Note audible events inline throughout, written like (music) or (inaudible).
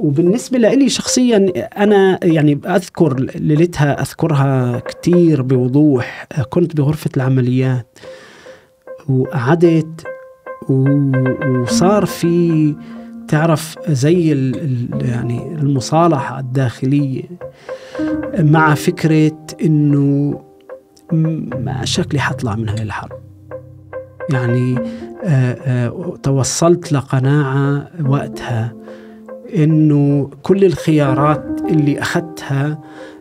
وبالنسبة لي شخصيا أنا يعني أذكر ليلتها أذكرها كتير بوضوح كنت بغرفة العمليات وقعدت وصار في تعرف زي يعني المصالحة الداخلية مع فكرة إنه ما شكلي حطلع من هاي الحرب يعني آه، آه، توصلت لقناعة وقتها انه كل الخيارات اللي اخذتها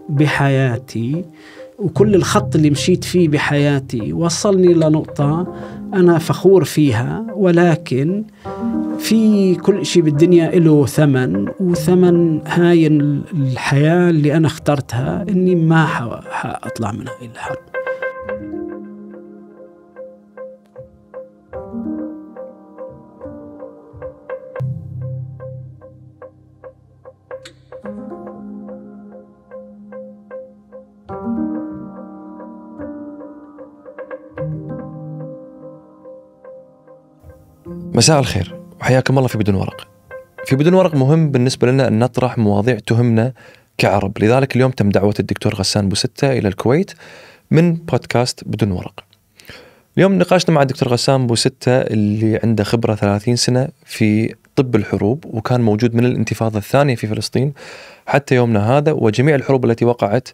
بحياتي وكل الخط اللي مشيت فيه بحياتي وصلني لنقطة أنا فخور فيها ولكن في كل شيء بالدنيا له ثمن وثمن هاي الحياة اللي أنا اخترتها إني ما حأطلع منها إلا حرب مساء الخير وحياكم الله في بدون ورق. في بدون ورق مهم بالنسبة لنا أن نطرح مواضيع تهمنا كعرب، لذلك اليوم تم دعوة الدكتور غسان بوستة إلى الكويت من بودكاست بدون ورق. اليوم نقاشنا مع الدكتور غسان بوستة اللي عنده خبرة 30 سنة في طب الحروب وكان موجود من الانتفاضة الثانية في فلسطين حتى يومنا هذا وجميع الحروب التي وقعت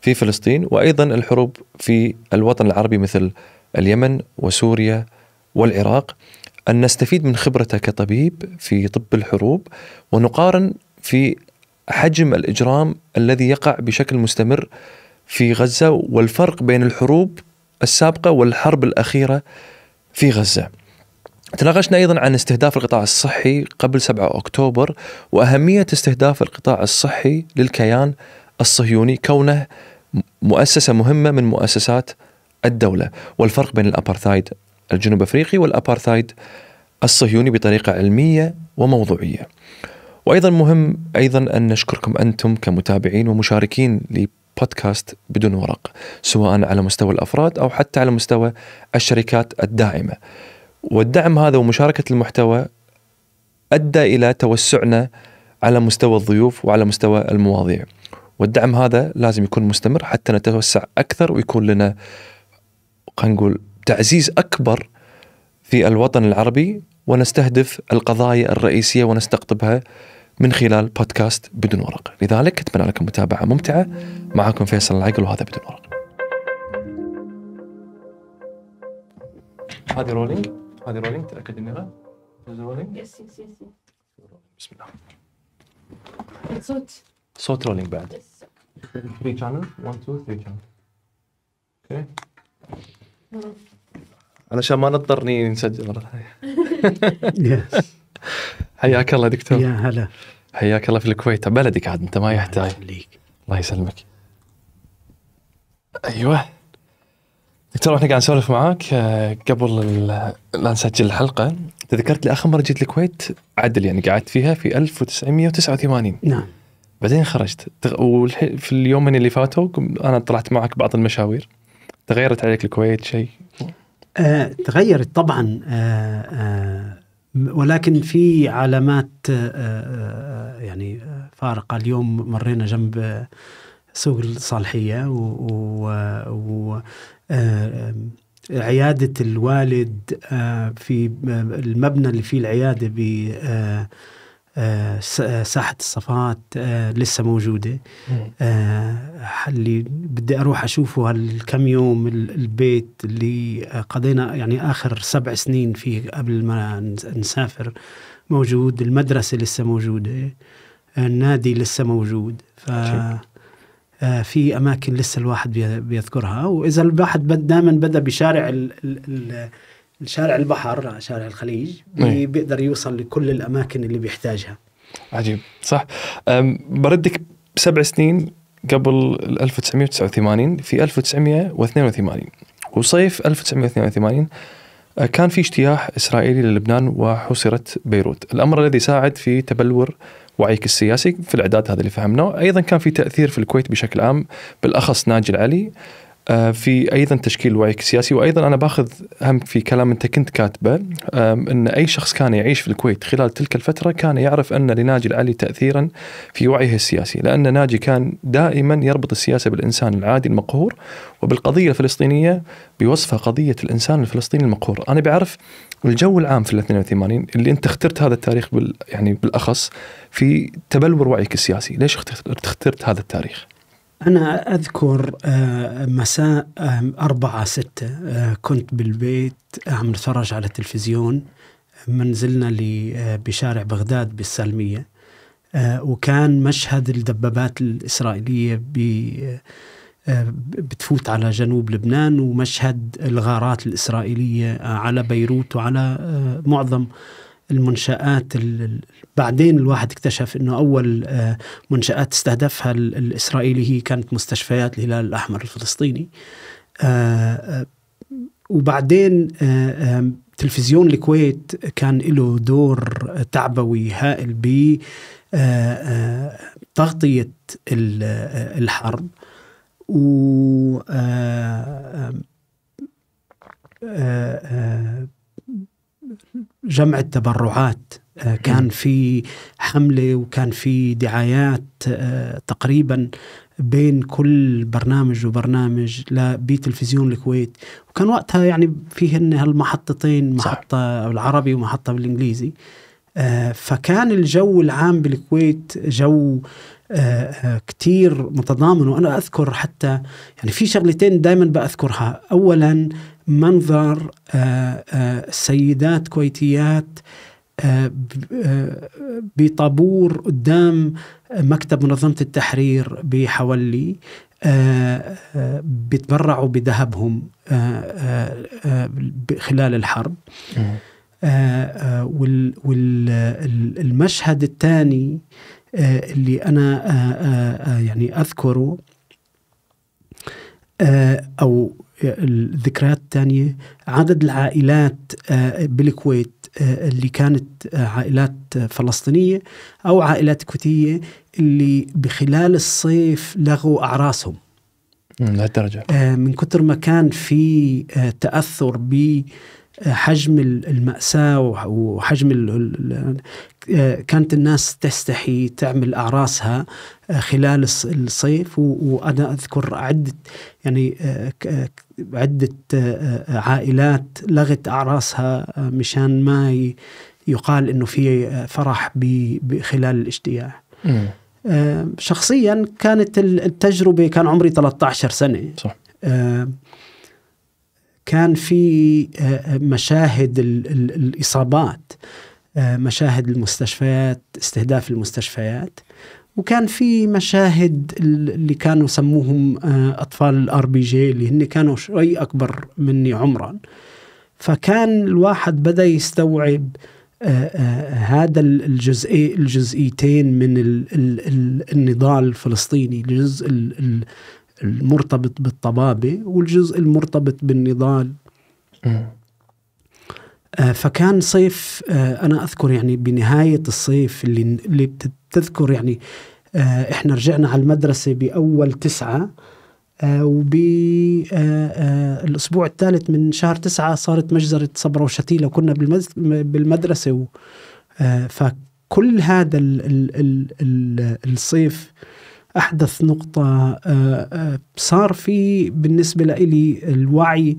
في فلسطين وأيضا الحروب في الوطن العربي مثل اليمن وسوريا والعراق أن نستفيد من خبرته كطبيب في طب الحروب ونقارن في حجم الإجرام الذي يقع بشكل مستمر في غزة والفرق بين الحروب السابقة والحرب الأخيرة في غزة تناقشنا أيضا عن استهداف القطاع الصحي قبل 7 أكتوبر وأهمية استهداف القطاع الصحي للكيان الصهيوني كونه مؤسسة مهمة من مؤسسات الدولة والفرق بين الأبرثايد الجنوب أفريقي والأبارثايد الصهيوني بطريقة علمية وموضوعية وأيضا مهم أيضا أن نشكركم أنتم كمتابعين ومشاركين لبودكاست بدون ورق سواء على مستوى الأفراد أو حتى على مستوى الشركات الداعمة والدعم هذا ومشاركة المحتوى أدى إلى توسعنا على مستوى الضيوف وعلى مستوى المواضيع والدعم هذا لازم يكون مستمر حتى نتوسع أكثر ويكون لنا خلينا نقول تعزيز أكبر في الوطن العربي ونستهدف القضايا الرئيسيه ونستقطبها من خلال بودكاست بدون ورق لذلك اتمنى لكم متابعه ممتعه معكم فيصل العقل وهذا بدون ورق هذه رولينج هذه رولينج تاكد انها رولينج يس يس يس بسم الله صوت صوت رولينج بعد 3 channel 1 2 3 channel اوكي انا عشان ما نضطر نسجل مره ثانيه (laughs) حياك الله دكتور يا هلا حياك الله في الكويت بلدك عاد انت ما يحتاج الله يسلمك ايوه دكتور احنا قاعد نسولف معاك آه، قبل لا نسجل الحلقه تذكرت لي اخر مره جيت الكويت عدل يعني قعدت فيها في 1989 نعم بعدين خرجت في اليومين اللي فاتوا انا طلعت معك بعض المشاوير تغيرت عليك الكويت شيء آه، تغيرت طبعا آه،, آه ولكن في علامات آه، يعني فارقه اليوم مرينا جنب سوق الصالحيه و, عيادة الوالد في المبنى اللي فيه العيادة آه، آه، ساحة الصفات آه، لسه موجودة اللي بدي أروح أشوفه هالكم يوم البيت اللي قضينا يعني آخر سبع سنين فيه قبل ما نسافر موجود المدرسة لسه موجودة النادي لسه موجود ف في اماكن لسه الواحد بيذكرها واذا الواحد دائما بدا بشارع ال ال ال شارع البحر شارع الخليج إيه. بيقدر يوصل لكل الاماكن اللي بيحتاجها عجيب صح بردك سبع سنين قبل 1989 في 1982 وصيف 1982 أه، كان في اجتياح اسرائيلي للبنان وحصرت بيروت، الامر الذي ساعد في تبلور وعيك السياسي في الاعداد هذا اللي فهمناه، ايضا كان في تاثير في الكويت بشكل عام بالاخص ناجي العلي آه، في ايضا تشكيل الوعي السياسي وايضا انا باخذ هم في كلام انت كنت كاتبه ان اي شخص كان يعيش في الكويت خلال تلك الفتره كان يعرف ان لناجي العلي تاثيرا في وعيه السياسي لان ناجي كان دائما يربط السياسه بالانسان العادي المقهور وبالقضيه الفلسطينيه بوصفها قضيه الانسان الفلسطيني المقهور انا بعرف الجو العام في ال 82 اللي انت اخترت هذا التاريخ بال يعني بالاخص في تبلور وعيك السياسي ليش اخترت هذا التاريخ أنا أذكر آه، مساء آه، أربعة ستة آه، كنت بالبيت عم نتفرج على التلفزيون منزلنا بشارع بغداد بالسلمية وكان مشهد الدبابات الإسرائيلية بتفوت على جنوب لبنان ومشهد الغارات الإسرائيلية على بيروت وعلى معظم المنشآت بعدين الواحد اكتشف انه اول آه، منشآت استهدفها الاسرائيلي هي كانت مستشفيات الهلال الاحمر الفلسطيني آه، آه، وبعدين تلفزيون الكويت كان له دور تعبوي هائل ب تغطية الحرب و جمع التبرعات آه، كان في حمله وكان في دعايات آه، تقريبا بين كل برنامج وبرنامج بتلفزيون الكويت وكان وقتها يعني فيه هالمحطتين محطه صح. بالعربي ومحطه بالانجليزي آه، فكان الجو العام بالكويت جو كتير متضامن وانا اذكر حتى يعني في شغلتين دائما باذكرها اولا منظر آه، آه، سيدات كويتيات آه، بطابور قدام مكتب منظمة التحرير بحولي بتبرعوا بذهبهم خلال الحرب والمشهد الثاني اللي أنا يعني أذكره أو الذكريات الثانية عدد العائلات آه، بالكويت آه، اللي كانت آه، عائلات فلسطينية أو عائلات كويتية اللي بخلال الصيف لغوا أعراسهم لهالدرجة من كثر ما كان في تأثر ب حجم المأساة وحجم آه، كانت الناس تستحي تعمل أعراسها آه، خلال الصيف وأنا أذكر عدة يعني آه، عدة عائلات لغت أعراسها مشان ما يقال إنه في فرح خلال الاجتياح شخصيا كانت التجربة كان عمري 13 سنة صح كان في آه، آه، مشاهد الاصابات آه، مشاهد المستشفيات استهداف المستشفيات وكان في مشاهد اللي كانوا سموهم اطفال الار بي جي اللي هن كانوا شوي اكبر مني عمرا فكان الواحد بدا يستوعب هذا الجزئي الجزئيتين من النضال الفلسطيني الجزء المرتبط بالطبابة والجزء المرتبط بالنضال آه، فكان صيف آه، أنا أذكر يعني بنهاية الصيف اللي, اللي بتذكر يعني آه، إحنا رجعنا على المدرسة بأول تسعة وبالأسبوع الثالث من شهر تسعة صارت مجزرة صبرة وشتيلة وكنا بالمدرسة فكل هذا الصيف احدث نقطه آه، آه، صار في بالنسبه لي الوعي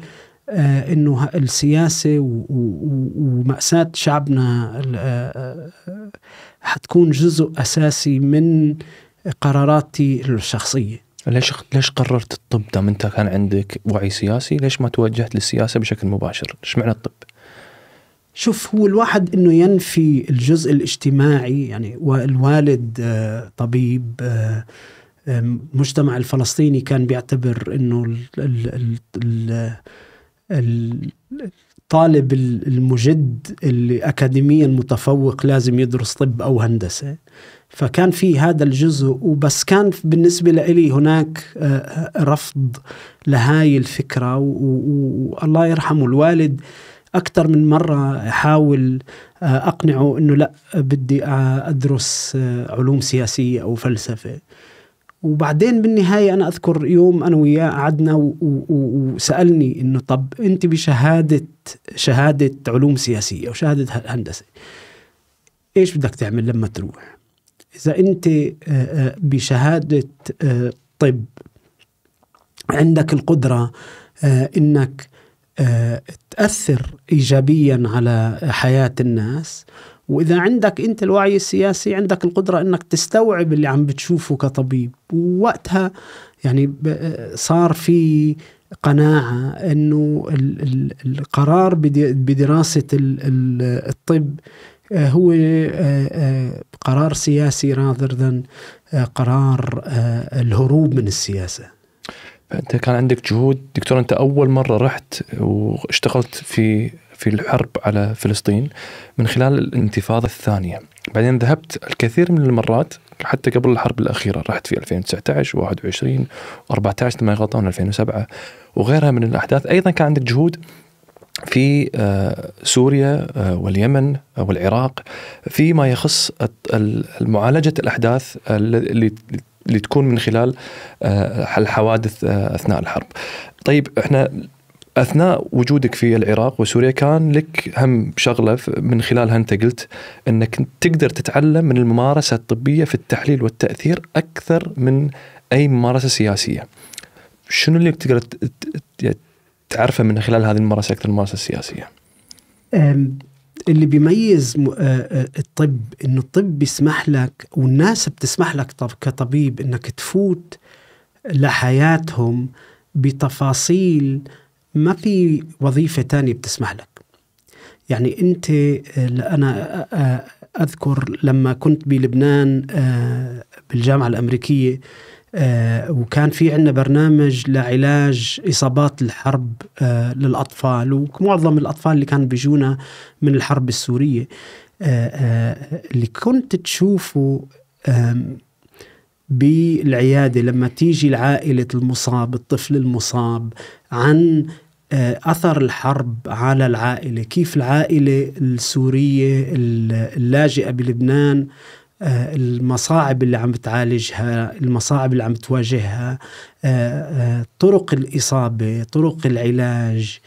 آه، انه السياسه وماساه شعبنا حتكون جزء اساسي من قراراتي الشخصيه ليش ليش قررت الطب دام انت كان عندك وعي سياسي ليش ما توجهت للسياسه بشكل مباشر؟ ايش معنى الطب؟ شوف هو الواحد انه ينفي الجزء الاجتماعي يعني والوالد آه، طبيب المجتمع آه، الفلسطيني كان بيعتبر انه الطالب المجد اللي اكاديميا متفوق لازم يدرس طب او هندسه فكان في هذا الجزء وبس كان بالنسبة لي هناك آه، رفض لهاي الفكرة والله يرحمه الوالد اكثر من مره احاول آه، اقنعه انه لا بدي آه، ادرس آه، علوم سياسيه او فلسفه وبعدين بالنهاية أنا أذكر يوم أنا وياه قعدنا وسألني إنه طب أنت بشهادة شهادة علوم سياسية وشهادة هندسة إيش بدك تعمل لما تروح؟ إذا أنت بشهادة طب عندك القدرة إنك آه، تأثر إيجابيا على حياة الناس وإذا عندك أنت الوعي السياسي عندك القدرة أنك تستوعب اللي عم بتشوفه كطبيب ووقتها يعني صار في قناعة أنه القرار بدراسة الطب آه، هو آه، قرار سياسي راذر than قرار الهروب من السياسه فانت كان عندك جهود دكتور انت اول مره رحت واشتغلت في في الحرب على فلسطين من خلال الانتفاضه الثانيه بعدين ذهبت الكثير من المرات حتى قبل الحرب الاخيره رحت في 2019 و21 و14 ما غلطان 2007 وغيرها من الاحداث ايضا كان عندك جهود في آه، سوريا آه، واليمن آه، والعراق فيما يخص معالجه الاحداث اللي اللي تكون من خلال آه، الحوادث آه، اثناء الحرب. طيب احنا اثناء وجودك في العراق وسوريا كان لك هم شغله من خلالها انت قلت انك تقدر تتعلم من الممارسه الطبيه في التحليل والتاثير اكثر من اي ممارسه سياسيه. شنو اللي تقدر تعرفه من خلال هذه الممارسه اكثر من الممارسه السياسيه؟ اللي بيميز آه، آه، الطب انه الطب بيسمح لك والناس بتسمح لك كطبيب انك تفوت لحياتهم بتفاصيل ما في وظيفة تانية بتسمح لك يعني أنت آه، أنا أذكر لما كنت بلبنان بالجامعة الأمريكية آه، وكان في عندنا برنامج لعلاج اصابات الحرب آه، للاطفال ومعظم الاطفال اللي كانوا بيجونا من الحرب السوريه آه، اللي كنت تشوفه بالعياده لما تيجي العائله المصاب الطفل المصاب عن اثر الحرب على العائله كيف العائله السوريه اللاجئه بلبنان آه، المصاعب اللي عم بتعالجها المصاعب اللي عم تواجهها آه، آه، طرق الإصابة طرق العلاج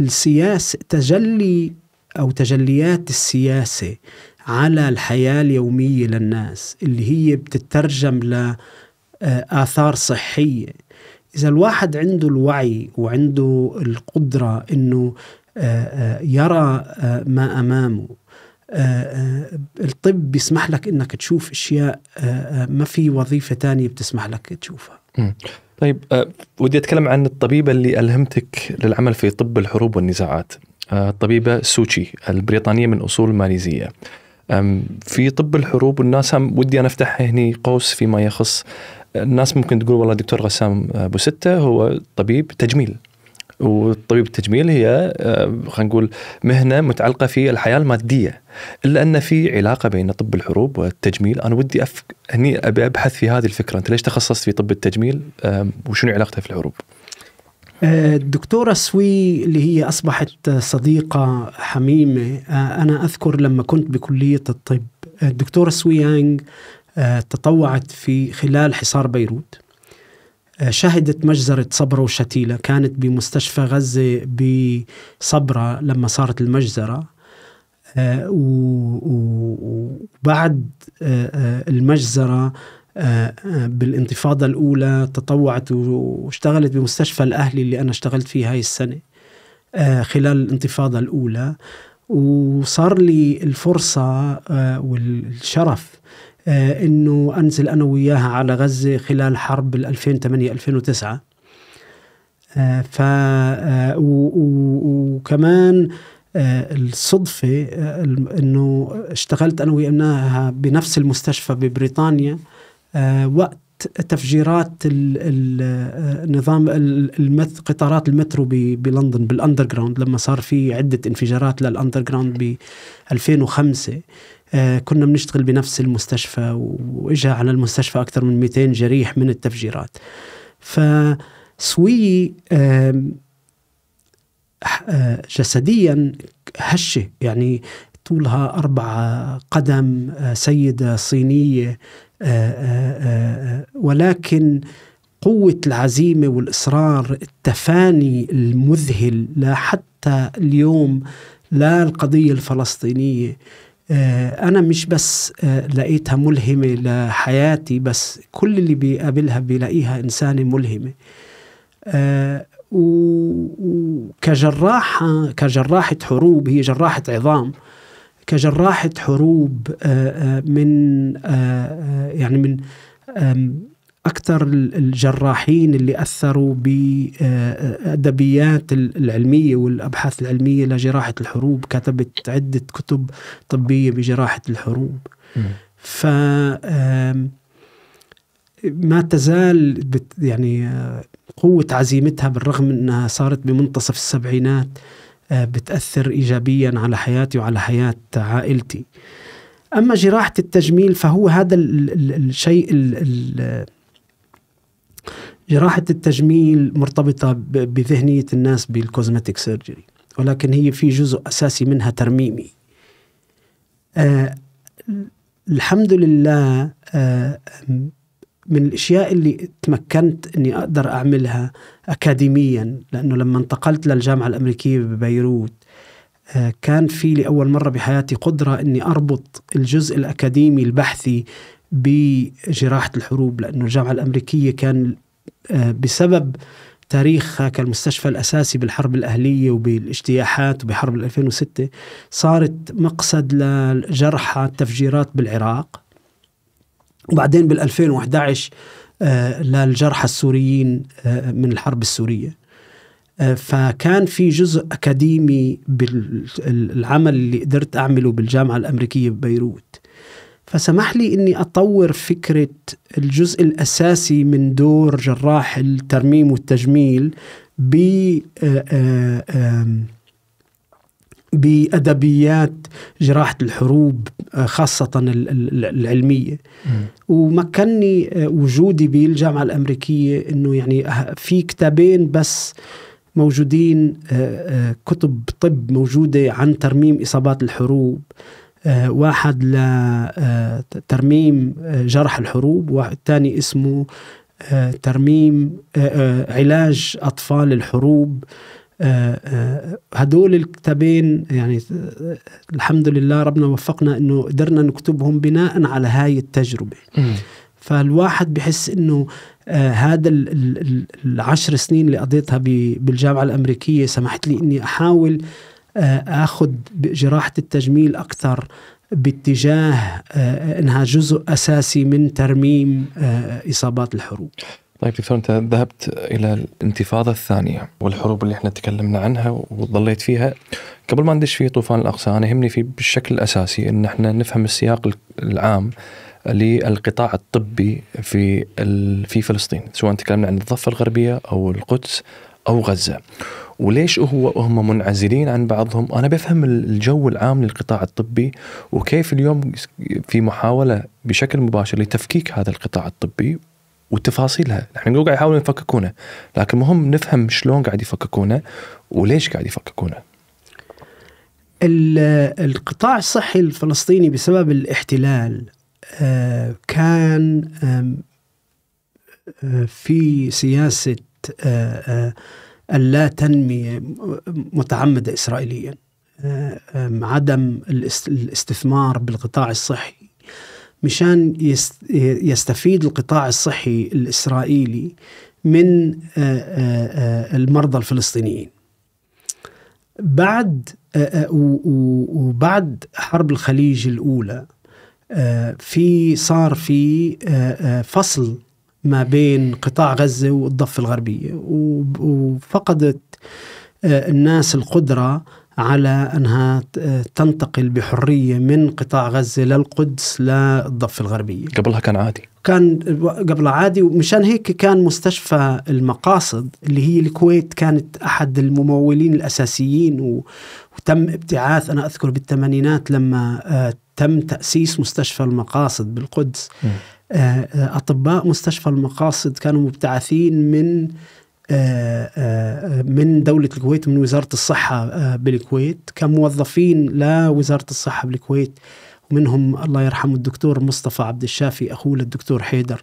السياسة تجلي أو تجليات السياسة على الحياة اليومية للناس اللي هي بتترجم لآثار صحية إذا الواحد عنده الوعي وعنده القدرة أنه يرى ما أمامه آه، آه، الطب بيسمح لك انك تشوف اشياء آه، ما في وظيفه ثانيه بتسمح لك تشوفها طيب ودي اتكلم عن الطبيبه اللي الهمتك للعمل في طب الحروب والنزاعات الطبيبه سوتشي البريطانيه من اصول ماليزيه في طب الحروب والناس هم ودي انا افتح هنا قوس فيما يخص الناس ممكن تقول والله دكتور غسام ابو سته هو طبيب تجميل وطبيب التجميل هي آه، خلينا نقول مهنه متعلقه في الحياه الماديه الا ان في علاقه بين طب الحروب والتجميل انا ودي أفك... هني ابي ابحث في هذه الفكره انت ليش تخصصت في طب التجميل وشنو علاقته في الحروب؟ آه، الدكتورة سوي اللي هي أصبحت صديقة حميمة آه، أنا أذكر لما كنت بكلية الطب الدكتورة سوي يانغ تطوعت في خلال حصار بيروت شهدت مجزرة صبرة وشتيلة كانت بمستشفى غزة بصبرة لما صارت المجزرة آه، وبعد آه، آه، المجزرة بالانتفاضة الأولى تطوعت واشتغلت بمستشفى الأهلي اللي أنا اشتغلت فيه هاي السنة خلال الانتفاضة الأولى وصار لي الفرصة والشرف آه، انه انزل انا وياها على غزه خلال حرب 2008 2009 آه، ف آه، وكمان الصدفه انه اشتغلت انا وياها بنفس المستشفى ببريطانيا وقت تفجيرات النظام المث قطارات المترو بلندن بالاندر جراوند لما صار في عده انفجارات للاندر جراوند ب 2005 آه، كنا بنشتغل بنفس المستشفى واجا على المستشفى اكثر من 200 جريح من التفجيرات فسوي آه، جسديا هشه يعني طولها أربعة قدم آه، سيدة صينية ولكن قوة العزيمة والإصرار التفاني المذهل لا حتى اليوم لا القضية الفلسطينية آه، أنا مش بس آه، لقيتها ملهمة لحياتي بس كل اللي بيقابلها بيلاقيها إنسانة ملهمة آه، وكجراحة كجراحة حروب هي جراحة عظام كجراحة حروب من يعني من اكثر الجراحين اللي اثروا بادبيات العلميه والابحاث العلميه لجراحه الحروب كتبت عده كتب طبيه بجراحه الحروب ف ما تزال بت يعني آه، قوة عزيمتها بالرغم أنها صارت بمنتصف السبعينات آه، بتأثر إيجابيا على حياتي وعلى حياة عائلتي أما جراحة التجميل فهو هذا الشيء جراحة التجميل مرتبطة بذهنية الناس بالكوزمتيك سيرجري ولكن هي في جزء أساسي منها ترميمي آه الحمد لله آه من الاشياء اللي تمكنت اني اقدر اعملها اكاديميا لانه لما انتقلت للجامعه الامريكيه ببيروت آه، كان في لاول مره بحياتي قدره اني اربط الجزء الاكاديمي البحثي بجراحه الحروب لانه الجامعه الامريكيه كان آه، بسبب تاريخها كالمستشفى الأساسي بالحرب الأهلية وبالاجتياحات وبحرب 2006 صارت مقصد لجرحى التفجيرات بالعراق وبعدين بال 2011 للجرحى السوريين آه، من الحرب السورية آه، فكان في جزء أكاديمي بالعمل اللي قدرت أعمله بالجامعة الأمريكية ببيروت فسمح لي اني اطور فكره الجزء الاساسي من دور جراح الترميم والتجميل ب آه، آه، بادبيات جراحه الحروب آه، خاصه العلميه م. ومكنني وجودي بالجامعه الامريكيه انه يعني في كتابين بس موجودين كتب طب موجوده عن ترميم اصابات الحروب آه، واحد لترميم آه، آه، جرح الحروب والثاني اسمه ترميم علاج أطفال الحروب هدول الكتابين يعني الحمد لله ربنا وفقنا انه قدرنا نكتبهم بناء على هاي التجربه فالواحد بحس انه هذا العشر سنين اللي قضيتها بالجامعه الامريكيه سمحت لي اني احاول آه، اخذ جراحه التجميل اكثر باتجاه آه، انها جزء اساسي من ترميم آه، اصابات الحروب. طيب دكتور انت ذهبت الى الانتفاضه الثانيه والحروب اللي احنا تكلمنا عنها وظليت فيها قبل ما ندش في طوفان الاقصى انا يهمني في بالشكل الاساسي ان احنا نفهم السياق العام للقطاع الطبي في في فلسطين سواء تكلمنا عن الضفه الغربيه او القدس او غزه وليش هو هم منعزلين عن بعضهم أنا بفهم الجو العام للقطاع الطبي وكيف اليوم في محاولة بشكل مباشر لتفكيك هذا القطاع الطبي وتفاصيلها نحن نقول قاعد يحاولون يفككونه لكن مهم نفهم شلون قاعد يفككونه وليش قاعد يفككونه القطاع الصحي الفلسطيني بسبب الاحتلال آه، كان آه، في سياسة آه، اللا تنمية متعمدة إسرائيليا آه، آه، عدم الاستثمار بالقطاع الصحي مشان يستفيد القطاع الصحي الإسرائيلي من آه، المرضى الفلسطينيين بعد وبعد حرب الخليج الأولى في صار في فصل ما بين قطاع غزة والضفة الغربية وفقدت آه، الناس القدرة على أنها آه، تنتقل بحرية من قطاع غزة للقدس للضفة الغربية قبلها كان عادي كان قبل عادي ومشان هيك كان مستشفى المقاصد اللي هي الكويت كانت أحد الممولين الأساسيين وتم ابتعاث أنا أذكر بالثمانينات لما آه، تم تأسيس مستشفى المقاصد بالقدس م. آه، اطباء مستشفى المقاصد كانوا مبتعثين من آه، آه، من دولة الكويت من وزارة الصحة بالكويت كموظفين لوزارة الصحة بالكويت ومنهم الله يرحمه الدكتور مصطفى عبد الشافي اخوه للدكتور حيدر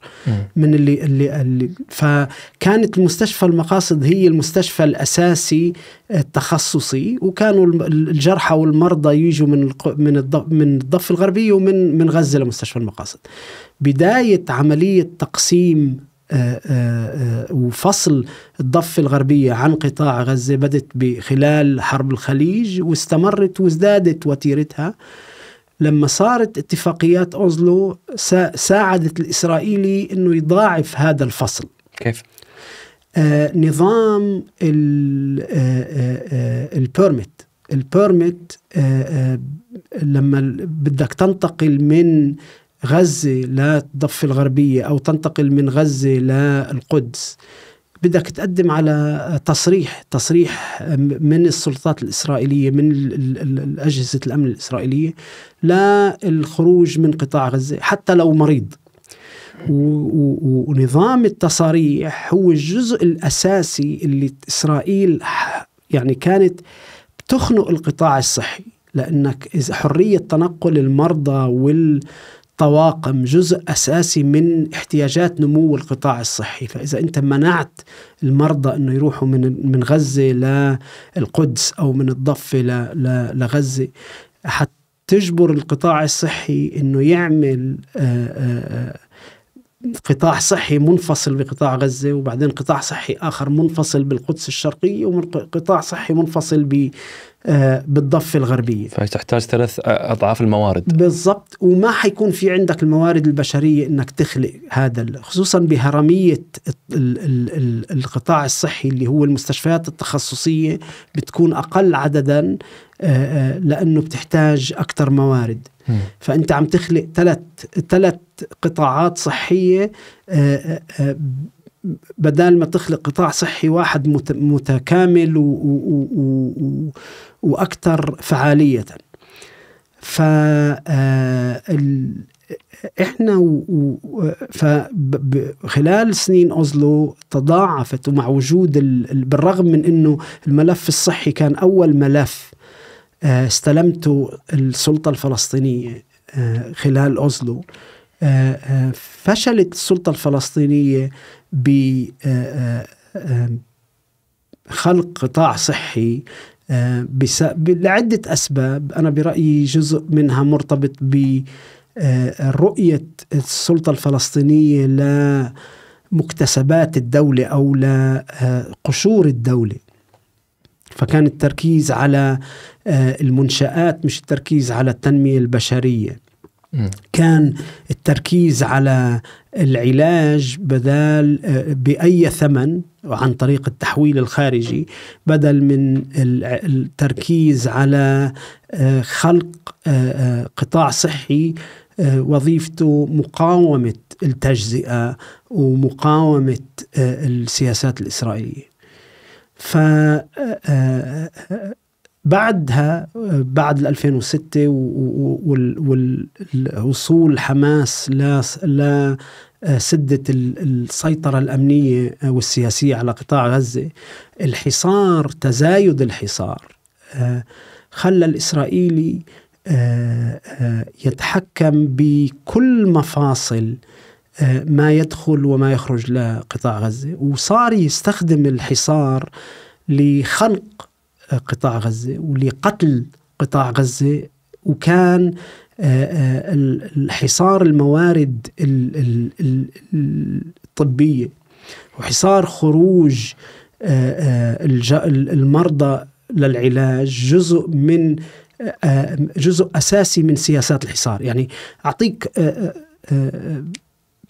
من اللي, اللي اللي فكانت المستشفى المقاصد هي المستشفى الاساسي آه، التخصصي وكانوا الجرحى والمرضى يجوا من من من الضفه الغربيه ومن من غزه لمستشفى المقاصد بدايه عمليه تقسيم آه، آه، وفصل الضفة الغربية عن قطاع غزة بدت بخلال حرب الخليج واستمرت وازدادت وتيرتها لما صارت اتفاقيات أوزلو ساعدت الإسرائيلي أنه يضاعف هذا الفصل كيف؟ آه نظام البيرميت آه، آه، آه، البيرميت آه لما بدك تنتقل من غزة للضفة الغربية أو تنتقل من غزة للقدس بدك تقدم على تصريح تصريح من السلطات الإسرائيلية من أجهزة الأمن الإسرائيلية للخروج من قطاع غزة حتى لو مريض ونظام التصاريح هو الجزء الأساسي اللي إسرائيل يعني كانت بتخنق القطاع الصحي لأنك إذا حرية تنقل المرضى وال طواقم جزء اساسي من احتياجات نمو القطاع الصحي، فاذا انت منعت المرضى انه يروحوا من من غزه للقدس او من الضفه لغزه حتجبر القطاع الصحي انه يعمل آآ آآ قطاع صحي منفصل بقطاع غزة وبعدين قطاع صحي آخر منفصل بالقدس الشرقية وقطاع صحي منفصل ب آه، بالضفة الغربية فتحتاج ثلاث أضعاف الموارد بالضبط وما حيكون في عندك الموارد البشرية أنك تخلق هذا خصوصا بهرمية القطاع الصحي اللي هو المستشفيات التخصصية بتكون أقل عددا آه، آه، لانه بتحتاج اكثر موارد م. فانت عم تخلق ثلاث ثلاث قطاعات صحيه آه، بدال ما تخلق قطاع صحي واحد متكامل واكثر فعاليه ف احنا و... فخلال سنين اوزلو تضاعفت ومع وجود ال... بالرغم من انه الملف الصحي كان اول ملف آه، استلمت السلطة الفلسطينية آه، خلال أوسلو آه، فشلت السلطة الفلسطينية بخلق قطاع صحي لعدة أسباب أنا برأيي جزء منها مرتبط برؤية السلطة الفلسطينية لمكتسبات الدولة أو لقشور الدولة فكان التركيز على آه، المنشآت مش التركيز على التنمية البشرية كان التركيز على العلاج بدل آه، بأي ثمن عن طريق التحويل الخارجي بدل من التركيز على آه، خلق قطاع صحي وظيفته مقاومة التجزئة ومقاومة السياسات الإسرائيلية ف آه، آه، آه، بعدها بعد 2006 والوصول حماس لا سدة السيطرة الأمنية والسياسية على قطاع غزة الحصار تزايد الحصار خلى الإسرائيلي يتحكم بكل مفاصل آه، ما يدخل وما يخرج لقطاع غزة وصار يستخدم الحصار لخنق آه، قطاع غزة ولقتل قطاع غزة وكان آه، الحصار الموارد الطبية وحصار خروج المرضى للعلاج جزء من جزء أساسي من سياسات الحصار يعني أعطيك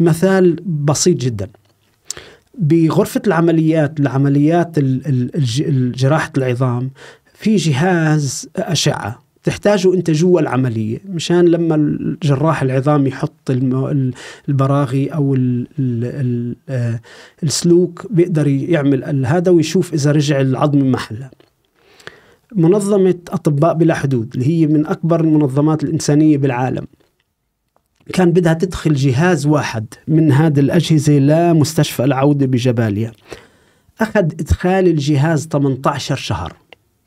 مثال بسيط جدا بغرفة العمليات لعمليات جراحة العظام في جهاز أشعة تحتاجه انت جوا العمليه مشان لما الجراح العظام يحط البراغي او ال ال ال آه، السلوك بيقدر يعمل هذا ويشوف اذا رجع العظم محله منظمه اطباء بلا حدود اللي هي من اكبر المنظمات الانسانيه بالعالم كان بدها تدخل جهاز واحد من هذه الأجهزة لمستشفى العودة بجباليا أخذ إدخال الجهاز 18 شهر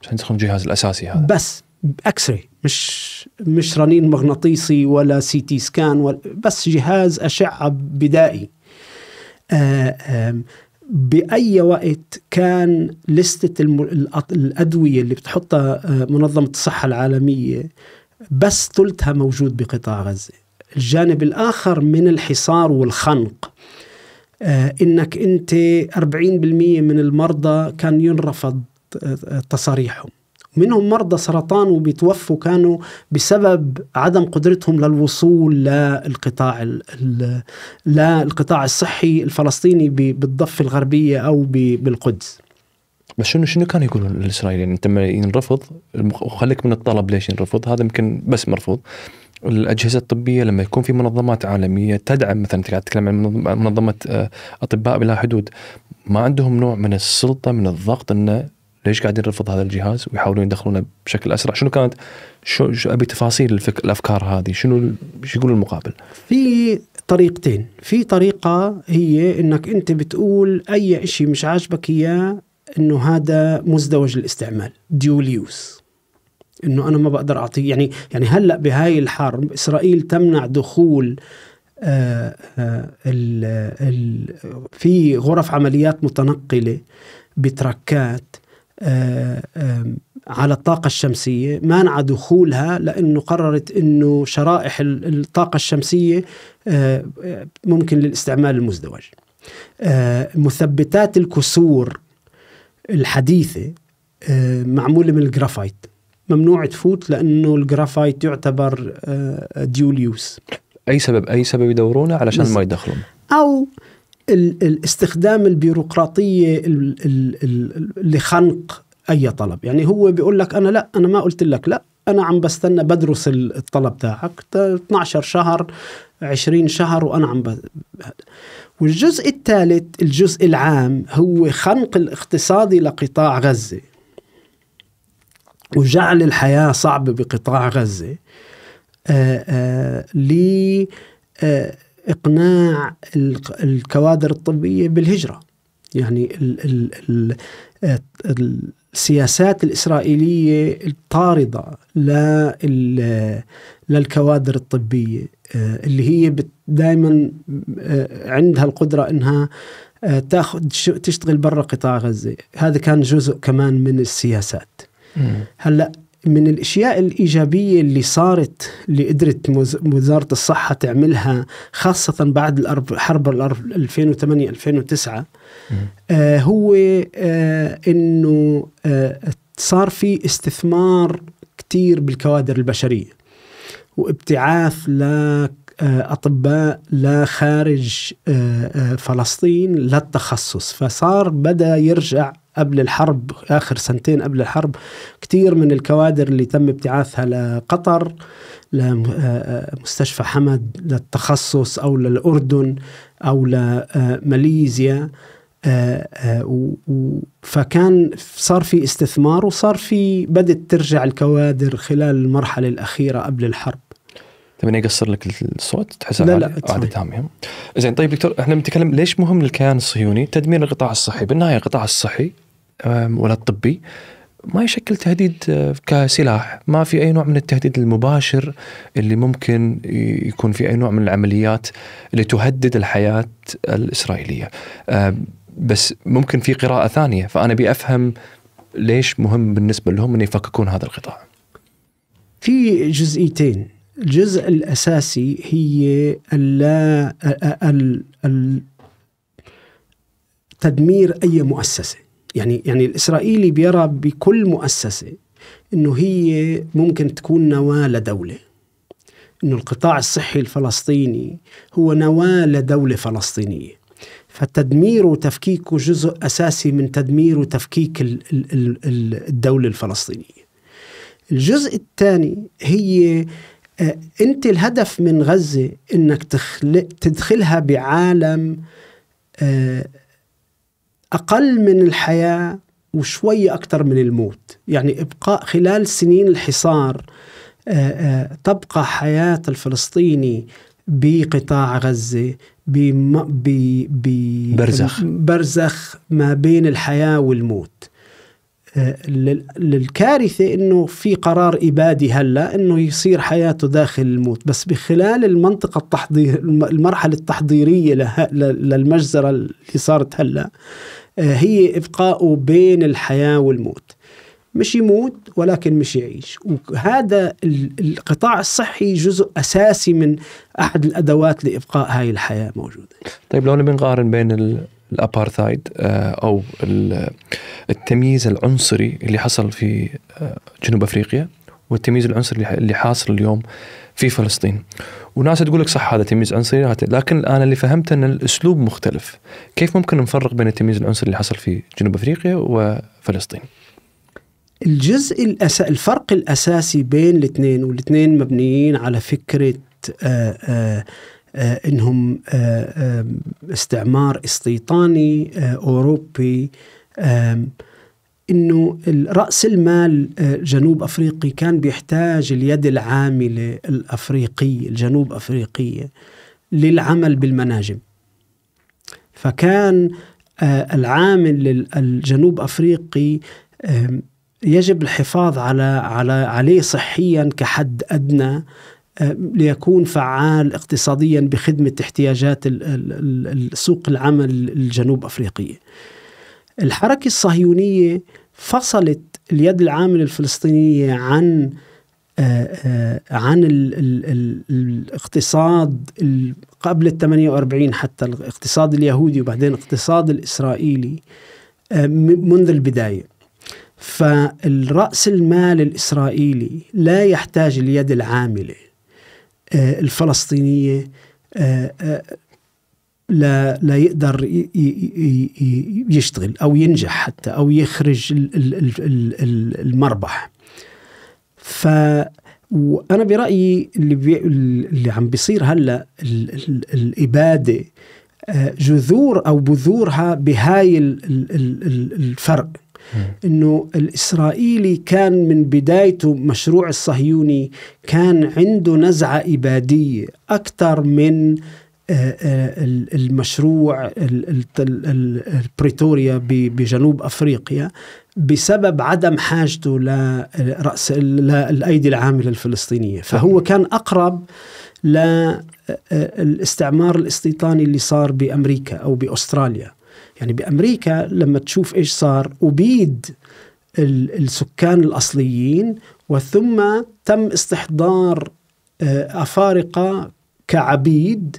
عشان تدخل الجهاز الأساسي هذا بس اكس راي مش مش رنين مغناطيسي ولا سي تي سكان ولا بس جهاز أشعة بدائي آآ آه، آآ بأي وقت كان لستة الأدوية اللي بتحطها آه، منظمة الصحة العالمية بس ثلثها موجود بقطاع غزة الجانب الآخر من الحصار والخنق آه، إنك أنت 40% من المرضى كان ينرفض آه، تصاريحهم منهم مرضى سرطان وبيتوفوا كانوا بسبب عدم قدرتهم للوصول للقطاع للقطاع الصحي الفلسطيني بالضفه الغربيه او بالقدس بس شنو شنو كانوا يقولون الاسرائيليين انت لما ينرفض وخليك من الطلب ليش ينرفض هذا يمكن بس مرفوض الاجهزه الطبيه لما يكون في منظمات عالميه تدعم مثلا انت قاعد تتكلم عن منظمه آه، اطباء بلا حدود ما عندهم نوع من السلطه من الضغط انه ليش قاعدين نرفض هذا الجهاز ويحاولون يدخلونه بشكل اسرع شنو كانت شو, شو ابي تفاصيل الفك... الافكار هذه شنو شو يقول المقابل في طريقتين في طريقه هي انك انت بتقول اي شيء مش عاجبك اياه انه هذا مزدوج الاستعمال ديول يوز انه انا ما بقدر اعطيه يعني يعني هلا بهاي الحرب اسرائيل تمنع دخول آآ آه، آآ آه، ال ال في غرف عمليات متنقله بتركات آه، على الطاقة الشمسية مانعة دخولها لأنه قررت أنه شرائح الطاقة الشمسية ممكن للاستعمال المزدوج مثبتات الكسور الحديثة معمولة من الجرافايت ممنوع تفوت لانه الجرافايت يعتبر ديول آه، يوز اي سبب اي سبب يدورونه علشان ما يدخلون او الاستخدام البيروقراطيه لخنق اي طلب يعني هو بيقول لك انا لا انا ما قلت لك لا انا عم بستنى بدرس الطلب تاعك 12 شهر 20 شهر وانا عم ب... والجزء الثالث الجزء العام هو خنق الاقتصادي لقطاع غزه وجعل الحياة صعبة بقطاع غزة آه، آه، لإقناع آه، الكوادر الطبية بالهجرة يعني السياسات الإسرائيلية الطاردة للكوادر الطبية اللي هي دائما عندها القدرة أنها تاخذ تشتغل برا قطاع غزة هذا كان جزء كمان من السياسات هلا من الاشياء الايجابيه اللي صارت اللي قدرت وزاره الصحه تعملها خاصه بعد حرب الارب 2008 2009 آه هو آه انه آه صار في استثمار كثير بالكوادر البشريه وابتعاث ل آه، اطباء لا خارج آه، آه، فلسطين للتخصص فصار بدا يرجع قبل الحرب اخر سنتين قبل الحرب كثير من الكوادر اللي تم ابتعاثها لقطر لمستشفى حمد للتخصص او للاردن او لماليزيا فكان صار في استثمار وصار في بدت ترجع الكوادر خلال المرحله الاخيره قبل الحرب تبيني اقصر لك الصوت تحس لا لا زين طيب دكتور احنا بنتكلم ليش مهم للكيان الصهيوني تدمير القطاع الصحي بالنهايه القطاع الصحي ولا الطبي ما يشكل تهديد أه، كسلاح ما في أي نوع من التهديد المباشر اللي ممكن يكون في أي نوع من العمليات اللي تهدد الحياة الإسرائيلية أه، بس ممكن في قراءة ثانية فأنا أبي أفهم ليش مهم بالنسبة لهم أن يفككون هذا القطاع في جزئيتين الجزء الأساسي هي اللا تدمير أي مؤسسة يعني يعني الاسرائيلي بيرى بكل مؤسسه انه هي ممكن تكون نواه لدوله انه القطاع الصحي الفلسطيني هو نواه لدوله فلسطينيه فتدمير وتفكيكه جزء اساسي من تدمير وتفكيك الدوله الفلسطينيه. الجزء الثاني هي آه، انت الهدف من غزه انك تخلق تدخلها بعالم آه، أقل من الحياة وشوية أكثر من الموت يعني إبقاء خلال سنين الحصار آه، آه، تبقى حياة الفلسطيني بقطاع غزة بم... ب... ب... برزخ برزخ ما بين الحياة والموت آه، للكارثة أنه في قرار إبادي هلأ أنه يصير حياته داخل الموت بس بخلال المنطقة التحضير المرحلة التحضيرية لها... للمجزرة اللي صارت هلأ آه، هي إبقاؤه بين الحياة والموت مش يموت ولكن مش يعيش وهذا القطاع الصحي جزء أساسي من أحد الأدوات لإبقاء هاي الحياة موجودة طيب لو بنقارن بين الأبارثايد آه، أو التمييز العنصري اللي حصل في آه، جنوب أفريقيا والتمييز العنصري اللي حاصل اليوم في فلسطين وناس تقول لك صح هذا تمييز عنصري لكن انا اللي فهمته ان الاسلوب مختلف كيف ممكن نفرق بين التمييز العنصري اللي حصل في جنوب افريقيا وفلسطين الجزء الأس... الفرق الاساسي بين الاثنين والاثنين مبنيين على فكره آآ آه، آآ آه، آآ آه، انهم استعمار استيطاني اوروبي آآ انه راس المال آه، جنوب افريقي كان بيحتاج اليد العامله الافريقيه الجنوب افريقيه للعمل بالمناجم فكان آه، العامل الجنوب افريقي يجب الحفاظ على على عليه صحيا كحد ادنى ليكون فعال اقتصاديا بخدمه احتياجات سوق العمل الجنوب افريقيه. الحركة الصهيونية فصلت اليد العاملة الفلسطينية عن آه، آه، عن الاقتصاد قبل ال 48 حتى الاقتصاد اليهودي وبعدين الاقتصاد الإسرائيلي آه، منذ البداية فالرأس المال الإسرائيلي لا يحتاج اليد العاملة الفلسطينية لا لا يقدر يشتغل او ينجح حتى او يخرج المربح ف وانا برايي اللي بي... اللي عم بيصير هلا ال... ال... الاباده آه، جذور او بذورها بهاي الفرق انه الاسرائيلي كان من بدايته مشروع الصهيوني كان عنده نزعه اباديه اكثر من المشروع البريتوريا بجنوب افريقيا بسبب عدم حاجته لراس للايدي العامله الفلسطينيه، فهو كان اقرب للاستعمار الاستيطاني اللي صار بامريكا او باستراليا. يعني بامريكا لما تشوف ايش صار ابيد السكان الاصليين وثم تم استحضار آه، افارقه كعبيد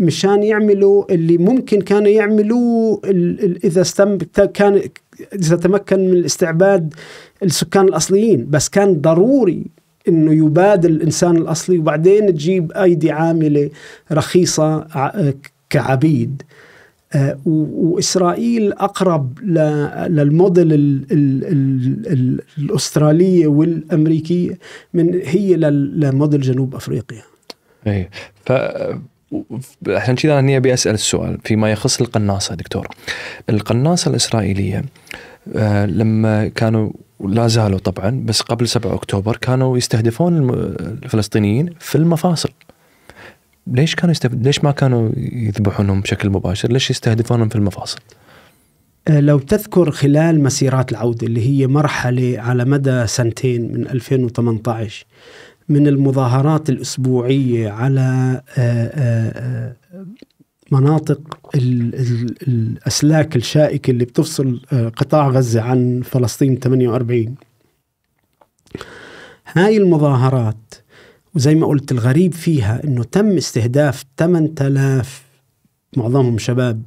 مشان يعملوا اللي ممكن كانوا يعملوه اذا استم كان اذا تمكن من الاستعباد السكان الاصليين بس كان ضروري انه يبادل الانسان الاصلي وبعدين تجيب ايدي عامله رخيصه كعبيد آه، واسرائيل اقرب للموديل الاستراليه والامريكيه من هي لموديل جنوب افريقيا ايه ف عشان كذا انا ابي اسال السؤال فيما يخص القناصه دكتور. القناصه الاسرائيليه آه، لما كانوا لا زالوا طبعا بس قبل 7 اكتوبر كانوا يستهدفون الفلسطينيين في المفاصل. ليش كانوا يستف... ليش ما كانوا يذبحونهم بشكل مباشر؟ ليش يستهدفونهم في المفاصل؟ آه، لو تذكر خلال مسيرات العودة اللي هي مرحلة على مدى سنتين من 2018 من المظاهرات الأسبوعية على آه، آه، آه، مناطق الأسلاك الشائكة اللي بتفصل قطاع غزة عن فلسطين 48 هاي المظاهرات وزي ما قلت الغريب فيها انه تم استهداف 8000 معظمهم شباب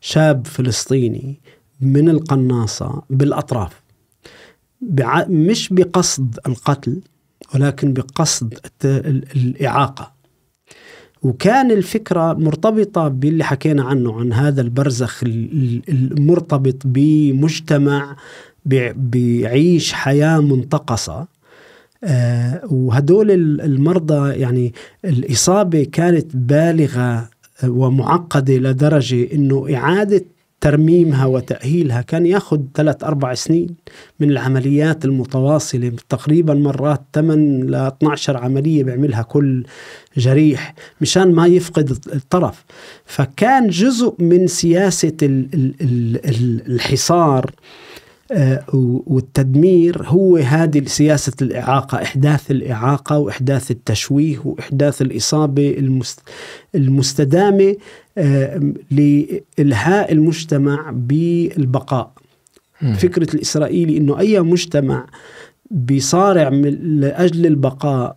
شاب فلسطيني من القناصة بالأطراف مش بقصد القتل ولكن بقصد الإعاقة وكان الفكرة مرتبطة باللي حكينا عنه عن هذا البرزخ المرتبط بمجتمع بيعيش حياة منتقصة آه، وهدول المرضى يعني الإصابة كانت بالغة آه، ومعقدة لدرجة أنه إعادة ترميمها وتأهيلها كان ياخذ ثلاث أربع سنين من العمليات المتواصلة تقريبا مرات 8 ل 12 عملية بيعملها كل جريح مشان ما يفقد الطرف فكان جزء من سياسة الحصار آه، والتدمير هو هذه سياسة الإعاقة إحداث الإعاقة وإحداث التشويه وإحداث الإصابة المستدامة آه، لإلهاء المجتمع بالبقاء فكرة الإسرائيلي أنه أي مجتمع بيصارع من لأجل البقاء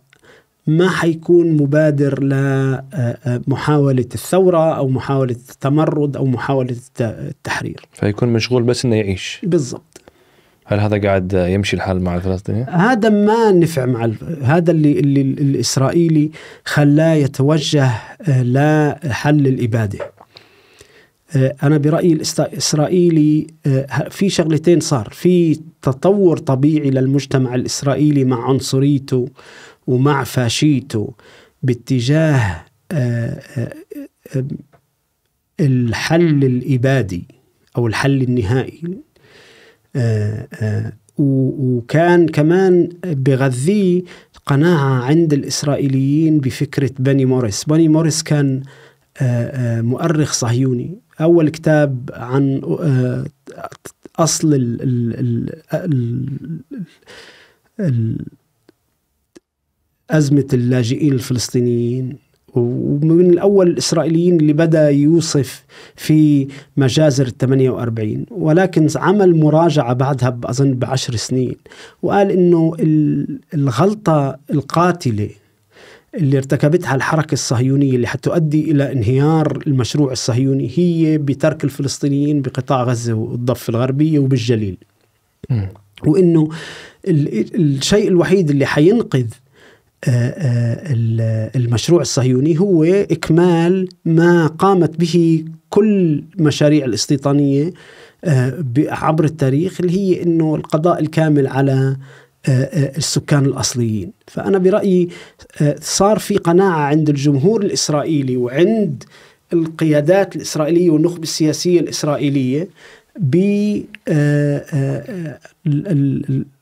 ما حيكون مبادر لمحاولة آه، آه، الثورة أو محاولة التمرد أو محاولة التحرير فيكون مشغول بس إنه يعيش بالضبط هل هذا قاعد يمشي الحال مع الفلسطينيين؟ هذا ما نفع مع الف... هذا اللي, اللي الإسرائيلي خلاه يتوجه آه، لحل الإبادة أنا برأيي الإسرائيلي في شغلتين صار في تطور طبيعي للمجتمع الإسرائيلي مع عنصريته ومع فاشيته باتجاه آه، آه، آه، الحل الإبادي أو الحل النهائي وكان كمان بغذيه قناعة عند الإسرائيليين بفكرة بني موريس بني موريس كان مؤرخ صهيوني أول كتاب عن أصل ال ال ال أزمة اللاجئين الفلسطينيين ومن الأول الإسرائيليين اللي بدأ يوصف في مجازر ال 48 ولكن عمل مراجعة بعدها أظن بعشر سنين وقال إنه الغلطة القاتلة اللي ارتكبتها الحركة الصهيونية اللي حتؤدي إلى انهيار المشروع الصهيوني هي بترك الفلسطينيين بقطاع غزة والضفة الغربية وبالجليل م. وإنه الشيء الوحيد اللي حينقذ آه، آه، المشروع الصهيوني هو إكمال ما قامت به كل مشاريع الاستيطانية آه، عبر التاريخ اللي هي أنه القضاء الكامل على السكان الأصليين فأنا برأيي صار في قناعة عند الجمهور الإسرائيلي وعند القيادات الإسرائيلية والنخبة السياسية الإسرائيلية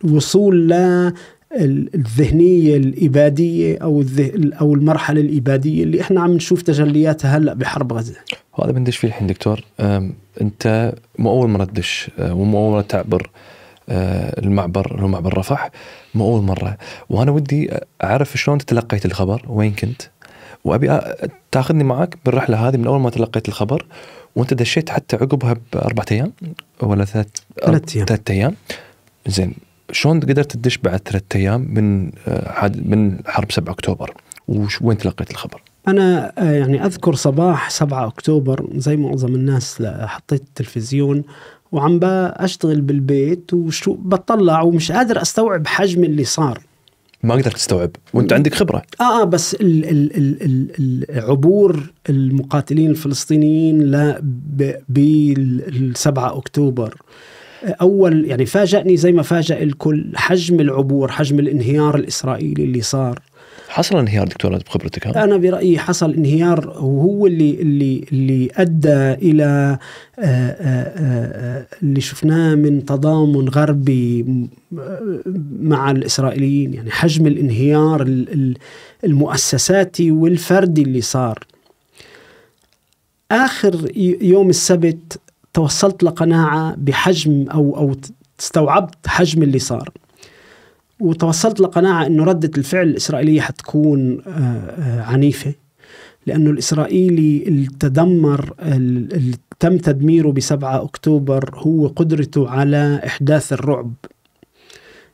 بوصول الذهنيه الاباديه او او المرحله الاباديه اللي احنا عم نشوف تجلياتها هلا بحرب غزه. هذا بندش فيه الحين دكتور انت مو اول مره تدش أه، ومو اول مره تعبر أه، المعبر اللي هو معبر رفح مو اول مره وانا ودي اعرف شلون تلقيت الخبر وين كنت وابي تاخذني معك بالرحله هذه من اول ما تلقيت الخبر وانت دشيت حتى عقبها باربع ايام ولا ثلاث ثلاث ايام ثلاث ايام زين شلون قدرت تدش بعد ثلاثة ايام من آه، من حرب 7 اكتوبر وين تلقيت الخبر؟ انا آه، يعني اذكر صباح 7 اكتوبر زي معظم الناس حطيت التلفزيون وعم اشتغل بالبيت وشو بطلع ومش قادر استوعب حجم اللي صار ما قدرت تستوعب وانت عندك خبره اه اه بس ال ال ال ال عبور المقاتلين الفلسطينيين ل ب 7 اكتوبر اول يعني فاجأني زي ما فاجأ الكل حجم العبور حجم الانهيار الاسرائيلي اللي صار حصل انهيار دكتور بخبرتك ها؟ انا برايي حصل انهيار وهو اللي اللي اللي ادى الى آه، آه، آه، اللي شفناه من تضامن غربي مع الاسرائيليين يعني حجم الانهيار المؤسساتي والفردي اللي صار اخر يوم السبت توصلت لقناعة بحجم أو أو استوعبت حجم اللي صار وتوصلت لقناعة أنه ردة الفعل الإسرائيلية حتكون آه، آه، عنيفة لأنه الإسرائيلي اللي تدمر اللي تم تدميره ب 7 أكتوبر هو قدرته على إحداث الرعب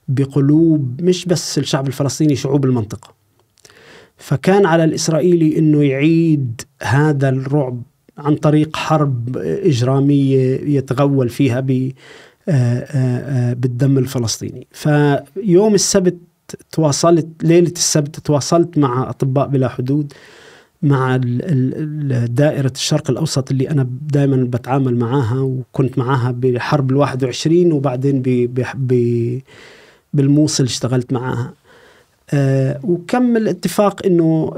بقلوب مش بس الشعب الفلسطيني شعوب المنطقة فكان على الإسرائيلي أنه يعيد هذا الرعب عن طريق حرب إجرامية يتغول فيها آه، آه، آه، بالدم الفلسطيني فيوم السبت تواصلت ليلة السبت تواصلت مع أطباء بلا حدود مع دائرة الشرق الأوسط اللي أنا دائما بتعامل معاها وكنت معاها بحرب ال 21 وبعدين ب ب بالموصل اشتغلت معاها وكم الاتفاق انه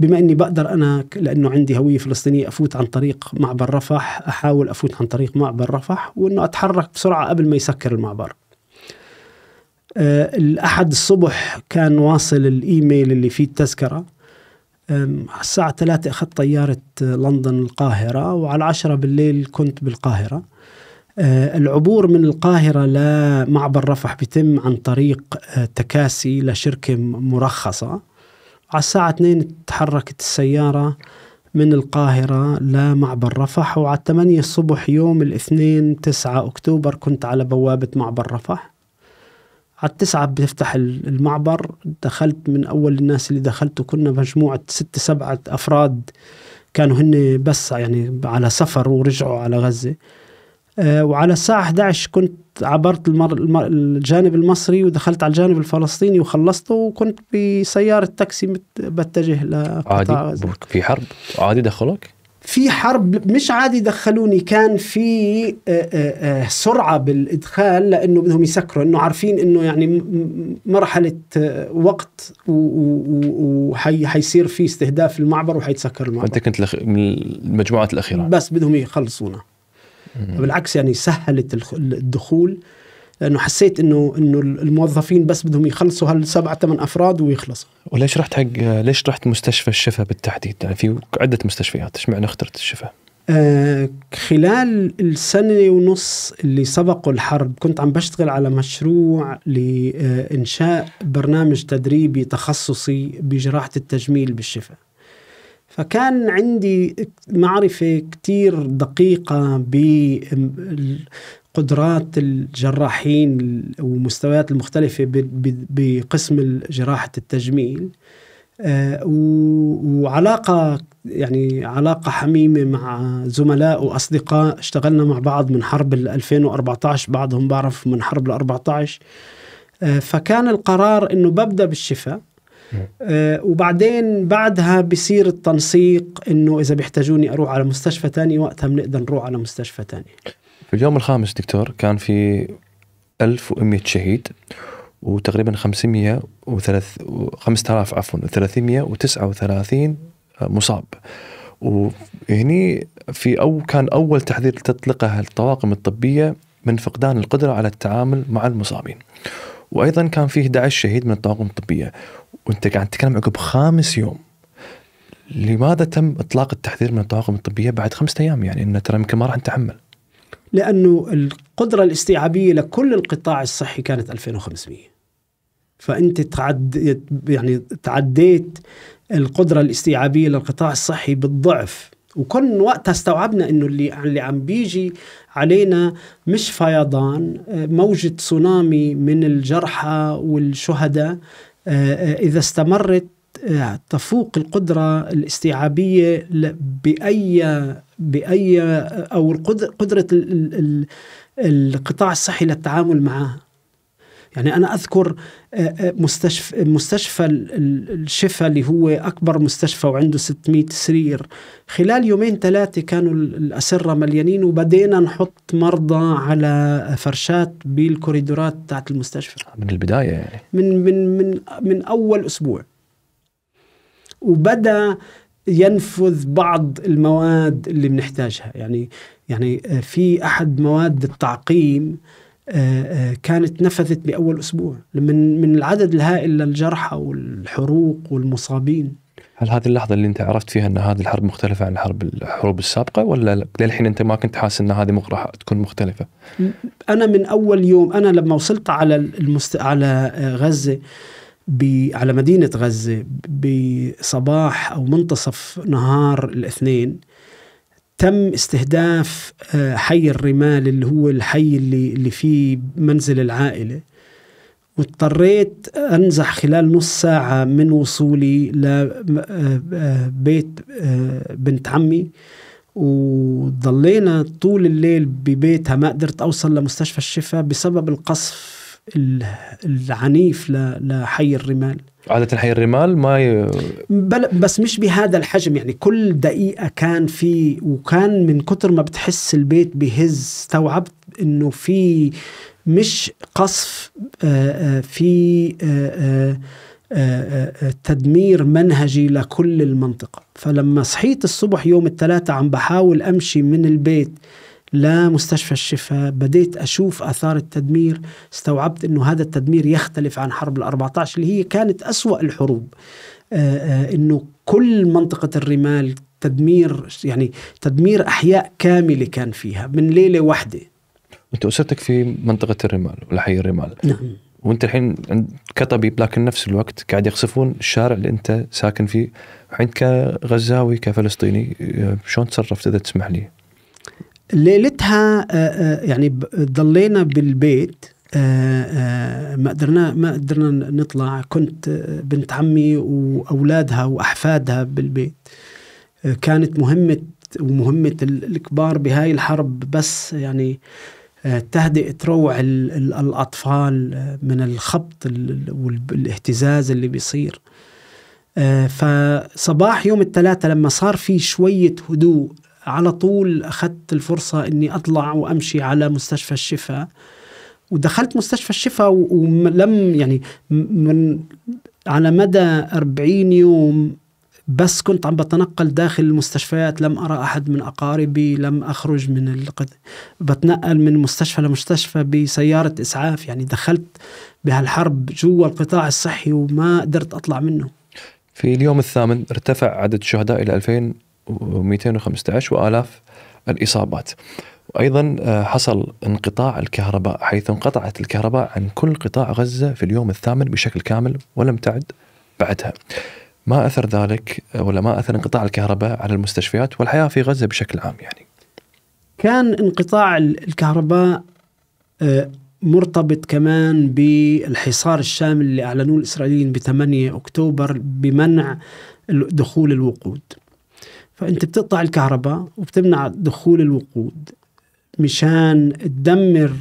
بما اني بقدر انا لانه عندي هويه فلسطينيه افوت عن طريق معبر رفح احاول افوت عن طريق معبر رفح وانه اتحرك بسرعه قبل ما يسكر المعبر أه الأحد الصبح كان واصل الإيميل اللي فيه التذكرة الساعة 3 أخذت طيارة آه، لندن القاهرة وعلى 10 بالليل كنت بالقاهرة أه العبور من القاهرة لمعبر رفح بيتم عن طريق آه، تكاسي لشركة مرخصة على الساعة 2 تحركت السيارة من القاهرة لمعبر رفح وعلى 8 الصبح يوم الاثنين 9 أكتوبر كنت على بوابة معبر رفح على التسعة بيفتح المعبر دخلت من أول الناس اللي دخلت كنا مجموعة ست سبعة أفراد كانوا هن بس يعني على سفر ورجعوا على غزة آه، وعلى الساعة 11 كنت عبرت المر... المر... الجانب المصري ودخلت على الجانب الفلسطيني وخلصته وكنت بسيارة تاكسي مت... بتجه لقطاع عادي في حرب عادي دخلوك؟ في حرب مش عادي دخلوني كان في آه، آه، سرعة بالإدخال لأنه بدهم يسكروا إنه عارفين إنه يعني مرحلة وقت وحيصير في استهداف المعبر وحيتسكر المعبر أنت كنت من المجموعات الأخيرة بس بدهم يخلصونا بالعكس يعني سهلت الدخول لانه حسيت انه انه الموظفين بس بدهم يخلصوا هالسبع ثمان افراد ويخلصوا وليش رحت حق ليش رحت مستشفى الشفا بالتحديد؟ يعني في عده مستشفيات، ايش معنى اخترت الشفا؟ آه خلال السنة ونص اللي سبقوا الحرب كنت عم بشتغل على مشروع لإنشاء آه، برنامج تدريبي تخصصي بجراحة التجميل بالشفاء فكان عندي معرفة كتير دقيقة بقدرات الجراحين ومستويات المختلفة بقسم جراحة التجميل آه، وعلاقة يعني علاقة حميمة مع زملاء وأصدقاء اشتغلنا مع بعض من حرب 2014 بعضهم بعرف من حرب 14 آه، فكان القرار أنه ببدأ بالشفاء آه، وبعدين بعدها بصير التنسيق انه اذا بيحتاجوني اروح على مستشفى تاني وقتها بنقدر نروح على مستشفى تاني في اليوم الخامس دكتور كان في 1100 شهيد وتقريبا 500 وثلاث 5000 عفوا 339 مصاب وهني في او كان اول تحذير تطلقه الطواقم الطبيه من فقدان القدره على التعامل مع المصابين. وايضا كان فيه 11 شهيد من الطواقم الطبيه وانت قاعد تتكلم عقب خامس يوم لماذا تم اطلاق التحذير من الطواقم الطبيه بعد خمسة ايام يعني انه ترى يمكن ما راح نتحمل لانه القدره الاستيعابيه لكل القطاع الصحي كانت 2500 فانت تعد يعني تعديت القدره الاستيعابيه للقطاع الصحي بالضعف وكن وقتها استوعبنا انه اللي اللي عم بيجي علينا مش فيضان آه، موجه تسونامي من الجرحى والشهداء إذا استمرت آه، تفوق القدرة الاستيعابية بأي بأي أو قدرة القطاع الصحي للتعامل معها يعني أنا أذكر آه، آه، مستشفى, مستشفى الشفا اللي هو أكبر مستشفى وعنده 600 سرير خلال يومين ثلاثة كانوا الأسرة مليانين وبدينا نحط مرضى على فرشات بالكوريدورات تاعت المستشفى من البداية يعني من, من, من, من أول أسبوع وبدأ ينفذ بعض المواد اللي بنحتاجها يعني يعني آه، في احد مواد التعقيم آه، آه، كانت نفذت بأول أسبوع من من العدد الهائل للجرحى والحروق والمصابين هل هذه اللحظة اللي أنت عرفت فيها أن هذه الحرب مختلفة عن الحرب الحروب السابقة ولا للحين أنت ما كنت حاسس أن هذه راح تكون مختلفة؟ أنا من أول يوم أنا لما وصلت على المست... على آه، غزة ب... على مدينة غزة بصباح أو منتصف نهار الاثنين تم استهداف آه، حي الرمال اللي هو الحي اللي اللي فيه منزل العائله واضطريت انزح خلال نص ساعه من وصولي لبيت آه، آه، بنت عمي وضلينا طول الليل ببيتها ما قدرت اوصل لمستشفى الشفاء بسبب القصف العنيف لحي الرمال عادة حي الرمال ما ي... بل بس مش بهذا الحجم يعني كل دقيقة كان في وكان من كتر ما بتحس البيت بهز استوعبت انه في مش قصف آه، آه، في آه، تدمير منهجي لكل المنطقة فلما صحيت الصبح يوم الثلاثة عم بحاول أمشي من البيت لمستشفى الشفاء بديت أشوف أثار التدمير استوعبت أنه هذا التدمير يختلف عن حرب ال14 اللي هي كانت أسوأ الحروب آه، آه، أنه كل منطقة الرمال تدمير يعني تدمير أحياء كاملة كان فيها من ليلة واحدة أنت أسرتك في منطقة الرمال والحي الرمال نعم وانت الحين كطبيب لكن نفس الوقت قاعد يقصفون الشارع اللي انت ساكن فيه الحين كغزاوي كفلسطيني آه، شلون تصرفت اذا تسمح لي؟ ليلتها آه، آه، يعني ضلينا بالبيت آه، ما قدرنا ما قدرنا نطلع كنت بنت عمي واولادها واحفادها بالبيت كانت مهمه ومهمه الكبار بهاي الحرب بس يعني تهدئ تروع الاطفال من الخبط والاهتزاز اللي بيصير فصباح يوم الثلاثاء لما صار في شويه هدوء على طول أخذت الفرصة أني أطلع وأمشي على مستشفى الشفاء ودخلت مستشفى الشفاء ولم يعني من على مدى 40 يوم بس كنت عم بتنقل داخل المستشفيات لم أرى أحد من أقاربي لم أخرج من القد... بتنقل من مستشفى لمستشفى بسيارة إسعاف يعني دخلت بهالحرب جوا القطاع الصحي وما قدرت أطلع منه في اليوم الثامن ارتفع عدد الشهداء إلى 2000 و215 والاف الاصابات. وايضا آه، حصل انقطاع الكهرباء حيث انقطعت الكهرباء عن كل قطاع غزه في اليوم الثامن بشكل كامل ولم تعد بعدها. ما اثر ذلك آه، ولا ما اثر انقطاع الكهرباء على المستشفيات والحياه في غزه بشكل عام يعني. كان انقطاع الكهرباء آه، مرتبط كمان بالحصار الشامل اللي اعلنوه الاسرائيليين ب 8 اكتوبر بمنع دخول الوقود. فانت بتقطع الكهرباء وبتمنع دخول الوقود مشان تدمر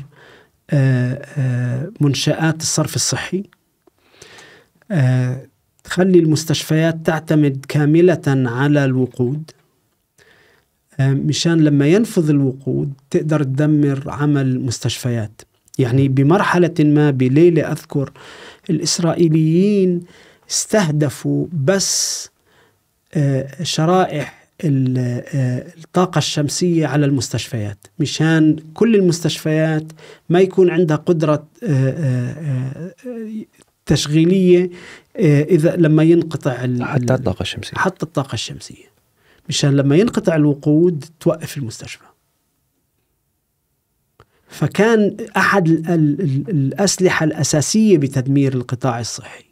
آه، آه، منشآت الصرف الصحي آه، تخلي المستشفيات تعتمد كاملة على الوقود مشان لما ينفذ الوقود تقدر تدمر عمل مستشفيات يعني بمرحلة ما بليلة أذكر الإسرائيليين استهدفوا بس شرائح آه، الطاقة الشمسية على المستشفيات مشان كل المستشفيات ما يكون عندها قدرة آه، آه، تشغيلية إذا لما ينقطع حتى الطاقة الشمسية حتى الطاقة الشمسية مشان لما ينقطع الوقود توقف المستشفى فكان أحد الأسلحة الأساسية بتدمير القطاع الصحي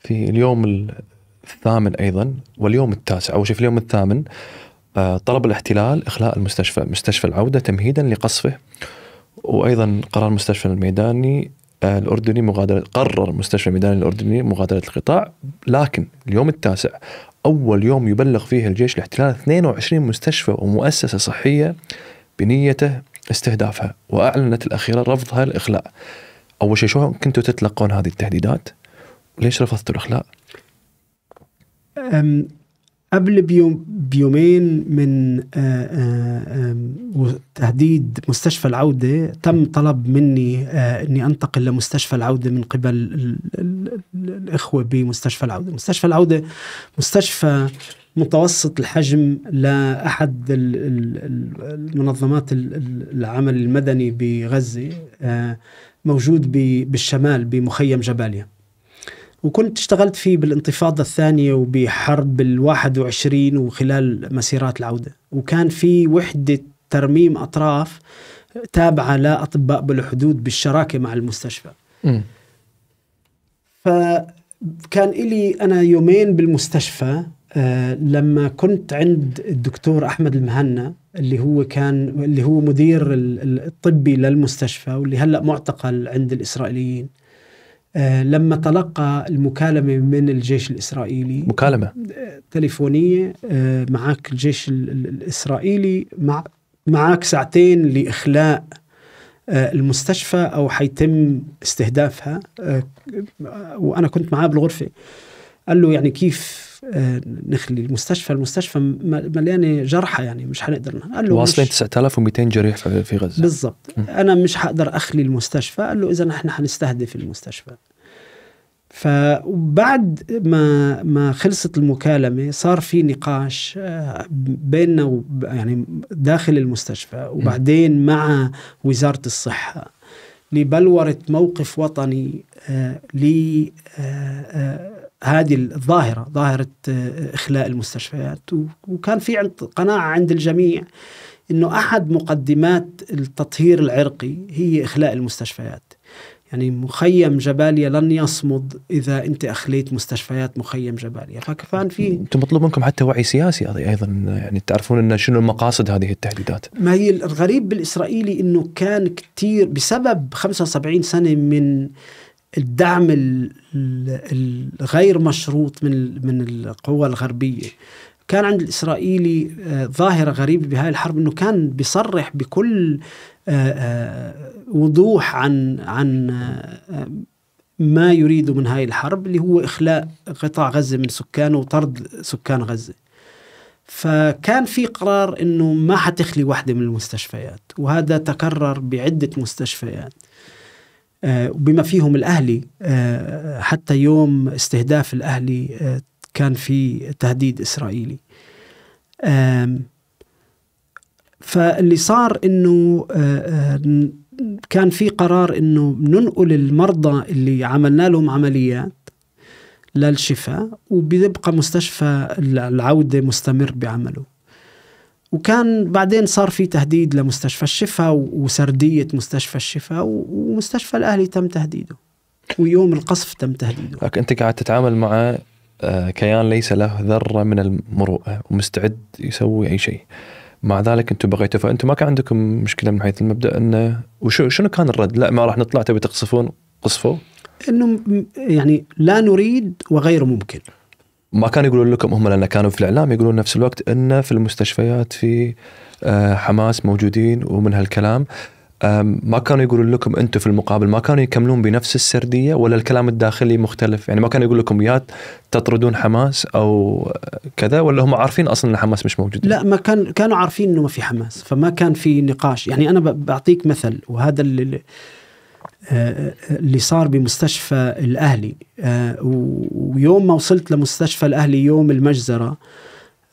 في اليوم ال... الثامن ايضا واليوم التاسع او شوف اليوم الثامن آه، طلب الاحتلال اخلاء المستشفى مستشفى العوده تمهيدا لقصفه وايضا قرار مستشفى الميداني آه، الاردني مغادره قرر مستشفى الميداني الاردني مغادره القطاع لكن اليوم التاسع اول يوم يبلغ فيه الجيش الاحتلال 22 مستشفى ومؤسسه صحيه بنيته استهدافها واعلنت الاخيره رفضها الاخلاء. اول شيء شو كنتوا تتلقون هذه التهديدات؟ ليش رفضتوا الاخلاء؟ قبل بيوم بيومين من آه، آه، تهديد مستشفى العوده تم طلب مني آه، اني انتقل لمستشفى العوده من قبل الاخوه بمستشفى العوده، مستشفى العوده مستشفى متوسط الحجم لاحد المنظمات العمل المدني بغزه موجود بالشمال بمخيم جباليا وكنت اشتغلت فيه بالانتفاضة الثانية وبحرب الواحد وعشرين وخلال مسيرات العودة وكان في وحدة ترميم أطراف تابعة لأطباء بلا حدود بالشراكة مع المستشفى م. فكان إلي أنا يومين بالمستشفى آه لما كنت عند الدكتور أحمد المهنا اللي هو كان اللي هو مدير الطبي للمستشفى واللي هلا معتقل عند الإسرائيليين آه، لما تلقى المكالمة من الجيش الإسرائيلي مكالمة آه، تليفونية آه، معك الجيش الإسرائيلي مع معك ساعتين لإخلاء المستشفى أو حيتم استهدافها وأنا كنت معاه بالغرفة قال له يعني كيف آه، نخلي المستشفى المستشفى مليانه جرحى يعني مش حنقدر قال له واصلين 9200 جريح في غزه بالضبط انا مش حقدر اخلي المستشفى قال له اذا نحن حنستهدف المستشفى فبعد ما ما خلصت المكالمه صار في نقاش آه، بيننا يعني داخل المستشفى وبعدين مع وزاره الصحه لبلوره موقف وطني آه آه آه هذه الظاهرة ظاهرة آه، إخلاء المستشفيات وكان في عند قناعة عند الجميع أنه أحد مقدمات التطهير العرقي هي إخلاء المستشفيات يعني مخيم جباليا لن يصمد اذا انت اخليت مستشفيات مخيم جباليا فكان في انتم مطلوب منكم حتى وعي سياسي ايضا يعني تعرفون ان شنو المقاصد هذه التهديدات ما هي الغريب بالاسرائيلي انه كان كثير بسبب 75 سنه من الدعم الغير مشروط من من القوى الغربيه كان عند الاسرائيلي آه، ظاهره غريبه بهذه الحرب انه كان بيصرح بكل آه، آه، وضوح عن عن ما يريده من هاي الحرب اللي هو اخلاء قطاع غزه من سكانه وطرد سكان غزه فكان في قرار انه ما حتخلي وحده من المستشفيات وهذا تكرر بعده مستشفيات وبما آه، فيهم الاهلي آه، حتى يوم استهداف الاهلي آه، كان في تهديد اسرائيلي فاللي صار انه كان في قرار انه ننقل المرضى اللي عملنا لهم عمليات للشفاء وبيبقى مستشفى العوده مستمر بعمله وكان بعدين صار في تهديد لمستشفى الشفا وسرديه مستشفى الشفا ومستشفى الاهلي تم تهديده ويوم القصف تم تهديده لكن انت قاعد تتعامل مع آه، كيان ليس له ذره من المروءه ومستعد يسوي اي شيء مع ذلك انتم بغيتوا فانتم ما كان عندكم مشكله من حيث المبدا انه وشو شنو كان الرد؟ لا ما راح نطلع تبي تقصفون قصفوا؟ انه يعني لا نريد وغير ممكن ما كانوا يقولون لكم هم لان كانوا في الاعلام يقولون نفس الوقت ان في المستشفيات في آه، حماس موجودين ومن هالكلام آه، ما كانوا يقولون لكم انتم في المقابل ما كانوا يكملون بنفس السرديه ولا الكلام الداخلي مختلف يعني ما كانوا يقول لكم يا تطردون حماس او كذا ولا هم عارفين اصلا ان حماس مش موجود لا ما كان كانوا عارفين انه ما في حماس فما كان في نقاش يعني انا بعطيك مثل وهذا اللي اللي صار بمستشفى الاهلي آه، ويوم ما وصلت لمستشفى الاهلي يوم المجزره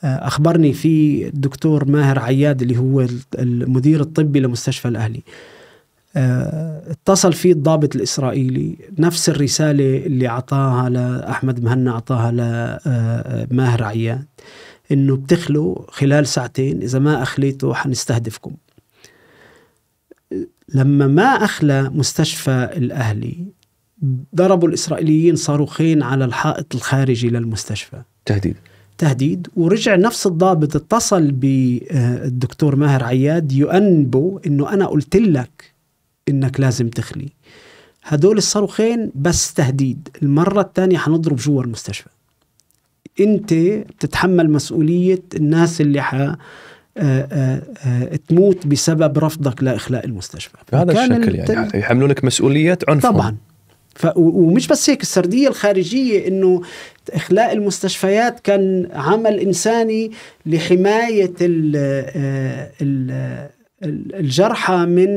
آه، اخبرني في الدكتور ماهر عياد اللي هو المدير الطبي لمستشفى الاهلي آه، اتصل فيه الضابط الاسرائيلي نفس الرساله اللي اعطاها لاحمد مهنا اعطاها لماهر عياد انه بتخلوا خلال ساعتين اذا ما اخليتوا حنستهدفكم لما ما أخلى مستشفى الأهلي ضربوا الإسرائيليين صاروخين على الحائط الخارجي للمستشفى تهديد تهديد ورجع نفس الضابط اتصل بالدكتور آه، ماهر عياد يؤنبه انه انا قلت لك انك لازم تخلي هدول الصاروخين بس تهديد المرة الثانية حنضرب جوا المستشفى انت بتتحمل مسؤولية الناس اللي ح تموت بسبب رفضك لاخلاء المستشفى بهذا الشكل يعني. يعني يحملونك مسؤوليه عنف طبعا ف ومش بس هيك السرديه الخارجيه انه اخلاء المستشفيات كان عمل انساني لحمايه ال آه، ال الجرحى من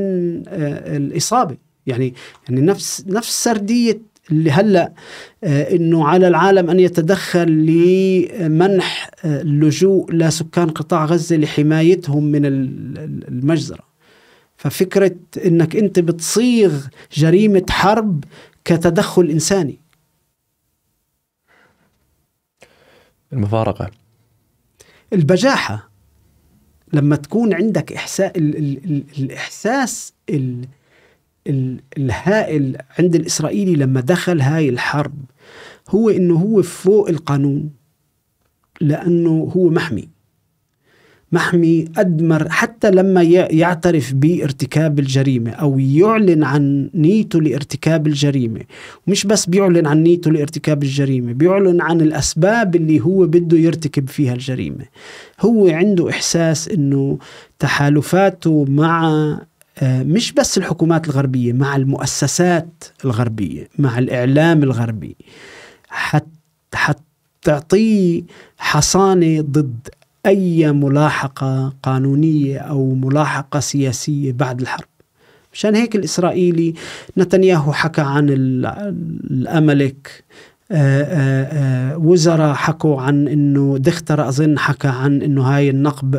آه، الاصابه يعني يعني نفس نفس سرديه اللي هلا آه، انه على العالم ان يتدخل لمنح اللجوء آه، لسكان قطاع غزه لحمايتهم من المجزره ففكره انك انت بتصيغ جريمه حرب كتدخل انساني المفارقه البجاحه لما تكون عندك احساس الاحساس الهائل عند الإسرائيلي لما دخل هاي الحرب هو إنه هو فوق القانون لأنه هو محمي محمي أدمر حتى لما يعترف بارتكاب الجريمة أو يعلن عن نيته لارتكاب الجريمة ومش بس بيعلن عن نيته لارتكاب الجريمة بيعلن عن الأسباب اللي هو بده يرتكب فيها الجريمة هو عنده إحساس أنه تحالفاته مع آه، مش بس الحكومات الغربية مع المؤسسات الغربية مع الإعلام الغربي حت حتعطيه حصانة ضد أي ملاحقة قانونية أو ملاحقة سياسية بعد الحرب مشان هيك الإسرائيلي نتنياهو حكى عن الأملك آه، آه، آه، وزراء حكوا عن انه دختر اظن حكى عن انه هاي النقب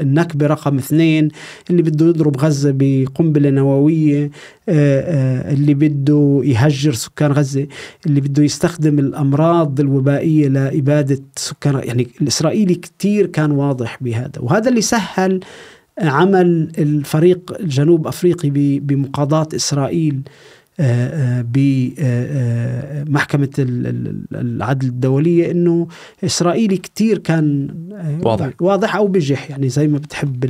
النكبه رقم اثنين اللي بده يضرب غزه بقنبله نوويه اللي بده يهجر سكان غزه اللي بده يستخدم الامراض الوبائيه لاباده سكان يعني الاسرائيلي كثير كان واضح بهذا وهذا اللي سهل عمل الفريق الجنوب افريقي بمقاضاه اسرائيل بمحكمة العدل الدولية أنه إسرائيلي كتير كان واضح واضح أو بجح يعني زي ما بتحب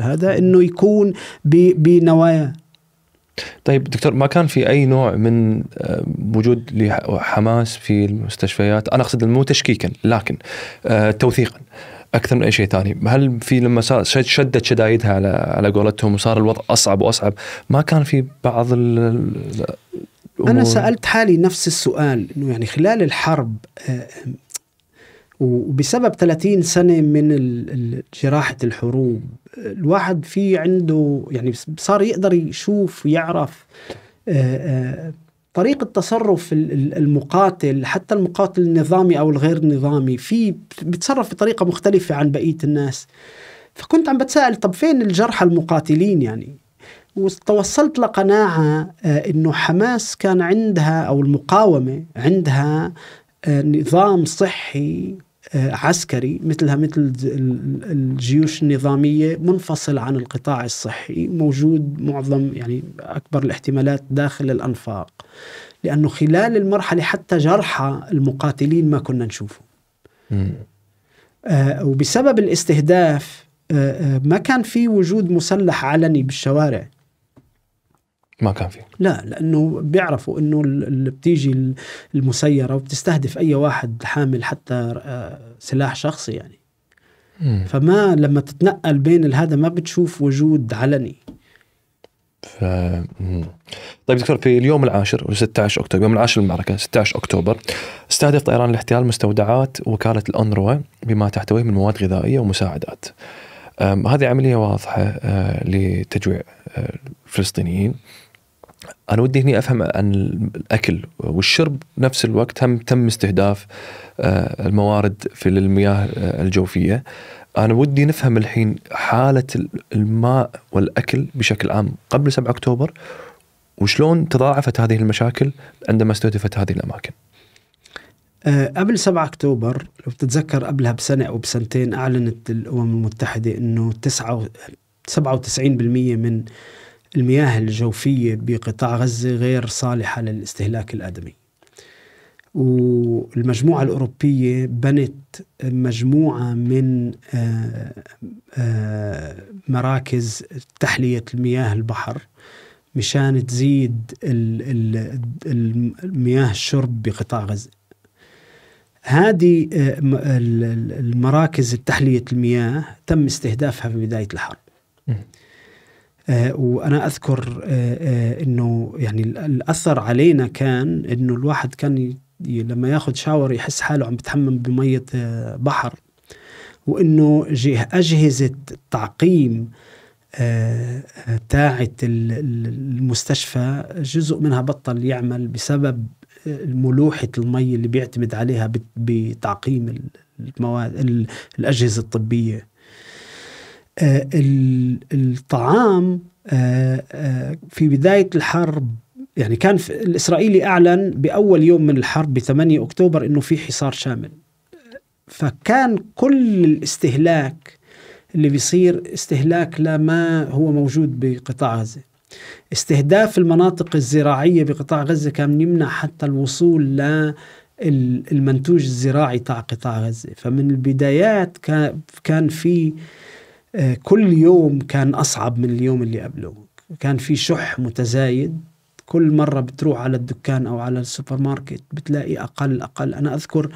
هذا أنه يكون بنوايا طيب دكتور ما كان في اي نوع من آه، وجود لحماس في المستشفيات انا اقصد مو تشكيكا لكن آه، توثيقا اكثر من اي شيء ثاني، هل في لما صار شدت شدايدها على على قولتهم وصار الوضع اصعب واصعب، ما كان في بعض ال انا سالت حالي نفس السؤال انه يعني خلال الحرب آه، آه، وبسبب 30 سنه من جراحه الحروب الواحد في عنده يعني صار يقدر يشوف يعرف آه، طريقة تصرف المقاتل حتى المقاتل النظامي أو الغير نظامي في بتصرف بطريقة مختلفة عن بقية الناس فكنت عم بتساءل طب فين الجرحى المقاتلين يعني وتوصلت لقناعة آه، أنه حماس كان عندها أو المقاومة عندها آه، نظام صحي آه، عسكري مثلها مثل الجيوش النظاميه منفصل عن القطاع الصحي موجود معظم يعني اكبر الاحتمالات داخل الانفاق لانه خلال المرحله حتى جرحى المقاتلين ما كنا نشوفه آه وبسبب الاستهداف آه،, آه ما كان في وجود مسلح علني بالشوارع ما كان في لا لانه بيعرفوا انه اللي بتيجي المسيره وبتستهدف اي واحد حامل حتى آه، سلاح شخصي يعني مم. فما لما تتنقل بين هذا ما بتشوف وجود علني ف... طيب دكتور في اليوم العاشر 16 اكتوبر يوم العاشر المعركه 16 اكتوبر استهدف طيران الاحتلال مستودعات وكاله الانروا بما تحتويه من مواد غذائيه ومساعدات هذه عمليه واضحه آه، لتجويع آه، الفلسطينيين انا ودي هنا افهم عن الاكل والشرب نفس الوقت هم تم استهداف آه، الموارد في للمياه آه، الجوفيه انا ودي نفهم الحين حاله الماء والاكل بشكل عام قبل 7 اكتوبر وشلون تضاعفت هذه المشاكل عندما استهدفت هذه الاماكن آه، قبل 7 اكتوبر لو بتتذكر قبلها بسنه او بسنتين اعلنت الامم المتحده انه 97% من المياه الجوفية بقطاع غزة غير صالحة للاستهلاك الآدمي والمجموعة الأوروبية بنت مجموعة من آه، آه، مراكز تحلية المياه البحر مشان تزيد المياه الشرب بقطاع غزة هذه آه، المراكز التحلية المياه تم استهدافها في بداية الحرب آه، وانا اذكر آه، آه، انه يعني الاثر علينا كان انه الواحد كان لما ياخذ شاور يحس حاله عم بتحمم بميه بحر وانه اجهزه التعقيم تاعت المستشفى جزء منها بطل يعمل بسبب ملوحة المي اللي بيعتمد عليها بتعقيم المواد الأجهزة الطبية آه، الطعام آه، آه، في بداية الحرب يعني كان الإسرائيلي أعلن بأول يوم من الحرب ب 8 أكتوبر أنه في حصار شامل فكان كل الاستهلاك اللي بيصير استهلاك لما هو موجود بقطاع غزة استهداف المناطق الزراعية بقطاع غزة كان يمنع حتى الوصول ل المنتوج الزراعي تاع قطاع غزة فمن البدايات كان في آه، كل يوم كان أصعب من اليوم اللي قبله كان في شح متزايد كل مرة بتروح على الدكان أو على السوبر ماركت بتلاقي أقل أقل أنا أذكر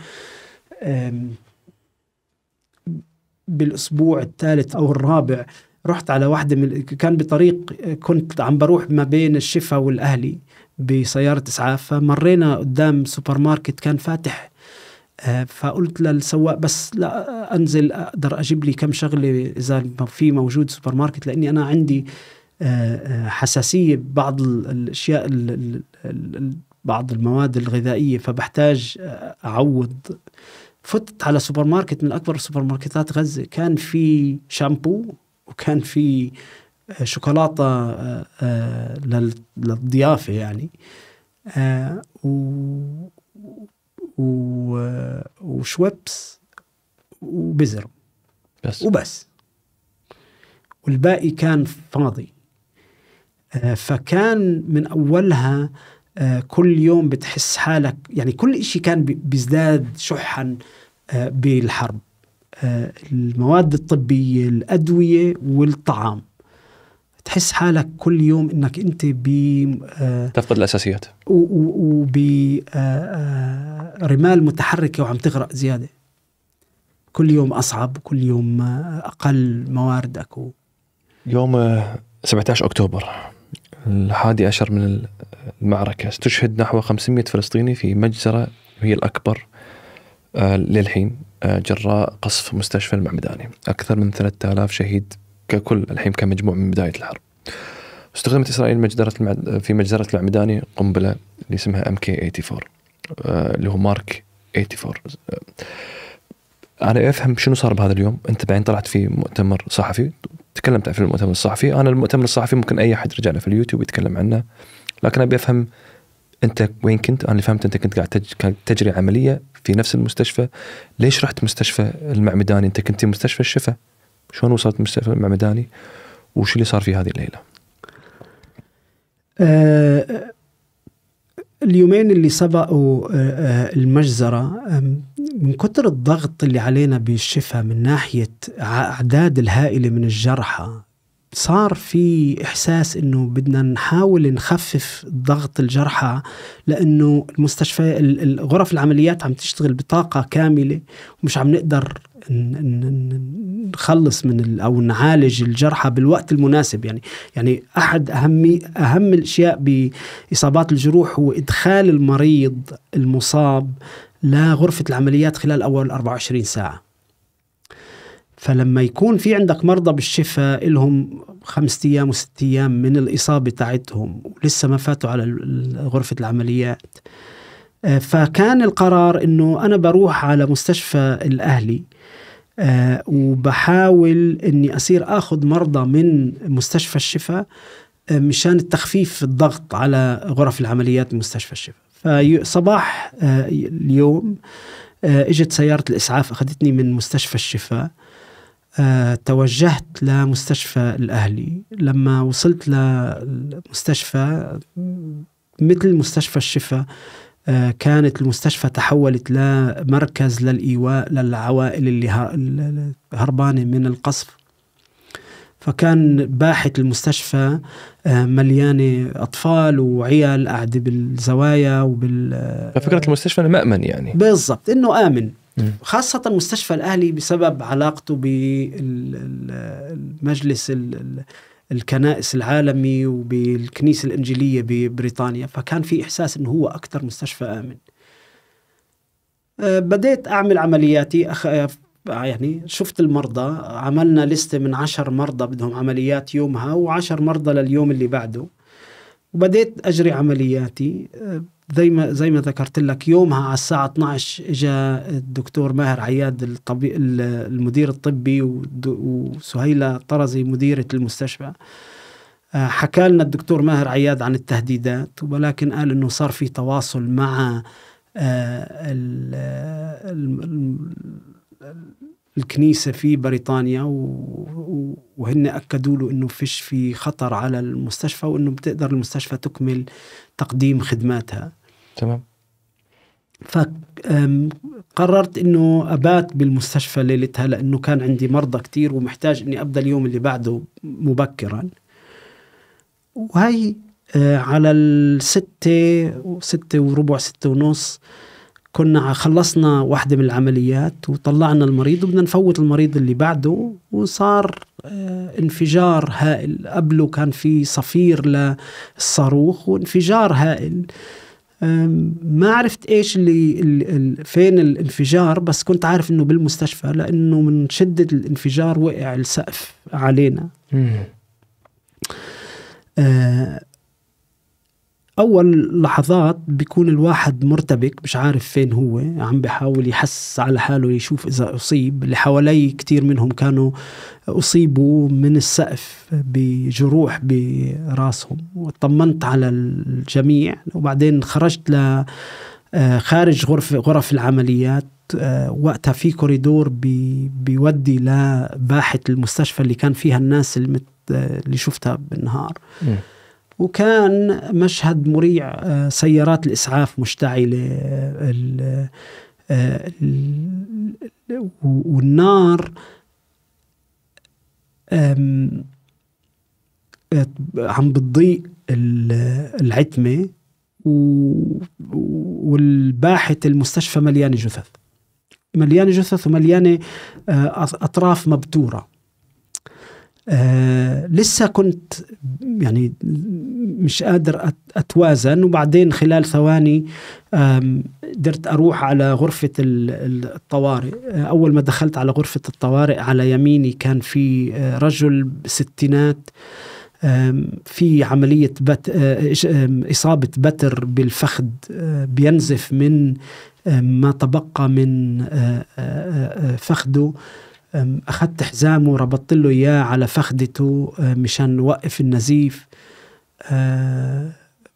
بالأسبوع الثالث أو الرابع رحت على واحدة من كان بطريق آه، كنت عم بروح ما بين الشفا والأهلي بسيارة إسعاف فمرينا قدام سوبر ماركت كان فاتح آه، فقلت للسواق بس لا انزل اقدر اجيب لي كم شغله اذا في موجود سوبر ماركت لاني انا عندي آه، آه، حساسيه ببعض الاشياء بعض المواد الغذائيه فبحتاج اعوض فتت على سوبر ماركت من اكبر سوبر ماركتات غزه كان في شامبو وكان في شوكولاته للضيافه يعني و... وشوبس وبزر بس وبس والباقي كان فاضي آه، فكان من أولها آه، كل يوم بتحس حالك يعني كل إشي كان بيزداد شحا آه، بالحرب المواد الطبية الأدوية والطعام تحس حالك كل يوم انك انت ب آه تفقد الاساسيات وب آه،, آه رمال متحركه وعم تغرق زياده كل يوم اصعب كل يوم آه، اقل مواردك و... يوم 17 آه، اكتوبر الحادي عشر من المعركة استشهد نحو 500 فلسطيني في مجزرة هي الأكبر للحين جراء قصف مستشفى المعمداني أكثر من 3000 شهيد ككل الحين كمجموع من بدايه الحرب. استخدمت اسرائيل مجزره المعد... في مجزره العمداني قنبله اللي اسمها ام كي 84 اللي هو مارك 84 آه، انا افهم شنو صار بهذا اليوم انت بعدين طلعت في مؤتمر صحفي تكلمت في المؤتمر الصحفي انا المؤتمر الصحفي ممكن اي احد يرجع له في اليوتيوب يتكلم عنه لكن ابي افهم انت وين كنت؟ انا اللي فهمت انت كنت قاعد تجري عمليه في نفس المستشفى، ليش رحت مستشفى المعمداني؟ انت كنت في مستشفى الشفا شلون وصلت مستشفى المعمداني وش اللي صار في هذه الليله؟ آه اليومين اللي سبقوا آه, آه، المجزره من كثر الضغط اللي علينا بالشفاء من ناحيه اعداد الهائله من الجرحى صار في احساس انه بدنا نحاول نخفف ضغط الجرحى لانه المستشفى غرف العمليات عم تشتغل بطاقه كامله ومش عم نقدر نخلص من او نعالج الجرحى بالوقت المناسب يعني يعني احد اهم اهم الاشياء باصابات الجروح هو ادخال المريض المصاب لغرفه العمليات خلال اول 24 ساعه فلما يكون في عندك مرضى بالشفاء لهم خمسة أيام وست أيام من الإصابة تاعتهم ولسه ما فاتوا على غرفة العمليات آه، فكان القرار أنه أنا بروح على مستشفى الأهلي آه، وبحاول أني أصير أخذ مرضى من مستشفى الشفاء آه، مشان التخفيف الضغط على غرف العمليات بمستشفى الشفاء فصباح اليوم اجت سيارة الإسعاف أخذتني من مستشفى الشفاء آه، توجهت لمستشفى الأهلي لما وصلت لمستشفى مثل مستشفى الشفا آه، كانت المستشفى تحولت لمركز للإيواء للعوائل اللي هربانة من القصف فكان باحة المستشفى آه، مليانة أطفال وعيال قاعدة بالزوايا وبال فكرة المستشفى مأمن يعني بالضبط إنه آمن خاصة المستشفى الأهلي بسبب علاقته بالمجلس الكنائس العالمي وبالكنيسة الإنجيلية ببريطانيا فكان في إحساس أنه هو أكثر مستشفى آمن أه، بديت أعمل عملياتي أخ... أه، يعني شفت المرضى عملنا لستة من عشر مرضى بدهم عمليات يومها وعشر مرضى لليوم اللي بعده وبديت أجري عملياتي أه، زي ما زي ما ذكرت لك يومها على الساعه 12 اجى الدكتور ماهر عياد الطبيب المدير الطبي وسهيله طرزي مديره المستشفى آه، حكى لنا الدكتور ماهر عياد عن التهديدات ولكن قال انه صار في تواصل مع آه، الكنيسه في بريطانيا وهن اكدوا له انه فيش في خطر على المستشفى وانه بتقدر المستشفى تكمل تقديم خدماتها تمام فقررت انه ابات بالمستشفى ليلتها لانه كان عندي مرضى كثير ومحتاج اني ابدا اليوم اللي بعده مبكرا وهي أه، على الستة وستة وربع ستة ونص كنا خلصنا واحدة من العمليات وطلعنا المريض وبدنا نفوت المريض اللي بعده وصار آه، انفجار هائل قبله كان في صفير للصاروخ وانفجار هائل ما عرفت ايش اللي, فين الانفجار بس كنت عارف انه بالمستشفى لانه من شده الانفجار وقع السقف علينا اول لحظات بيكون الواحد مرتبك مش عارف فين هو عم بحاول يحس على حاله يشوف اذا اصيب اللي حوالي كثير منهم كانوا اصيبوا من السقف بجروح براسهم وطمنت على الجميع وبعدين خرجت ل آه، خارج غرف غرف العمليات آه، وقتها في كوريدور بي بيودي لباحة المستشفى اللي كان فيها الناس اللي, آه، اللي شفتها بالنهار وكان مشهد مريع آه، سيارات الإسعاف مشتعلة آه، والنار آه، عم بتضيء العتمة والباحث المستشفى مليانة جثث مليانة جثث ومليانة أطراف مبتورة آه لسه كنت يعني مش قادر اتوازن وبعدين خلال ثواني قدرت اروح على غرفه الطوارئ آه، اول ما دخلت على غرفه الطوارئ على يميني كان في آه، رجل بالستينات في عملية بت... آه، إصابة بتر بالفخذ بينزف من ما تبقى من فخذه أخذت حزامه وربطت له إياه على فخدته مشان نوقف النزيف أه،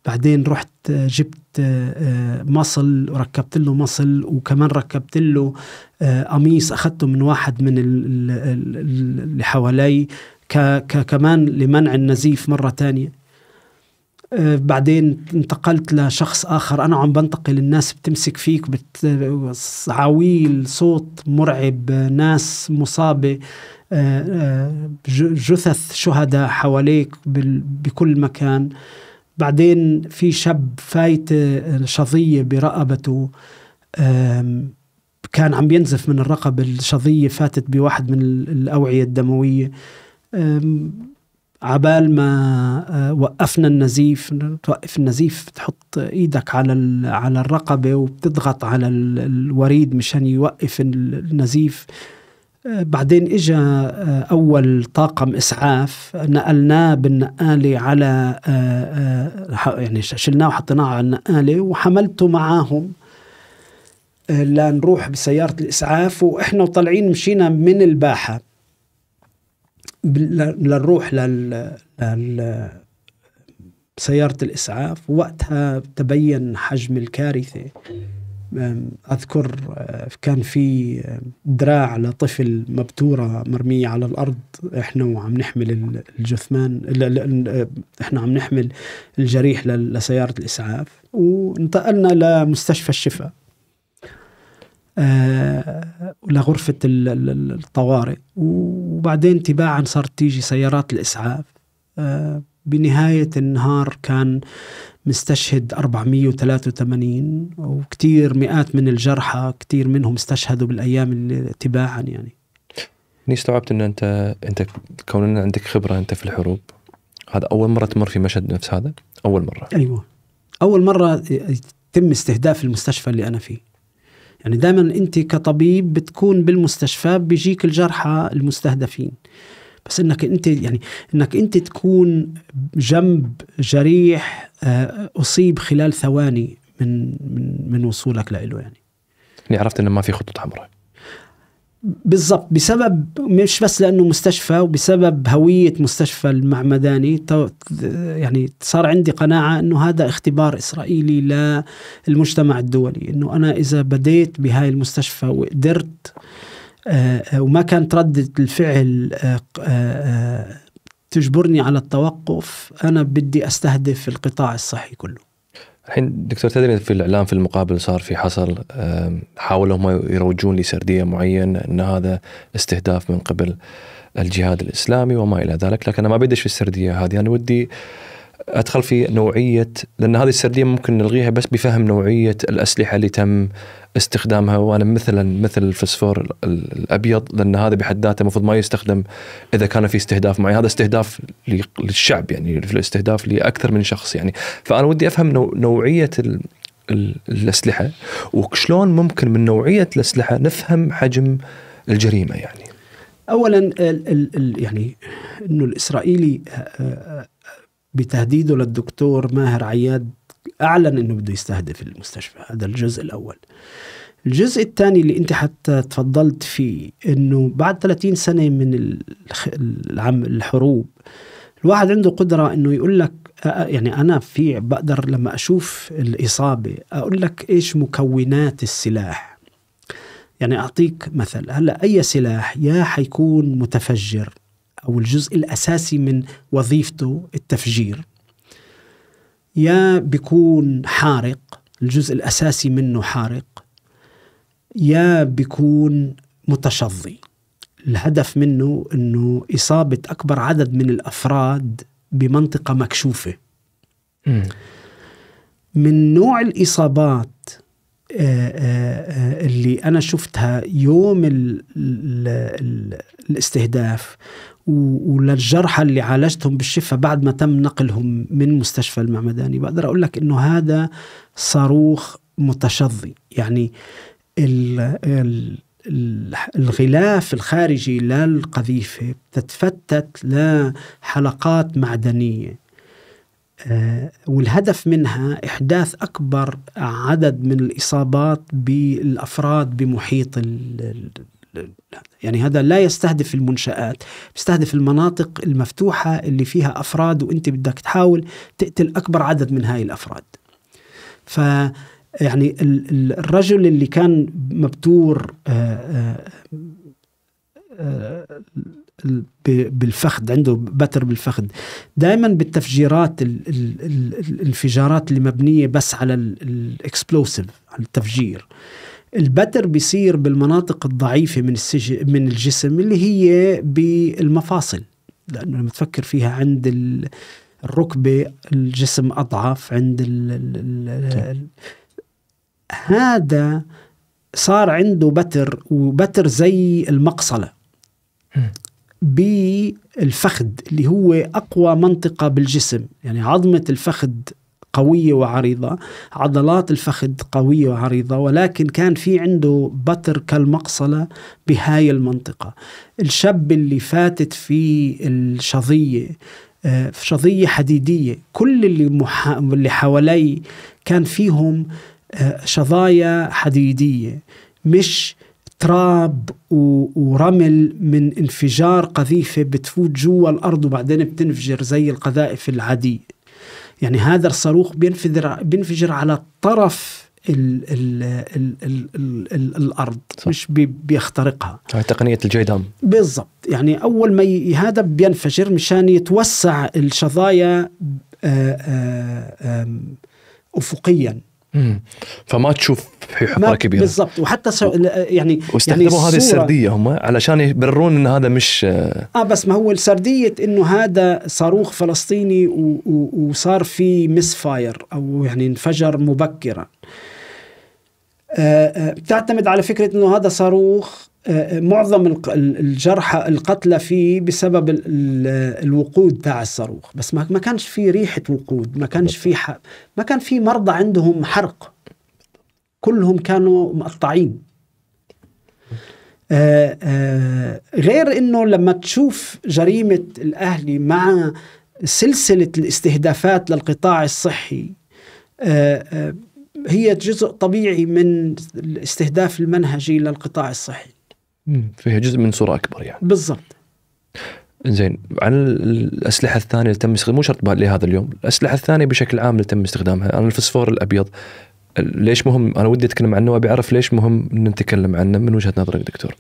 بعدين رحت أه، جبت أه، مصل وركبت له مصل وكمان ركبت له قميص أخذته من واحد من اللي حوالي كمان لمنع النزيف مرة تانية آه، بعدين انتقلت لشخص اخر انا عم بنتقل الناس بتمسك فيك عويل صوت مرعب ناس مصابه آه، آه، جثث شهداء حواليك بكل مكان بعدين في شاب فايته شظيه برقبته كان عم ينزف من الرقبه الشظيه فاتت بواحد من الاوعيه الدمويه عبال ما آه، وقفنا النزيف توقف النزيف تحط ايدك على على الرقبه وبتضغط على الوريد مشان يوقف النزيف آه، بعدين اجى آه، اول طاقم اسعاف نقلناه بالنقاله على يعني شلناه وحطيناه على النقاله وحملته معاهم لنروح بسياره الاسعاف واحنا وطالعين مشينا من الباحه لنروح لل, لل... سيارة الإسعاف وقتها تبين حجم الكارثة أذكر آه، كان في آه، دراع لطفل مبتورة مرمية على الأرض إحنا وعم نحمل الجثمان آه، إحنا عم نحمل الجريح لسيارة الإسعاف وانتقلنا لمستشفى الشفاء آه، لغرفة الطوارئ وبعدين تباعا صارت تيجي سيارات الإسعاف آه، بنهاية النهار كان مستشهد 483 وكثير مئات من الجرحى كثير منهم استشهدوا بالأيام اللي تباعا يعني اني استوعبت انه انت انت كون ان عندك خبره انت في الحروب هذا اول مره تمر في مشهد نفس هذا؟ اول مره ايوه اول مره يتم استهداف المستشفى اللي انا فيه يعني دائما انت كطبيب بتكون بالمستشفى بيجيك الجرحى المستهدفين بس انك انت يعني انك انت تكون جنب جريح آه، اصيب خلال ثواني من من, من وصولك له يعني يعني عرفت انه ما في خطوط حمراء بالضبط بسبب مش بس لانه مستشفى وبسبب هويه مستشفى المعمداني يعني صار عندي قناعه انه هذا اختبار اسرائيلي للمجتمع الدولي انه انا اذا بديت بهاي المستشفى وقدرت آه، آه، وما كانت ردة الفعل آه، تجبرني على التوقف أنا بدي أستهدف القطاع الصحي كله الحين دكتور تدري في الاعلام في المقابل صار في حصل حاولوا هم يروجون لسرديه معين ان هذا استهداف من قبل الجهاد الاسلامي وما الى ذلك لكن انا ما بديش في السرديه هذه انا ودي ادخل في نوعيه لان هذه السرديه ممكن نلغيها بس بفهم نوعيه الاسلحه اللي تم استخدامها وانا مثلا مثل الفسفور الابيض لان هذا بحد ذاته المفروض ما يستخدم اذا كان في استهداف معين هذا استهداف للشعب يعني في الاستهداف لاكثر من شخص يعني فانا ودي افهم نوعيه الاسلحه وشلون ممكن من نوعيه الاسلحه نفهم حجم الجريمه يعني اولا الـ الـ يعني انه الاسرائيلي آه، آه، بتهديده للدكتور ماهر عياد اعلن انه بده يستهدف المستشفى هذا الجزء الاول الجزء الثاني اللي انت حتى تفضلت فيه انه بعد 30 سنه من العم الحروب الواحد عنده قدره انه يقول لك يعني انا في بقدر لما اشوف الاصابه اقول لك ايش مكونات السلاح يعني اعطيك مثل هلا اي سلاح يا حيكون متفجر أو الجزء الأساسي من وظيفته التفجير يا بيكون حارق الجزء الأساسي منه حارق يا بيكون متشظي الهدف منه أنه إصابة أكبر عدد من الأفراد بمنطقة مكشوفة من نوع الإصابات آه، آه، آه، اللي أنا شفتها يوم ال ال ال الاستهداف وللجرحى اللي عالجتهم بالشفة بعد ما تم نقلهم من مستشفى المعمداني بقدر أقول لك أنه هذا صاروخ متشظي يعني الـ الـ الغلاف الخارجي للقذيفة تتفتت لحلقات معدنية آه، والهدف منها إحداث أكبر عدد من الإصابات بالأفراد بمحيط يعني هذا لا يستهدف المنشآت يستهدف المناطق المفتوحة اللي فيها أفراد وأنت بدك تحاول تقتل أكبر عدد من هاي الأفراد ف يعني الرجل اللي كان مبتور آه، آه، آه، بالفخذ عنده بتر بالفخذ دائما بالتفجيرات الانفجارات اللي مبنيه بس على الاكسبلوسيف على التفجير البتر بيصير بالمناطق الضعيفة من السج... من الجسم اللي هي بالمفاصل لأنه لما تفكر فيها عند ال... الركبة الجسم أضعف عند ال... ال... ال... طيب. هذا صار عنده بتر وبتر زي المقصلة بالفخذ اللي هو أقوى منطقة بالجسم يعني عظمة الفخذ قوية وعريضة عضلات الفخذ قوية وعريضة ولكن كان في عنده بتر كالمقصلة بهاي المنطقة الشاب اللي فاتت في الشظية آه، شظية حديدية كل اللي, مح... اللي حوالي كان فيهم آه، شظايا حديدية مش تراب ورمل من انفجار قذيفة بتفوت جوا الأرض وبعدين بتنفجر زي القذائف العادية يعني هذا الصاروخ بينفجر بينفجر على طرف الـ الـ الـ الـ الـ الـ الارض صح. مش بيخترقها هاي تقنيه الجيدام بالضبط يعني اول ما هذا بينفجر مشان يتوسع الشظايا آه، آه، افقيا فما تشوف في حفره كبيره بالضبط وحتى سو... يعني واستخدموا يعني هذه السرديه هم علشان يبررون ان هذا مش اه بس ما هو السرديه انه هذا صاروخ فلسطيني و... و... وصار في مس فاير او يعني انفجر مبكرا آه... بتعتمد آه، على فكره انه هذا صاروخ معظم الجرحى القتلى فيه بسبب الوقود تاع الصاروخ بس ما كانش في ريحه وقود ما كانش في ما كان في مرضى عندهم حرق كلهم كانوا مقطعين آآ آه، آآ آه، غير انه لما تشوف جريمه الاهلي مع سلسله الاستهدافات للقطاع الصحي آآ آه، هي جزء طبيعي من الاستهداف المنهجي للقطاع الصحي فيها جزء من صوره اكبر يعني بالضبط زين عن الاسلحه الثانيه اللي تم استخدامها مو شرط لهذا اليوم، الاسلحه الثانيه بشكل عام اللي تم استخدامها، انا الفسفور الابيض ليش مهم؟ انا ودي اتكلم عنه وابي اعرف ليش مهم ان نتكلم عنه من وجهه نظرك دكتور.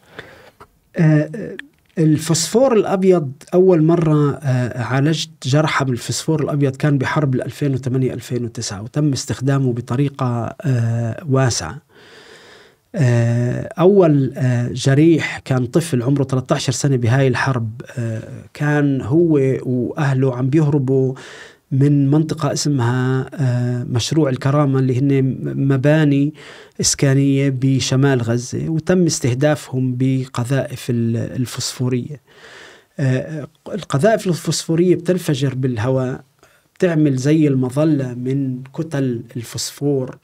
آه, آه، الفسفور الابيض اول مره آه عالجت جرحى بالفسفور الابيض كان بحرب 2008 2009 وتم استخدامه بطريقه آه واسعه. آه، أول آه، جريح كان طفل عمره 13 سنة بهاي الحرب آه، كان هو وأهله عم بيهربوا من منطقة اسمها مشروع الكرامة اللي هن مباني إسكانية بشمال غزة وتم استهدافهم بقذائف الفسفورية القذائف الفسفورية بتنفجر بالهواء بتعمل زي المظلة من كتل الفوسفور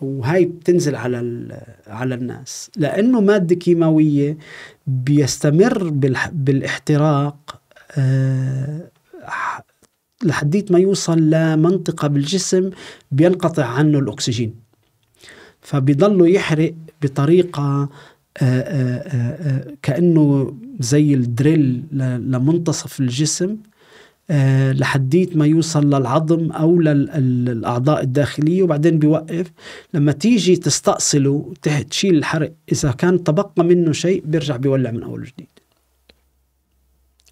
وهي بتنزل على على الناس لانه ماده كيماويه بيستمر بالاحتراق آه، لحديت ما يوصل لمنطقه بالجسم بينقطع عنه الاكسجين فبيضله يحرق بطريقه آه، آه، كانه زي الدريل لمنتصف الجسم آه، لحديت ما يوصل للعظم او للاعضاء الداخليه وبعدين بيوقف لما تيجي تستأصله تشيل الحرق اذا كان تبقى منه شيء بيرجع بيولع من اول وجديد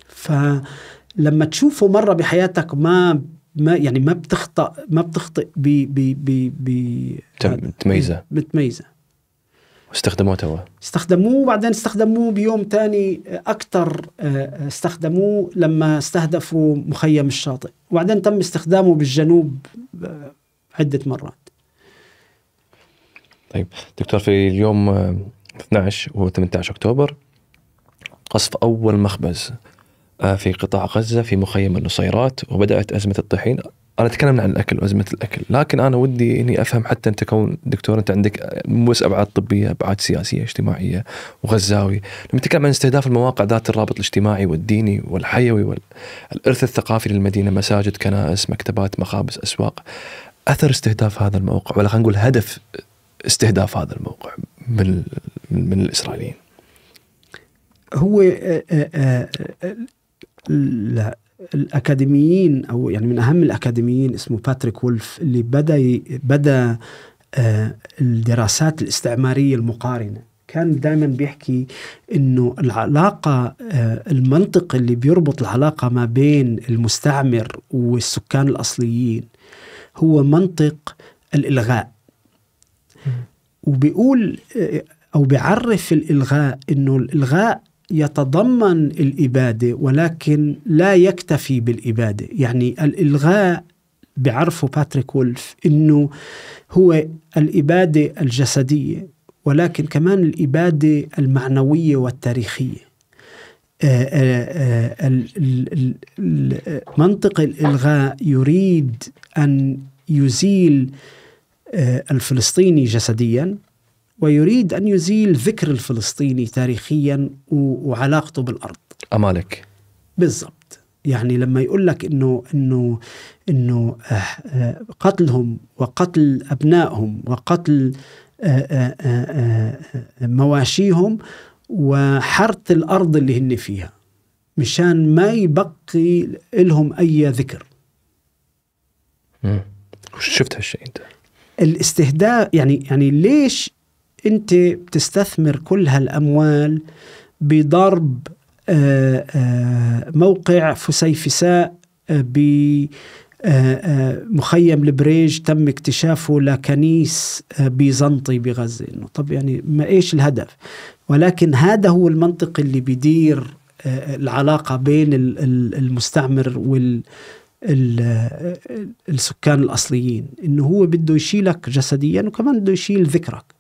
فلما تشوفه مره بحياتك ما ما يعني ما بتخطأ ما بتخطئ ب ب ب ب بتميزه بتميزه استخدموه توا استخدموه وبعدين استخدموه بيوم تاني آه، أكثر آه، آه، استخدموه لما استهدفوا مخيم الشاطئ وبعدين تم استخدامه بالجنوب عدة مرات طيب دكتور في اليوم 12 و 18 أكتوبر قصف أول مخبز في قطاع غزة في مخيم النصيرات وبدأت أزمة الطحين انا تكلمنا عن الاكل وازمه الاكل لكن انا ودي اني افهم حتى انت كون دكتور انت عندك مو بس ابعاد طبيه ابعاد سياسيه اجتماعيه وغزاوي لما تتكلم عن استهداف المواقع ذات الرابط الاجتماعي والديني والحيوي والارث الثقافي للمدينه مساجد كنائس مكتبات مخابز اسواق اثر استهداف هذا الموقع ولا خلينا نقول هدف استهداف هذا الموقع من من الاسرائيليين هو آه، آه، آه، لا الاكاديميين او يعني من اهم الاكاديميين اسمه باتريك وولف اللي بدا بدا آه، الدراسات الاستعماريه المقارنه كان دائما بيحكي انه العلاقه آه، المنطق اللي بيربط العلاقه ما بين المستعمر والسكان الاصليين هو منطق الالغاء وبيقول آه، او بيعرف الالغاء انه الالغاء يتضمن الإبادة ولكن لا يكتفي بالإبادة يعني الإلغاء بعرفه باتريك وولف أنه هو الإبادة الجسدية ولكن كمان الإبادة المعنوية والتاريخية آه، آه، آه، منطق الإلغاء يريد أن يزيل الفلسطيني جسديا ويريد أن يزيل ذكر الفلسطيني تاريخيا وعلاقته بالأرض أمالك بالضبط يعني لما يقول لك انه انه انه آه، آه، قتلهم وقتل ابنائهم وقتل آه، مواشيهم وحرث الارض اللي هن فيها مشان ما يبقي لهم اي ذكر امم شفت هالشيء انت الاستهداف يعني يعني ليش انت بتستثمر كل هالاموال بضرب آه، آه، موقع فسيفساء آه، بمخيم البريج تم اكتشافه لكنيس بيزنطي بغزة إنه طب يعني ما إيش الهدف ولكن هذا هو المنطق اللي بيدير العلاقة بين المستعمر وال السكان الأصليين إنه هو بده يشيلك جسديا وكمان بده يشيل ذكرك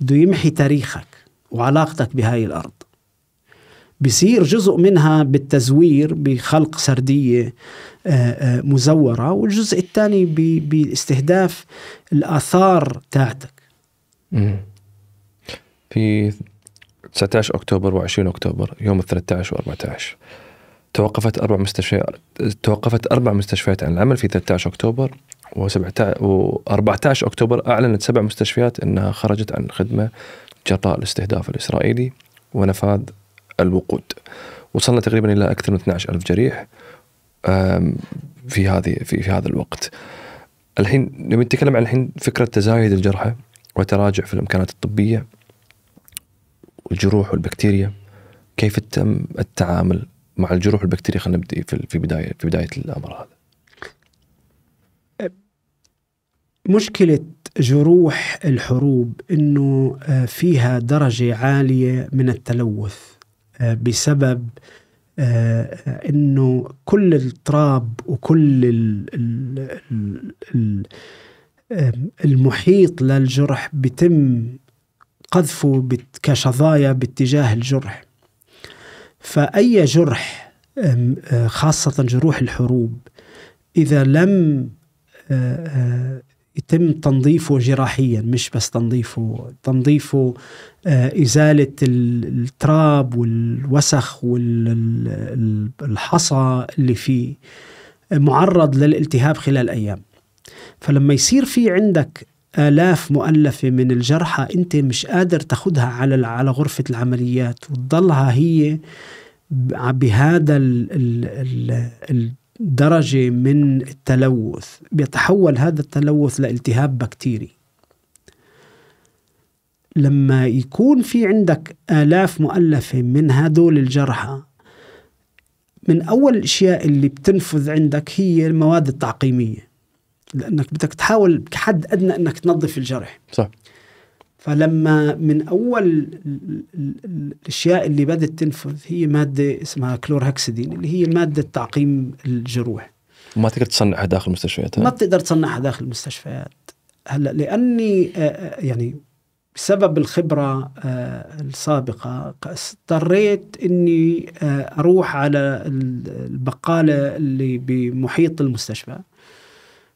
بده يمحي تاريخك وعلاقتك بهاي الأرض بصير جزء منها بالتزوير بخلق سردية آه، آه، مزورة والجزء الثاني باستهداف الآثار تاعتك في 19 أكتوبر و20 أكتوبر يوم 13 و14 توقفت أربع مستشفيات توقفت أربع مستشفيات عن العمل في 13 أكتوبر و17 و14 اكتوبر اعلنت سبع مستشفيات انها خرجت عن خدمه جراء الاستهداف الاسرائيلي ونفاذ الوقود. وصلنا تقريبا الى اكثر من 12 ألف جريح في هذه في, في هذا الوقت. الحين لما نتكلم عن الحين فكره تزايد الجرحى وتراجع في الامكانات الطبيه والجروح والبكتيريا كيف تم التعامل مع الجروح والبكتيريا خلينا نبدا في بدايه في بدايه الامر هذا. مشكلة جروح الحروب انه آه، فيها درجة عالية من التلوث آه، بسبب آه، انه كل التراب وكل المحيط للجرح بيتم قذفه كشظايا باتجاه الجرح فأي جرح خاصة جروح الحروب إذا لم يتم تنظيفه جراحيا مش بس تنظيفه تنظيفه آه، إزالة التراب والوسخ والحصى اللي فيه معرض للالتهاب خلال أيام فلما يصير في عندك آلاف مؤلفة من الجرحى أنت مش قادر تاخدها على على غرفة العمليات وتضلها هي بهذا ال ال ال درجة من التلوث بيتحول هذا التلوث لالتهاب بكتيري لما يكون في عندك آلاف مؤلفة من هذول الجرحى من أول الأشياء اللي بتنفذ عندك هي المواد التعقيمية لأنك بدك تحاول بحد أدنى أنك تنظف الجرح صح فلما من اول الاشياء اللي بدات تنفذ هي ماده اسمها كلورهكسيدين اللي هي ماده تعقيم الجروح وما تقدر تصنعها داخل المستشفيات ما بتقدر تصنعها داخل المستشفيات هلا لاني آه، آه، يعني بسبب الخبرة آه، السابقة اضطريت أني أروح على البقالة اللي بمحيط المستشفى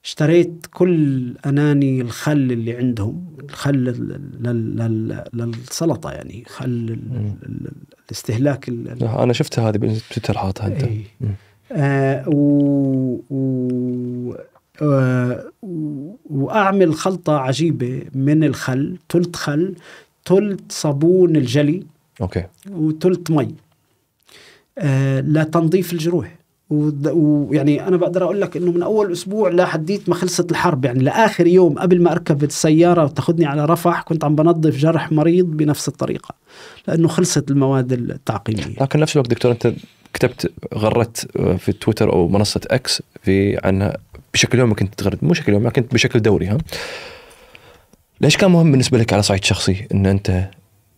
اشتريت كل اناني الخل اللي عندهم الخل للسلطه يعني خل الاستهلاك آه، انا شفتها هذه بتويتر حاطها انت ايه. آه و... آه، واعمل خلطه عجيبه من الخل ثلث خل ثلث صابون الجلي اوكي وثلث مي آه لتنظيف الجروح ويعني انا بقدر اقول لك انه من اول اسبوع لحديت ما خلصت الحرب يعني لاخر يوم قبل ما اركب السياره وتاخذني على رفح كنت عم بنظف جرح مريض بنفس الطريقه لانه خلصت المواد التعقيميه لكن نفس الوقت دكتور انت كتبت غردت آه، في تويتر او منصه اكس في عن بشكل يومي كنت تغرد مو بشكل يومي كنت بشكل دوري ها ليش كان مهم بالنسبه لك على صعيد شخصي ان انت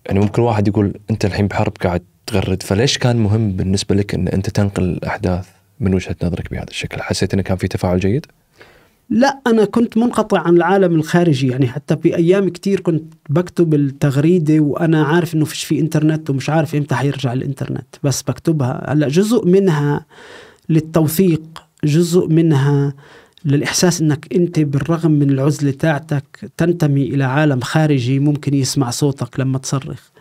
يعني ممكن واحد يقول انت الحين بحرب قاعد تغرد فليش كان مهم بالنسبه لك ان انت تنقل الاحداث من وجهه نظرك بهذا الشكل؟ حسيت انه كان في تفاعل جيد؟ لا أنا كنت منقطع عن العالم الخارجي يعني حتى في أيام كثير كنت بكتب التغريدة وأنا عارف إنه فيش في إنترنت ومش عارف إمتى حيرجع الإنترنت بس بكتبها هلا جزء منها للتوثيق جزء منها للإحساس إنك أنت بالرغم من العزلة تاعتك تنتمي إلى عالم خارجي ممكن يسمع صوتك لما تصرخ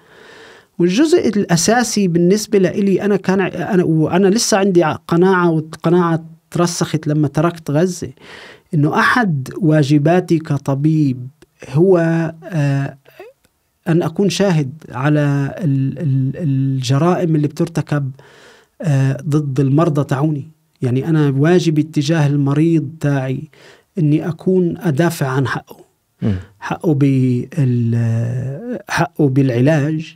والجزء الاساسي بالنسبه لي انا كان انا وانا لسه عندي قناعه والقناعه ترسخت لما تركت غزه انه احد واجباتي كطبيب هو آه، ان اكون شاهد على الجرائم اللي بترتكب آه، ضد المرضى تاعوني يعني انا واجبي اتجاه المريض تاعي اني اكون ادافع عن حقه حقه بال حقه بالعلاج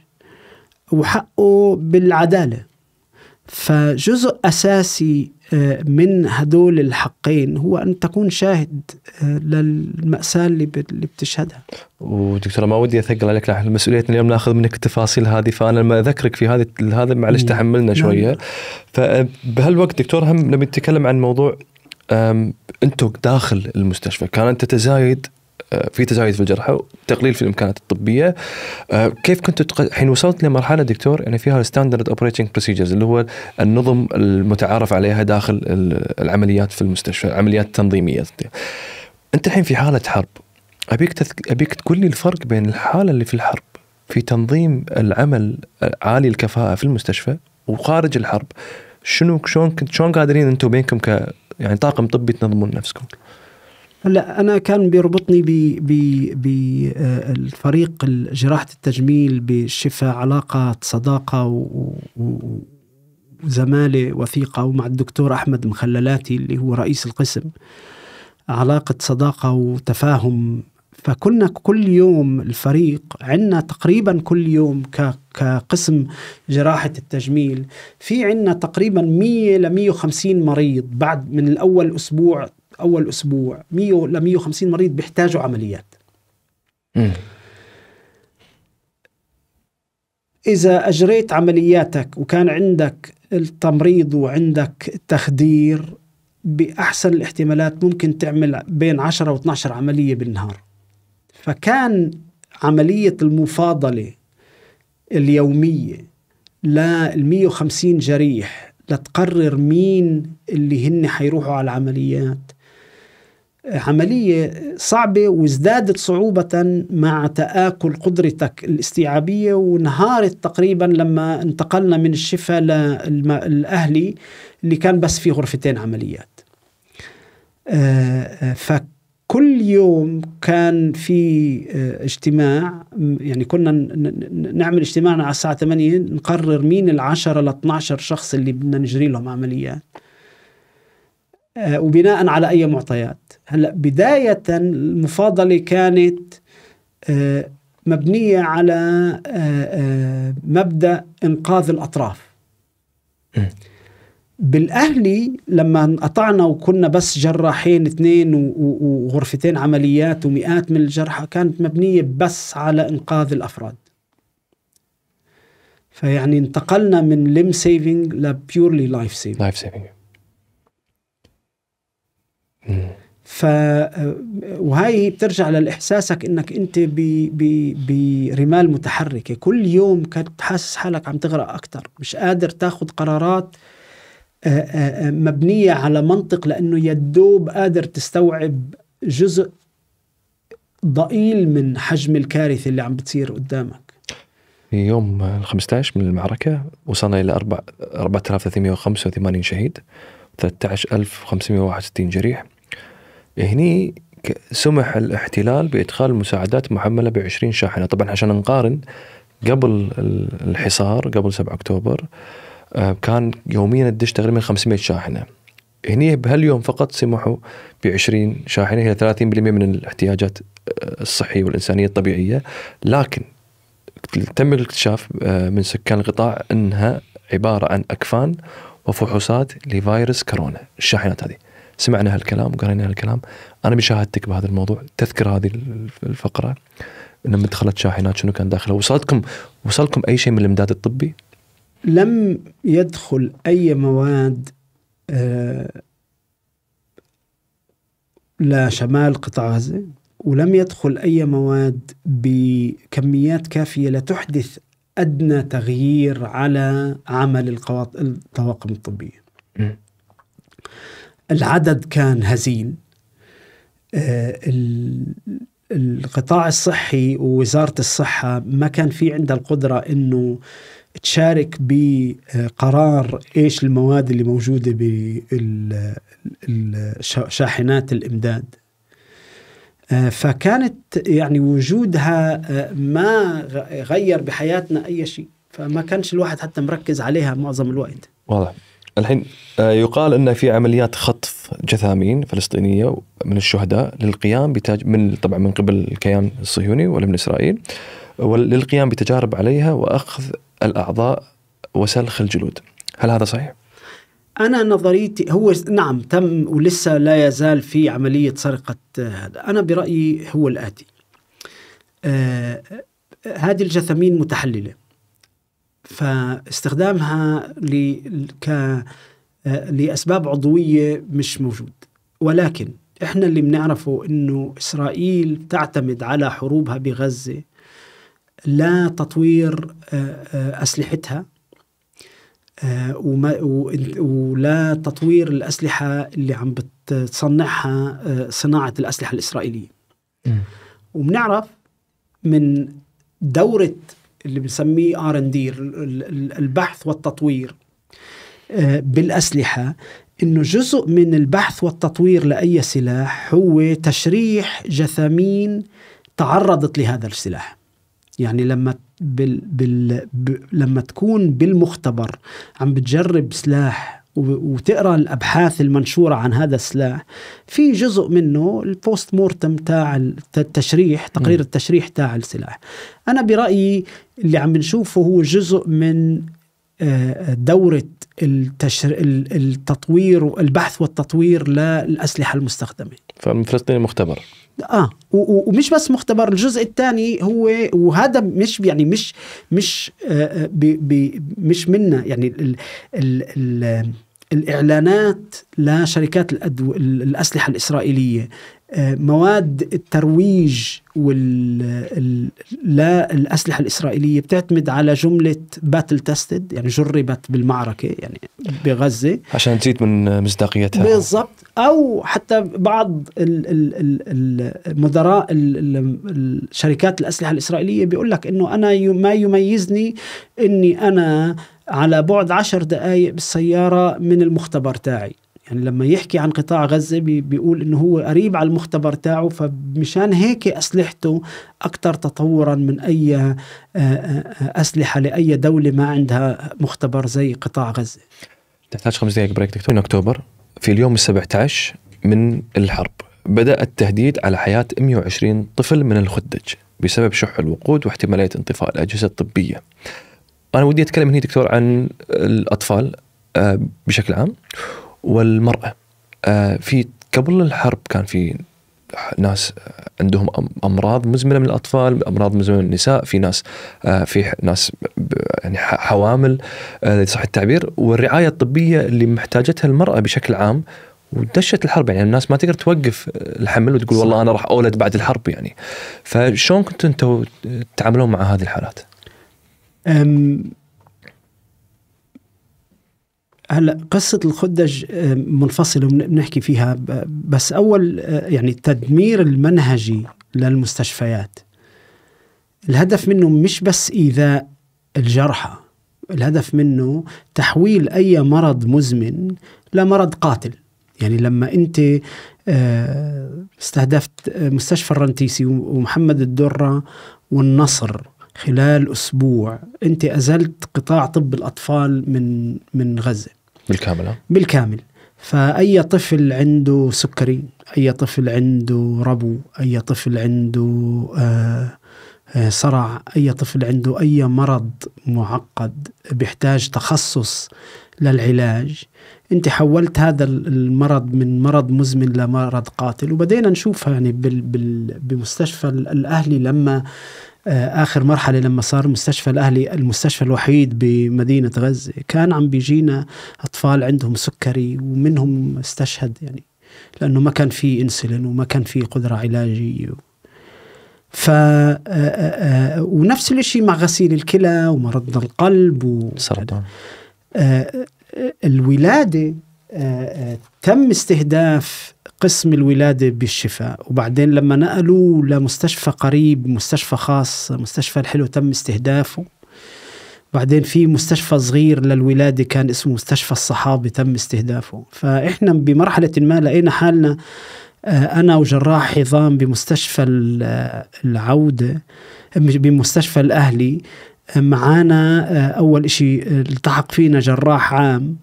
وحقه بالعدالة فجزء أساسي آه، من هدول الحقين هو أن تكون شاهد آه، للمأساة اللي بتشهدها ودكتورة ما ودي أثقل عليك المسؤولية اليوم ناخذ منك التفاصيل هذه فأنا لما أذكرك في هذه هذا معلش نعم. تحملنا نعم. شوية فبهالوقت آه، دكتور هم لما نتكلم عن موضوع انتم داخل المستشفى كانت تتزايد آه، في تزايد في الجرحى وتقليل في الامكانات الطبيه آه، كيف كنت حين وصلت لمرحله دكتور يعني فيها الستاندرد اوبريتنج بروسيجرز اللي هو النظم المتعارف عليها داخل العمليات في المستشفى العمليات التنظيميه انت الحين في حاله حرب ابيك تذك... ابيك تقول لي الفرق بين الحاله اللي في الحرب في تنظيم العمل عالي الكفاءه في المستشفى وخارج الحرب شنو شلون شلون قادرين انتم بينكم ك يعني طاقم طبي تنظمون نفسكم؟ هلا انا كان بيربطني ب ب بالفريق آه، جراحه التجميل بالشفاء علاقه صداقه و وزماله وثيقه ومع الدكتور احمد مخللاتي اللي هو رئيس القسم علاقه صداقه وتفاهم فكنا كل يوم الفريق عندنا تقريبا كل يوم كقسم جراحة التجميل في عندنا تقريبا 100 ل 150 مريض بعد من الأول أسبوع اول اسبوع 100 ل 150 مريض بيحتاجوا عمليات م. اذا اجريت عملياتك وكان عندك التمريض وعندك التخدير باحسن الاحتمالات ممكن تعمل بين 10 و 12 عمليه بالنهار فكان عمليه المفاضله اليوميه لل 150 جريح لتقرر مين اللي هن حيروحوا على العمليات عملية صعبة وازدادت صعوبة مع تآكل قدرتك الاستيعابية وانهارت تقريبا لما انتقلنا من الشفا للأهلي اللي كان بس في غرفتين عمليات آه، آه، فكل يوم كان في آه، اجتماع يعني كنا نعمل اجتماعنا على الساعة 8 نقرر مين العشرة ل 12 شخص اللي بدنا نجري لهم عمليات وبناء على أي معطيات هلا بدايه المفاضله كانت آه، مبنيه على آه، آه، مبدا انقاذ الاطراف بالاهلي لما انقطعنا وكنا بس جراحين اثنين وغرفتين عمليات ومئات من الجرحى كانت مبنيه بس على انقاذ الافراد فيعني انتقلنا من لم سيفنج لبيورلي لايف سيفنج لايف سيفنج ف آه، آه، وهي بترجع للاحساسك انك انت ب... برمال متحركه كل يوم كنت حاسس حالك عم تغرق اكثر مش قادر تاخذ قرارات آه، مبنيه على منطق لانه يدوب قادر تستوعب جزء ضئيل من حجم الكارثه اللي عم بتصير قدامك في يوم ال 15 من المعركه وصلنا الى 4385 شهيد 13561 جريح هني سمح الاحتلال بادخال مساعدات محمله ب 20 شاحنه، طبعا عشان نقارن قبل الحصار قبل 7 اكتوبر آه، كان يوميا تدش تقريبا 500 شاحنه. هني بهاليوم فقط سمحوا ب 20 شاحنه هي 30% من الاحتياجات آه، الصحيه والانسانيه الطبيعيه، لكن تم الاكتشاف آه، من سكان القطاع انها عباره عن اكفان وفحوصات لفيروس كورونا، الشاحنات هذه. سمعنا هالكلام وقرينا هالكلام انا بشاهدتك بهذا الموضوع تذكر هذه الفقره لما دخلت شاحنات شنو كان داخله وصلتكم وصلكم اي شيء من الامداد الطبي؟ لم يدخل اي مواد آه، لا شمال قطاع غزه ولم يدخل اي مواد بكميات كافيه لتحدث ادنى تغيير على عمل الطواقم الطبيه. العدد كان هزيل آه، القطاع الصحي ووزارة الصحة ما كان في عندها القدرة أنه تشارك بقرار ايش المواد اللي موجوده بشاحنات الامداد آه، فكانت يعني وجودها آه، ما غير بحياتنا اي شيء فما كانش الواحد حتى مركز عليها معظم الوقت واضح الحين آه، يقال ان في عمليات خطف جثامين فلسطينيه من الشهداء للقيام بتاج من طبعا من قبل الكيان الصهيوني ولا من اسرائيل للقيام بتجارب عليها واخذ الاعضاء وسلخ الجلود. هل هذا صحيح؟ أنا نظريتي هو نعم تم ولسه لا يزال في عملية سرقة هذا أنا برأيي هو الآتي آه هذه الجثامين متحللة فاستخدامها ل... لأسباب عضوية مش موجود ولكن إحنا اللي بنعرفه أنه إسرائيل تعتمد على حروبها بغزة لا تطوير آه، آه، أسلحتها آه، ولا تطوير الأسلحة اللي عم بتصنعها صناعة الأسلحة الإسرائيلية وبنعرف من دورة اللي بنسميه ار ان دي البحث والتطوير آه، بالاسلحه انه جزء من البحث والتطوير لاي سلاح هو تشريح جثامين تعرضت لهذا السلاح يعني لما بال بال ب... لما تكون بالمختبر عم بتجرب سلاح وتقرا الابحاث المنشوره عن هذا السلاح في جزء منه البوست مورتم تاع التشريح تقرير التشريح تاع السلاح انا برايي اللي عم نشوفه هو جزء من آه، دورة التشر... التطوير البحث والتطوير للأسلحة المستخدمة فالفلسطيني مختبر اه ومش بس مختبر الجزء الثاني هو وهذا مش يعني مش مش آه ب- آه، ب- مش منا يعني ال ال ال الإعلانات لشركات الأدو... الأسلحة الإسرائيلية آه، مواد الترويج وال... للأسلحة الإسرائيلية بتعتمد على جملة باتل تستد يعني جربت بالمعركة يعني بغزة عشان تزيد من مصداقيتها بالضبط أو حتى بعض المدراء الشركات الأسلحة الإسرائيلية بيقول لك أنه أنا ما يميزني أني أنا على بعد عشر دقائق بالسيارة من المختبر تاعي يعني لما يحكي عن قطاع غزة بيقول إنه هو قريب على المختبر تاعه فمشان هيك أسلحته أكثر تطورا من أي آه، آه، أسلحة لأي دولة ما عندها مختبر زي قطاع غزة تحتاج خمس دقائق بريك دكتور من أكتوبر في اليوم السبعة عشر من الحرب بدأ التهديد على حياة 120 طفل من الخدج بسبب شح الوقود واحتمالية انطفاء الأجهزة الطبية انا ودي اتكلم هنا دكتور عن الاطفال آه، بشكل عام والمراه آه، في قبل الحرب كان في ناس عندهم امراض مزمنه من الاطفال، امراض مزمنه من النساء، في ناس آه، في ناس يعني حوامل صح التعبير، والرعايه الطبيه اللي محتاجتها المراه بشكل عام ودشت الحرب يعني الناس ما تقدر توقف الحمل وتقول والله انا راح اولد بعد الحرب يعني. فشلون كنتوا انتم تتعاملون مع هذه الحالات؟ هلا قصة الخدج منفصلة بنحكي فيها بس أول أه، يعني التدمير المنهجي للمستشفيات الهدف منه مش بس إيذاء الجرحى الهدف منه تحويل أي مرض مزمن لمرض قاتل يعني لما أنت أه، استهدفت مستشفى الرنتيسي ومحمد الدرة والنصر خلال اسبوع انت ازلت قطاع طب الاطفال من من غزه بالكامل بالكامل فاي طفل عنده سكري اي طفل عنده ربو اي طفل عنده آه،, آه صرع اي طفل عنده اي مرض معقد بيحتاج تخصص للعلاج انت حولت هذا المرض من مرض مزمن لمرض قاتل وبدينا نشوفها يعني بال بال بمستشفى الاهلي لما آه، اخر مرحله لما صار مستشفى الاهلي المستشفى الوحيد بمدينه غزه كان عم بيجينا اطفال عندهم سكري ومنهم استشهد يعني لانه ما كان في انسولين وما كان في قدره علاجيه ف آه، آه، ونفس الشيء مع غسيل الكلى ومرض القلب وسرطان الولاده تم استهداف قسم الولادة بالشفاء وبعدين لما نقلوا لمستشفى قريب مستشفى خاص مستشفى الحلو تم استهدافه بعدين في مستشفى صغير للولادة كان اسمه مستشفى الصحابة تم استهدافه فإحنا بمرحلة ما لقينا حالنا آه، أنا وجراح عظام بمستشفى آه، العودة بمستشفى الأهلي آه، معانا أول إشي التحق فينا جراح عام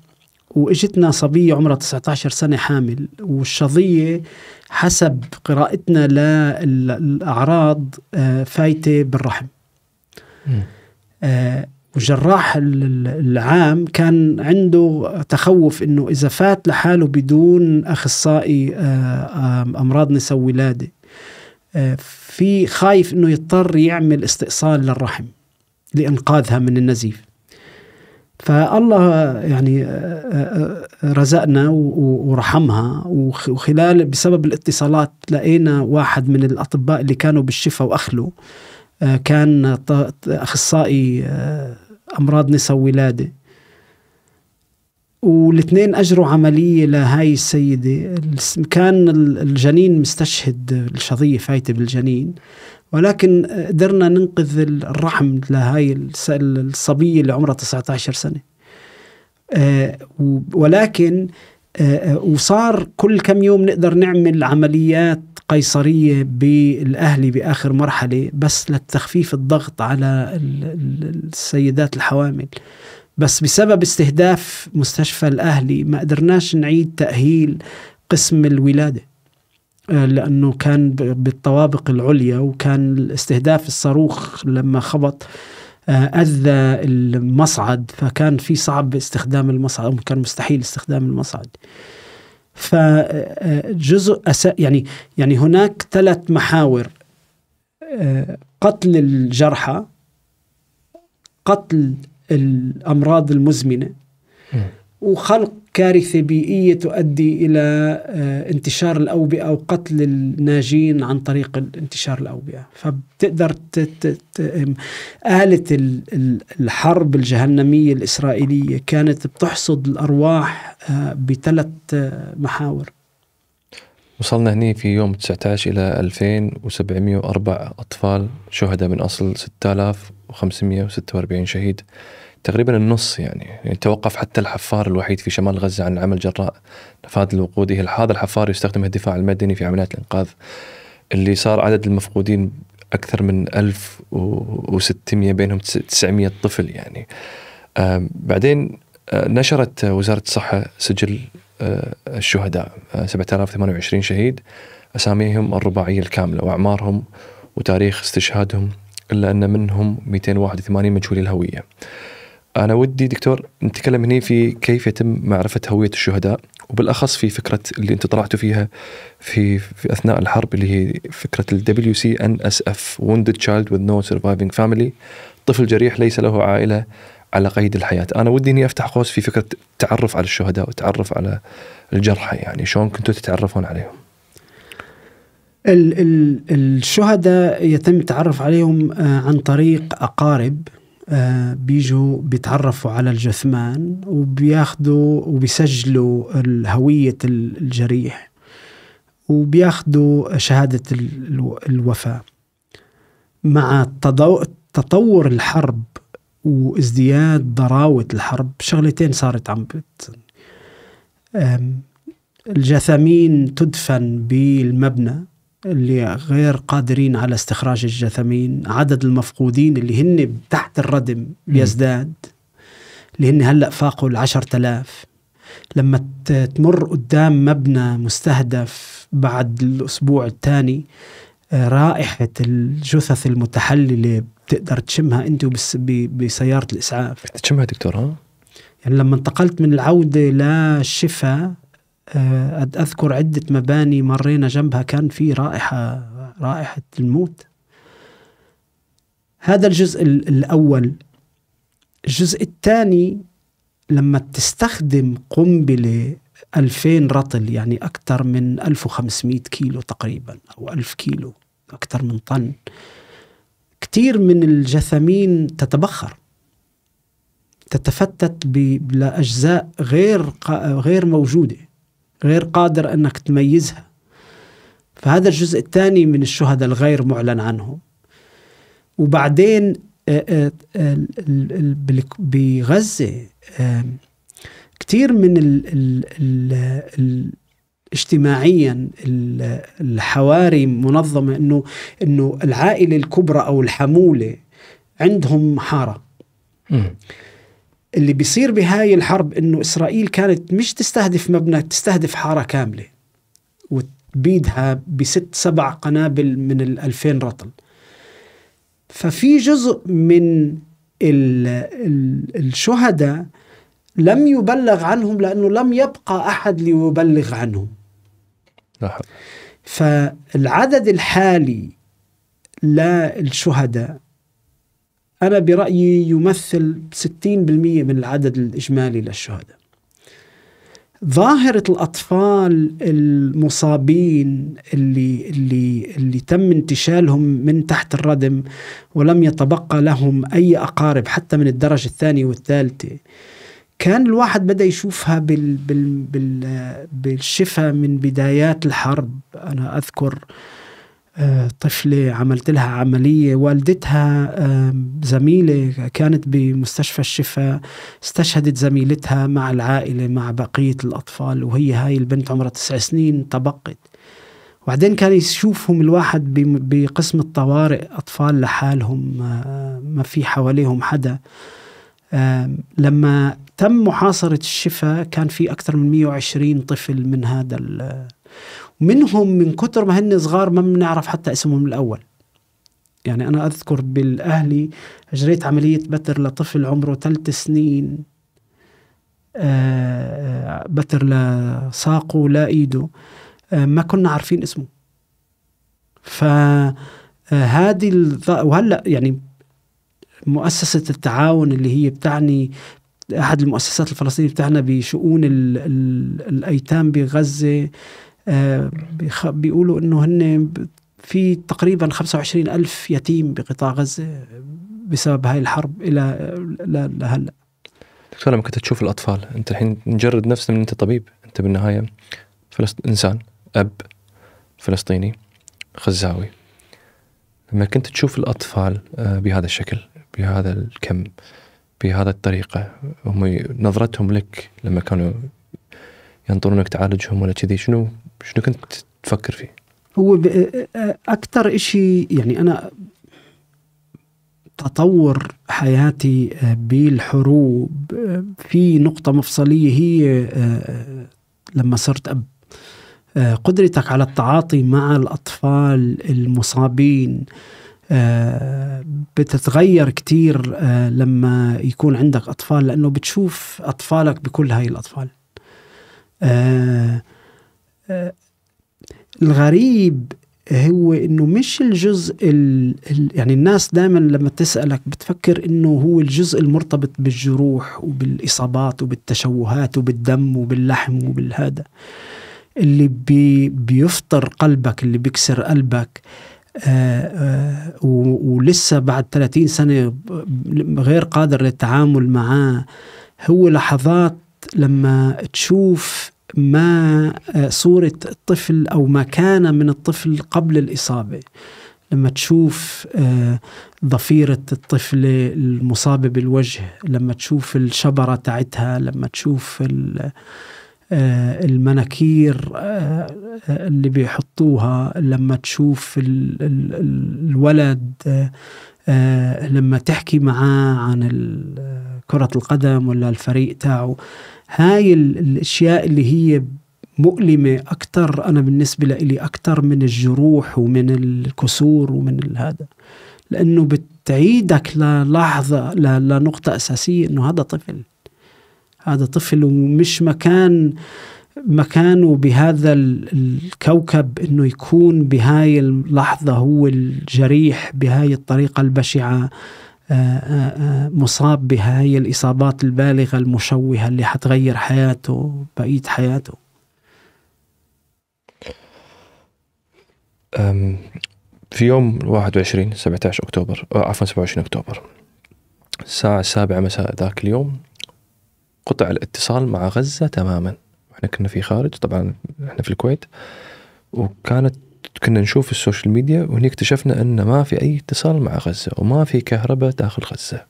واجتنا صبية عمرها 19 سنة حامل والشظية حسب قراءتنا للأعراض آه، فايتة بالرحم آه، والجراح العام كان عنده تخوف انه اذا فات لحاله بدون اخصائي آه، امراض نساء ولاده في خايف انه يضطر يعمل استئصال للرحم لانقاذها من النزيف فالله يعني آه، آه، آه، رزقنا ورحمها وخلال بسبب الاتصالات لقينا واحد من الاطباء اللي كانوا بالشفا واخلوا كان اخصائي امراض نساء ولاده والاثنين اجروا عمليه لهاي السيده كان الجنين مستشهد الشظيه فايته بالجنين ولكن قدرنا ننقذ الرحم لهاي الصبية اللي عمرها 19 سنة آه، ولكن آه، وصار كل كم يوم نقدر نعمل عمليات قيصرية بالأهلي بآخر مرحلة بس للتخفيف الضغط على السيدات الحوامل بس بسبب استهداف مستشفى الأهلي ما قدرناش نعيد تأهيل قسم الولادة آه، لانه كان بالطوابق العليا وكان الاستهداف الصاروخ لما خبط آه، اذى المصعد فكان في صعب استخدام المصعد او كان مستحيل استخدام المصعد. فجزء آه، أسا يعني يعني هناك ثلاث محاور قتل الجرحى قتل الامراض المزمنه وخلق كارثه بيئيه تؤدي الى آه، انتشار الاوبئه وقتل الناجين عن طريق انتشار الاوبئه، فبتقدر آلة الحرب الجهنميه الاسرائيليه كانت بتحصد الارواح آه، بثلاث آه، محاور. وصلنا هني في يوم 19 الى 2704 اطفال شهداء من اصل 6546 شهيد. تقريبا النص يعني. يعني توقف حتى الحفار الوحيد في شمال غزة عن العمل جراء نفاذ الوقود هذا الحفار يستخدمه الدفاع المدني في عمليات الإنقاذ اللي صار عدد المفقودين أكثر من 1600 بينهم 900 طفل يعني بعدين آه، نشرت وزارة الصحة سجل آه، الشهداء 7028 آه، شهيد أساميهم الرباعية الكاملة وأعمارهم وتاريخ استشهادهم إلا أن منهم 281 مجهول الهوية انا ودي دكتور نتكلم هنا في كيف يتم معرفه هويه الشهداء وبالاخص في فكره اللي انت طلعتوا فيها في, في اثناء الحرب اللي هي فكره الدبليو سي ان اس اف وندد تشايلد وذ نو سرفايفنج فاميلي طفل جريح ليس له عائله على قيد الحياه، انا ودي اني افتح قوس في فكره التعرف على الشهداء والتعرف على الجرحى يعني شلون كنتوا تتعرفون عليهم؟ الشهداء يتم التعرف عليهم آه، عن طريق اقارب آه، بيجوا بيتعرفوا على الجثمان وبياخذوا وبيسجلوا هوية الجريح وبياخذوا شهادة الوفاة مع تطور الحرب وازدياد ضراوة الحرب شغلتين صارت عم الجثامين تدفن بالمبنى اللي غير قادرين على استخراج الجثمين عدد المفقودين اللي هن تحت الردم بيزداد اللي هن هلأ فاقوا العشر تلاف لما تمر قدام مبنى مستهدف بعد الأسبوع الثاني آه، رائحة الجثث المتحللة بتقدر تشمها أنت بسيارة الإسعاف تشمها دكتور ها؟ يعني لما انتقلت من العودة للشفاء آه، أذكر عدة مباني مرينا جنبها كان في رائحة رائحة الموت هذا الجزء الأول الجزء الثاني لما تستخدم قنبلة 2000 رطل يعني أكثر من 1500 كيلو تقريبا أو 1000 كيلو أكثر من طن كثير من الجثامين تتبخر تتفتت لأجزاء غير غير موجوده غير قادر انك تميزها فهذا الجزء الثاني من الشهداء الغير معلن عنهم وبعدين آه، آه، بغزة كثير من ال ال ال اجتماعيا الحواري منظمة انه انه العائلة الكبرى او الحمولة عندهم حارة اللي بيصير بهاي الحرب انه اسرائيل كانت مش تستهدف مبنى تستهدف حاره كامله وتبيدها بست سبع قنابل من ال 2000 رطل ففي جزء من ال ال الشهداء لم يبلغ عنهم لانه لم يبقى احد ليبلغ عنهم فالعدد الحالي للشهداء أنا برأيي يمثل 60% من العدد الإجمالي للشهداء ظاهرة الأطفال المصابين اللي, اللي, اللي تم انتشالهم من تحت الردم ولم يتبقى لهم أي أقارب حتى من الدرجة الثانية والثالثة كان الواحد بدأ يشوفها بال بال بال بالشفه من بدايات الحرب أنا أذكر آه طفلة عملت لها عملية والدتها زميلة كانت بمستشفى الشفاء استشهدت زميلتها مع العائلة مع بقية الأطفال وهي هاي البنت عمرها تسع سنين طبقت وبعدين كان يشوفهم الواحد بقسم الطوارئ أطفال لحالهم آه، ما في حواليهم حدا لما تم محاصرة الشفاء كان في أكثر من 120 طفل من هذا ومنهم من كثر ما هن صغار ما بنعرف حتى اسمهم الاول يعني انا اذكر بالاهلي اجريت عمليه بتر لطفل عمره ثلاث سنين آه, آه، بتر لساقه لا ايده آه ما كنا عارفين اسمه فهذه آه، وهلا يعني مؤسسة التعاون اللي هي بتعني أحد المؤسسات الفلسطينية بتعنى بشؤون ال ال الأيتام بغزة آه، بيقولوا انه هن في تقريبا 25 ألف يتيم بقطاع غزة آه، بسبب هاي الحرب إلى آه، لهلا دكتور لما كنت تشوف الأطفال أنت الحين نجرد نفسنا من أنت طبيب أنت بالنهاية فلسط... إنسان أب فلسطيني غزاوي لما كنت تشوف الأطفال بهذا الشكل بهذا الكم بهذا الطريقة هم نظرتهم لك لما كانوا ينطرونك تعالجهم ولا كذي شنو شنو كنت تفكر فيه؟ هو اكثر شيء يعني انا تطور حياتي بالحروب في نقطة مفصلية هي لما صرت أب قدرتك على التعاطي مع الأطفال المصابين بتتغير كثير لما يكون عندك أطفال لأنه بتشوف أطفالك بكل هاي الأطفال الغريب هو انه مش الجزء ال... يعني الناس دائما لما تسالك بتفكر انه هو الجزء المرتبط بالجروح وبالاصابات وبالتشوهات وبالدم وباللحم وبالهذا اللي بي... بيفطر قلبك اللي بيكسر قلبك آآ آه، آآ آه، ولسه بعد 30 سنه غير قادر للتعامل معاه هو لحظات لما تشوف ما آه، صورة الطفل أو ما كان من الطفل قبل الإصابة لما تشوف آه، ضفيرة الطفلة المصابة بالوجه لما تشوف الشبرة تاعتها لما تشوف آه، المناكير اللي بيحطوها لما تشوف الولد لما تحكي معاه عن كرة القدم ولا الفريق تاعه هاي الاشياء اللي هي مؤلمة أكثر أنا بالنسبة لإلي أكثر من الجروح ومن الكسور ومن هذا لأنه بتعيدك للحظة لنقطة أساسية إنه هذا طفل هذا طفل ومش مكان مكانه بهذا الكوكب انه يكون بهاي اللحظه هو الجريح بهاي الطريقه البشعه آه، آه، آه، مصاب بهاي الإصابات البالغة المشوهة اللي حتغير حياته بقية حياته في يوم 21 17 أكتوبر عفوا 27 أكتوبر الساعة السابعة مساء ذاك اليوم قطع الاتصال مع غزة تماما احنا كنا في خارج طبعا احنا في الكويت وكانت كنا نشوف السوشيال ميديا وهني اكتشفنا أن ما في أي اتصال مع غزة وما في كهرباء داخل غزة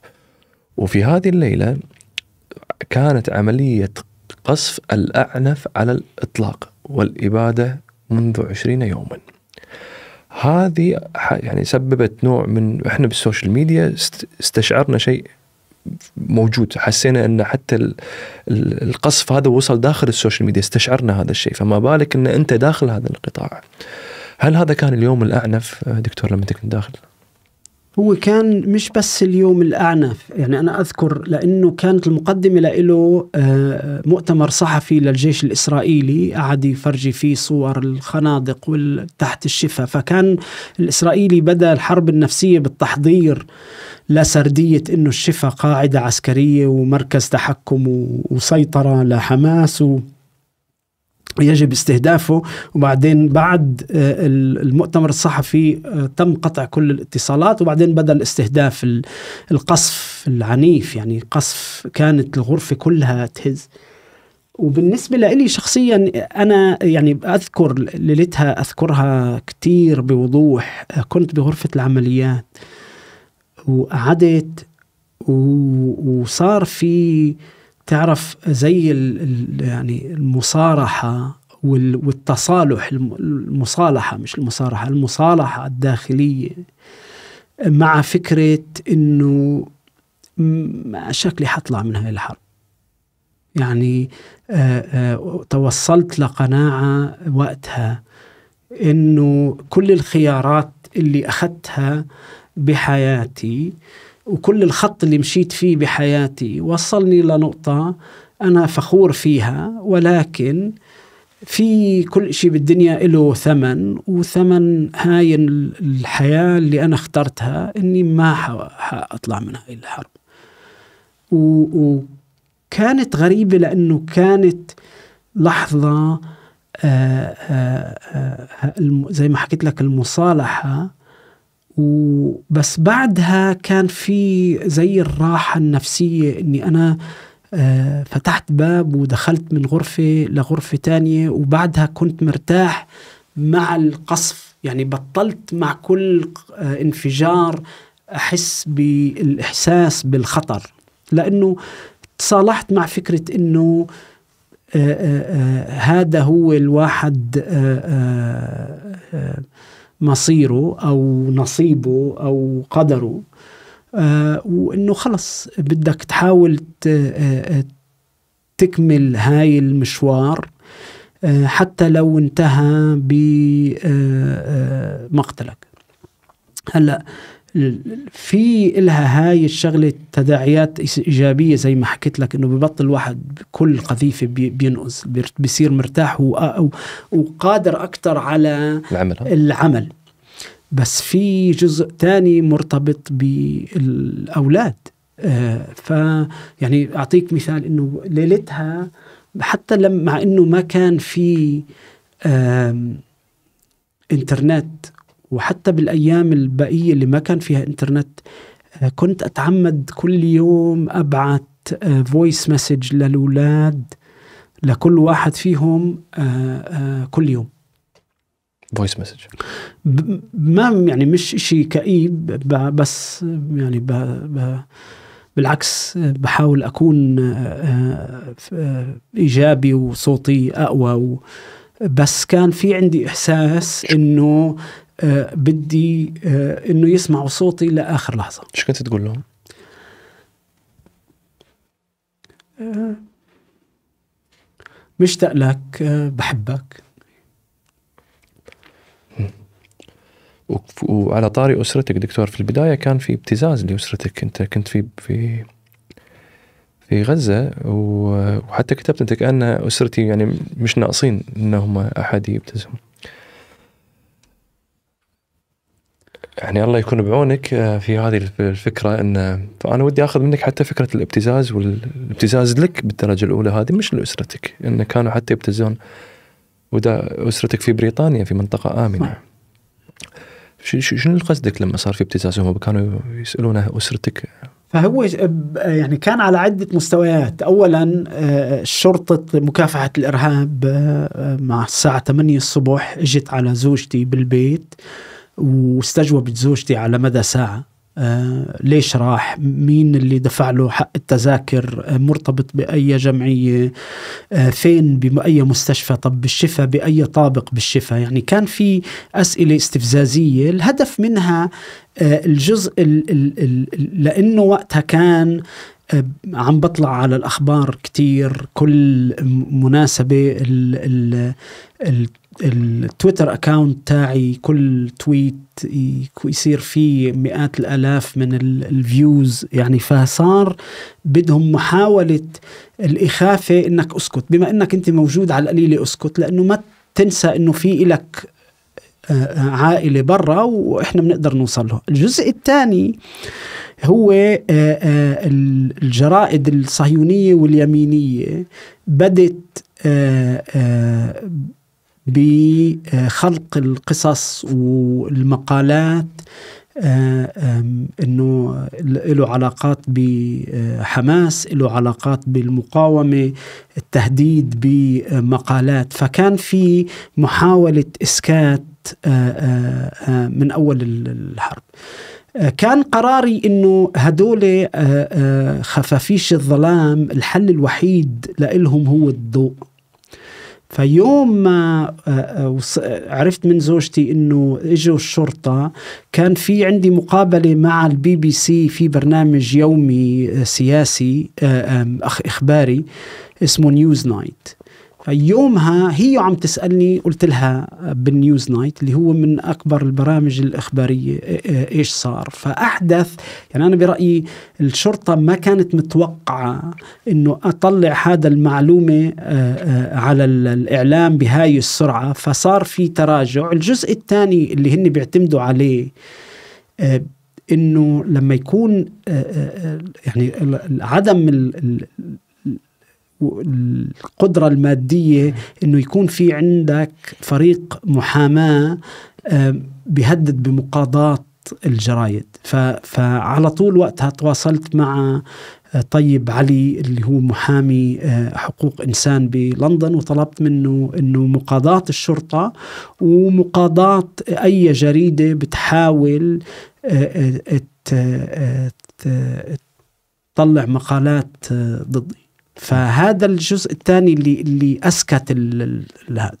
وفي هذه الليلة كانت عملية قصف الأعنف على الإطلاق والإبادة منذ عشرين يوما هذه يعني سببت نوع من احنا بالسوشيال ميديا استشعرنا شيء موجود حسينا ان حتى القصف هذا وصل داخل السوشيال ميديا استشعرنا هذا الشيء فما بالك ان انت داخل هذا القطاع هل هذا كان اليوم الأعنف آه، دكتور لما تكون داخل؟ هو كان مش بس اليوم الأعنف يعني أنا أذكر لأنه كانت المقدمة له آه، مؤتمر صحفي للجيش الإسرائيلي قعد يفرجي فيه صور الخنادق تحت الشفا فكان الإسرائيلي بدأ الحرب النفسية بالتحضير لسردية أنه الشفا قاعدة عسكرية ومركز تحكم وسيطرة لحماس و يجب استهدافه وبعدين بعد آه، المؤتمر الصحفي آه، تم قطع كل الاتصالات وبعدين بدا الاستهداف القصف العنيف يعني قصف كانت الغرفه كلها تهز وبالنسبة لإلي شخصيا أنا يعني أذكر ليلتها أذكرها كتير بوضوح كنت بغرفة العمليات وقعدت وصار في تعرف زي ال يعني المصارحه والتصالح المصالحه مش المصارحه المصالحه الداخليه مع فكره انه شكلي حطلع من هاي الحرب يعني آه، آه، توصلت لقناعه وقتها انه كل الخيارات اللي اخذتها بحياتي وكل الخط اللي مشيت فيه بحياتي وصلني لنقطة أنا فخور فيها ولكن في كل شيء بالدنيا له ثمن وثمن هاي الحياة اللي أنا اخترتها إني ما حأطلع من هاي الحرب وكانت غريبة لأنه كانت لحظة آآ آه، آآ آه، آه، زي ما حكيت لك المصالحة وبس بعدها كان في زي الراحة النفسية إني أنا آه، فتحت باب ودخلت من غرفة لغرفة تانية وبعدها كنت مرتاح مع القصف يعني بطلت مع كل آه، انفجار أحس بالإحساس بالخطر لأنه تصالحت مع فكرة أنه آه، هذا هو الواحد آآ مصيره او نصيبه او قدره آه وانه خلص بدك تحاول آه، تكمل هاي المشوار آه، حتى لو انتهى بمقتلك آه، هلا في لها هاي الشغلة تداعيات إيجابية زي ما حكيت لك إنه ببطل الواحد كل قذيفة بينقص بيصير مرتاح وقادر أكثر على العمل, العمل. بس في جزء ثاني مرتبط بالأولاد آه، ف يعني أعطيك مثال إنه ليلتها حتى لما مع إنه ما كان في انترنت وحتى بالايام البقيه اللي ما كان فيها انترنت آه، كنت اتعمد كل يوم ابعت فويس آه، مسج للاولاد لكل واحد فيهم آه، كل يوم فويس مسج ما يعني مش شيء كئيب بس يعني ب ب بالعكس بحاول اكون ايجابي وصوتي اقوى بس كان في عندي احساس انه آه، بدي آه، انه يسمعوا صوتي لاخر لحظه ايش كنت تقول لهم؟ آه، مشتاق لك بحبك وعلى طاري اسرتك دكتور في البدايه كان في ابتزاز لاسرتك انت كنت في في في غزه وحتى كتبت انت كان اسرتي يعني مش ناقصين انهم احد يبتزهم يعني الله يكون بعونك آه، في هذه الفكره ان آه، فانا ودي اخذ منك حتى فكره الابتزاز والابتزاز لك بالدرجه الاولى هذه مش لاسرتك ان كانوا حتى يبتزون ودا اسرتك في بريطانيا في منطقه امنه نعم. شنو قصدك لما صار في ابتزاز هم كانوا يسالونه اسرتك فهو يعني كان على عدة مستويات أولا آه، شرطة مكافحة الإرهاب مع الساعة 8 الصبح اجت على زوجتي بالبيت واستجوبت زوجتي على مدى ساعة آه ليش راح مين اللي دفع له حق التذاكر آه مرتبط بأي جمعية آه فين بأي مستشفى طب بالشفاء بأي طابق بالشفاء يعني كان في أسئلة استفزازية الهدف منها آه، الجزء الـ الـ الـ لأنه وقتها كان آه، عم بطلع على الأخبار كتير كل مناسبة ال ال التويتر اكاونت تاعي كل تويت يصير فيه مئات الالاف من الفيوز يعني فصار بدهم محاوله الاخافه انك اسكت بما انك انت موجود على القليله اسكت لانه ما تنسى انه في لك آه، آه، عائله برا واحنا بنقدر نوصل له الجزء الثاني هو آه، الجرائد الصهيونيه واليمينيه بدت بخلق القصص والمقالات آه، انه له علاقات بحماس له علاقات بالمقاومه التهديد بمقالات فكان في محاوله اسكات آه، آه، من اول الحرب كان قراري انه هدول خفافيش الظلام الحل الوحيد لإلهم هو الضوء فيوم ما آه، آه، آه، عرفت من زوجتي انه اجوا الشرطه كان في عندي مقابله مع البي بي سي في برنامج يومي سياسي اخباري اسمه نيوز نايت فيومها هي عم تسالني قلت لها بالنيوز نايت اللي هو من اكبر البرامج الاخباريه إيه، إيه، ايش صار فاحدث يعني انا برايي الشرطه ما كانت متوقعه انه اطلع هذا المعلومه إيه، على الاعلام بهاي السرعه فصار في تراجع الجزء الثاني اللي هن بيعتمدوا عليه انه لما يكون يعني عدم القدره الماديه انه يكون في عندك فريق محاماه آه، بيهدد بمقاضاه الجرايد فعلى طول وقتها تواصلت مع آه، طيب علي اللي هو محامي آه، حقوق انسان بلندن وطلبت منه انه مقاضاه الشرطه ومقاضاه اي جريده بتحاول تطلع مقالات ضدي فهذا الجزء الثاني اللي اللي اسكت هذا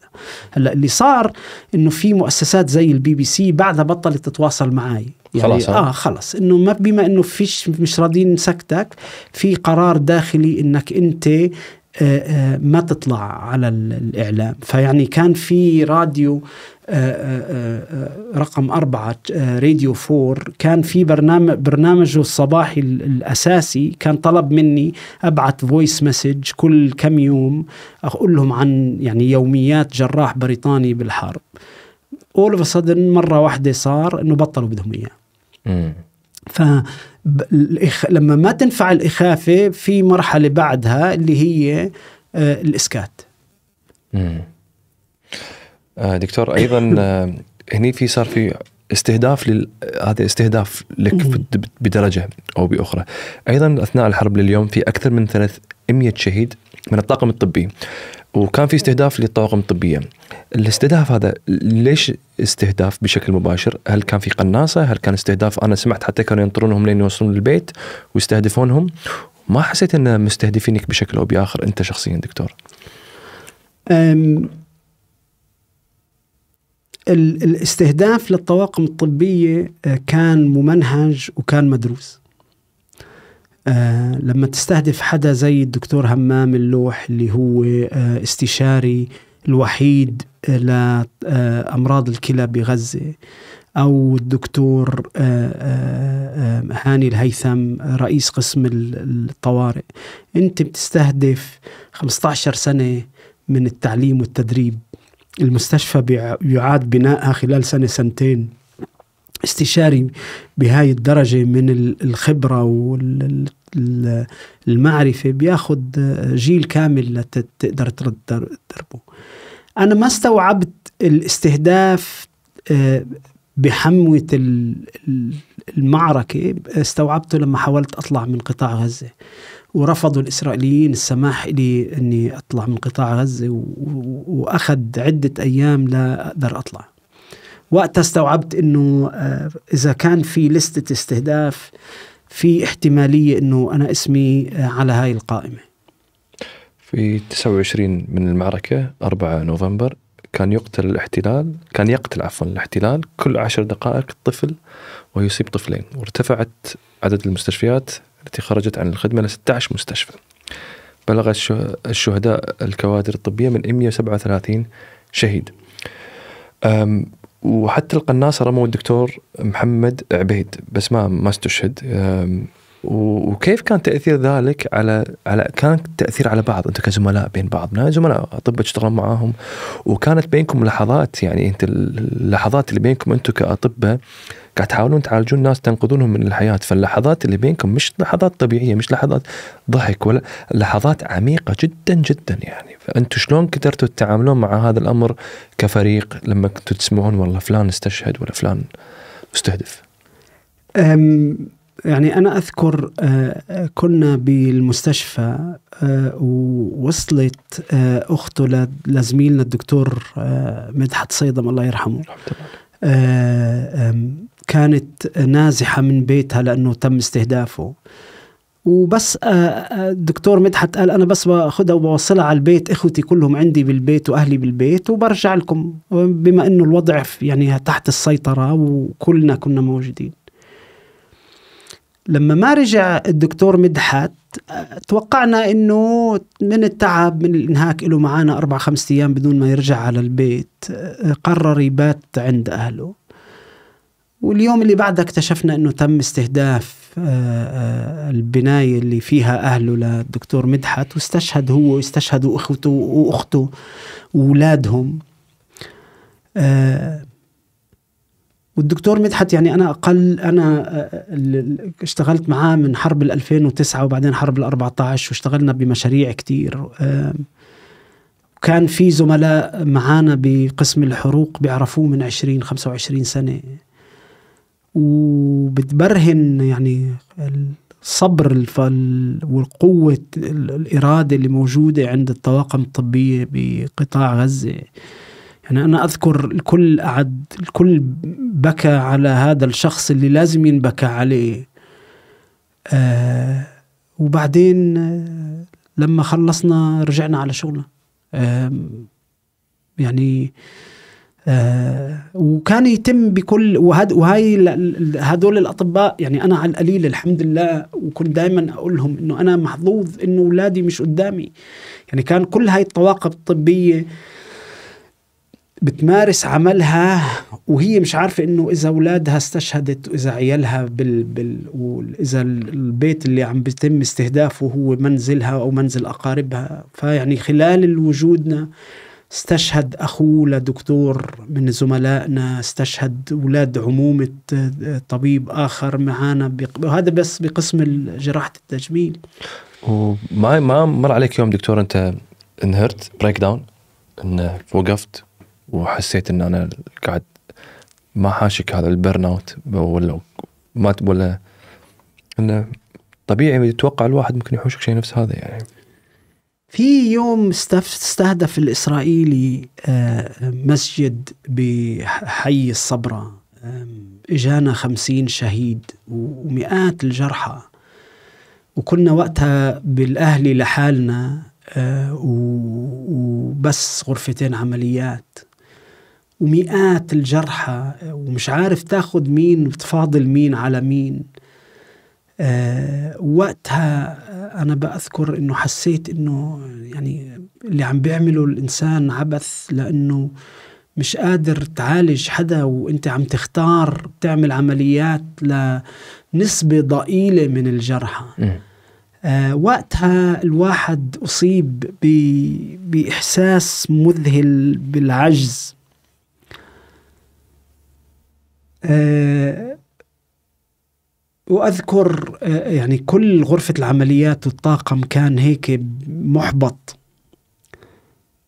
هلا اللي صار انه في مؤسسات زي البي بي سي بعدها بطلت تتواصل معي يعني خلاص اه خلص انه ما بما انه فيش مش راضيين نسكتك في قرار داخلي انك انت آآ آه، آآ آه، ما تطلع على الاعلام فيعني كان في راديو آه، آه، آه، رقم أربعة راديو فور كان في برنامج برنامجه الصباحي الأساسي كان طلب مني أبعث فويس مسج كل كم يوم أقول لهم عن يعني يوميات جراح بريطاني بالحرب اول اوف سدن مره واحده صار انه بطلوا بدهم اياه ف لما ما تنفع الاخافه في مرحله بعدها اللي هي الاسكات مم. آه، دكتور ايضا (laughs) آه، هني في صار في استهداف لل... هذا استهداف لك بدرجه او باخرى ايضا اثناء الحرب لليوم في اكثر من 300 شهيد من الطاقم الطبي وكان في استهداف للطواقم الطبيه الاستهداف هذا ليش استهداف بشكل مباشر هل كان في قناصه هل كان استهداف انا سمعت حتى كانوا ينطرونهم لين يوصلون البيت ويستهدفونهم ما حسيت ان مستهدفينك بشكل او باخر انت شخصيا دكتور الاستهداف للطواقم الطبية آه، كان ممنهج وكان مدروس آه، لما تستهدف حدا زي الدكتور همام اللوح اللي هو آه، استشاري الوحيد لأمراض الكلى بغزة أو الدكتور هاني الهيثم رئيس قسم الطوارئ أنت بتستهدف 15 سنة من التعليم والتدريب المستشفى يعاد بنائها خلال سنة سنتين استشاري بهاي الدرجة من الخبرة والمعرفة بياخد جيل كامل لتقدر ترد تدربه أنا ما استوعبت الاستهداف آه، بحموة المعركة استوعبته لما حاولت أطلع من قطاع غزة ورفضوا الإسرائيليين السماح لي أني أطلع من قطاع غزة وأخذ عدة أيام لا أقدر أطلع وقتها استوعبت أنه آه، إذا كان في لستة استهداف في احتمالية أنه أنا اسمي آه، على هاي القائمة في 29 من المعركة 4 نوفمبر كان يقتل الاحتلال كان يقتل عفوا الاحتلال كل عشر دقائق طفل ويصيب طفلين وارتفعت عدد المستشفيات التي خرجت عن الخدمة إلى 16 مستشفى بلغ الشهداء الكوادر الطبية من 137 شهيد وحتى القناصة رموا الدكتور محمد عبيد بس ما ما استشهد وكيف كان تاثير ذلك على على كان تاثير على بعض انت كزملاء بين بعضنا زملاء اطباء تشتغلون معاهم وكانت بينكم لحظات يعني انت اللحظات اللي بينكم انتم كاطباء قاعد تحاولون تعالجون ناس تنقذونهم من الحياه فاللحظات اللي بينكم مش لحظات طبيعيه مش لحظات ضحك ولا لحظات عميقه جدا جدا يعني فانتم شلون قدرتوا تتعاملون مع هذا الامر كفريق لما كنتوا تسمعون والله فلان استشهد ولا فلان استهدف؟ يعني أنا أذكر آه، كنا بالمستشفى آه، ووصلت آه، أخته لزميلنا الدكتور مدحت صيدم الله يرحمه نعم، كانت نازحة من بيتها لأنه تم استهدافه وبس آه، آه، دكتور مدحت قال أنا بس باخذها وبوصلها على البيت إخوتي كلهم عندي بالبيت وأهلي بالبيت وبرجع لكم بما أنه الوضع يعني تحت السيطرة وكلنا كنا موجودين لما ما رجع الدكتور مدحت آه، توقعنا انه من التعب من الانهاك له معانا اربع خمس ايام بدون ما يرجع على البيت قرر يبات عند اهله واليوم اللي بعدها اكتشفنا انه تم استهداف آه، آه، البنايه اللي فيها اهله للدكتور مدحت واستشهد هو واستشهدوا اخوته واخته واولادهم آه، والدكتور مدحت يعني انا اقل انا اشتغلت معاه من حرب ال 2009 وبعدين حرب ال 14 واشتغلنا بمشاريع كتير كان في زملاء معانا بقسم الحروق بيعرفوه من 20 25 سنه وبتبرهن يعني الصبر والقوة الإرادة اللي موجودة عند الطواقم الطبية بقطاع غزة يعني أنا أذكر الكل قعد الكل بكى على هذا الشخص اللي لازم ينبكى عليه آه وبعدين آه، لما خلصنا رجعنا على شغلنا آه يعني آه آه وكان يتم بكل وهد وهاي هذول الاطباء يعني انا على القليل الحمد لله وكنت دائما اقول لهم انه انا محظوظ انه اولادي مش قدامي يعني كان كل هاي الطواقم الطبيه بتمارس عملها وهي مش عارفة إنه إذا أولادها استشهدت وإذا عيالها بال, بال... وإذا البيت اللي عم بيتم استهدافه هو منزلها أو منزل أقاربها فيعني خلال وجودنا استشهد أخوه لدكتور من زملائنا استشهد أولاد عمومة آه، طبيب آخر معانا بق... هذا بس بقسم جراحة التجميل وما ما مر عليك يوم دكتور أنت انهرت بريك داون أنه وقفت وحسيت أن أنا قاعد ما حاشك هذا البرن اوت ولا ما ولا انه طبيعي يتوقع الواحد ممكن يحوشك شيء نفس هذا يعني في يوم استهدف الإسرائيلي آه، مسجد بحي الصبرة إجانا خمسين شهيد ومئات الجرحى وكنا وقتها بالأهلي لحالنا آه، وبس غرفتين عمليات ومئات الجرحى ومش عارف تاخد مين وتفاضل مين على مين آه، وقتها انا بذكر انه حسيت انه يعني اللي عم بيعمله الانسان عبث لانه مش قادر تعالج حدا وانت عم تختار بتعمل عمليات لنسبة ضئيلة من الجرحى آه وقتها الواحد أصيب بإحساس مذهل بالعجز آه واذكر آه، يعني كل غرفه العمليات والطاقم كان هيك محبط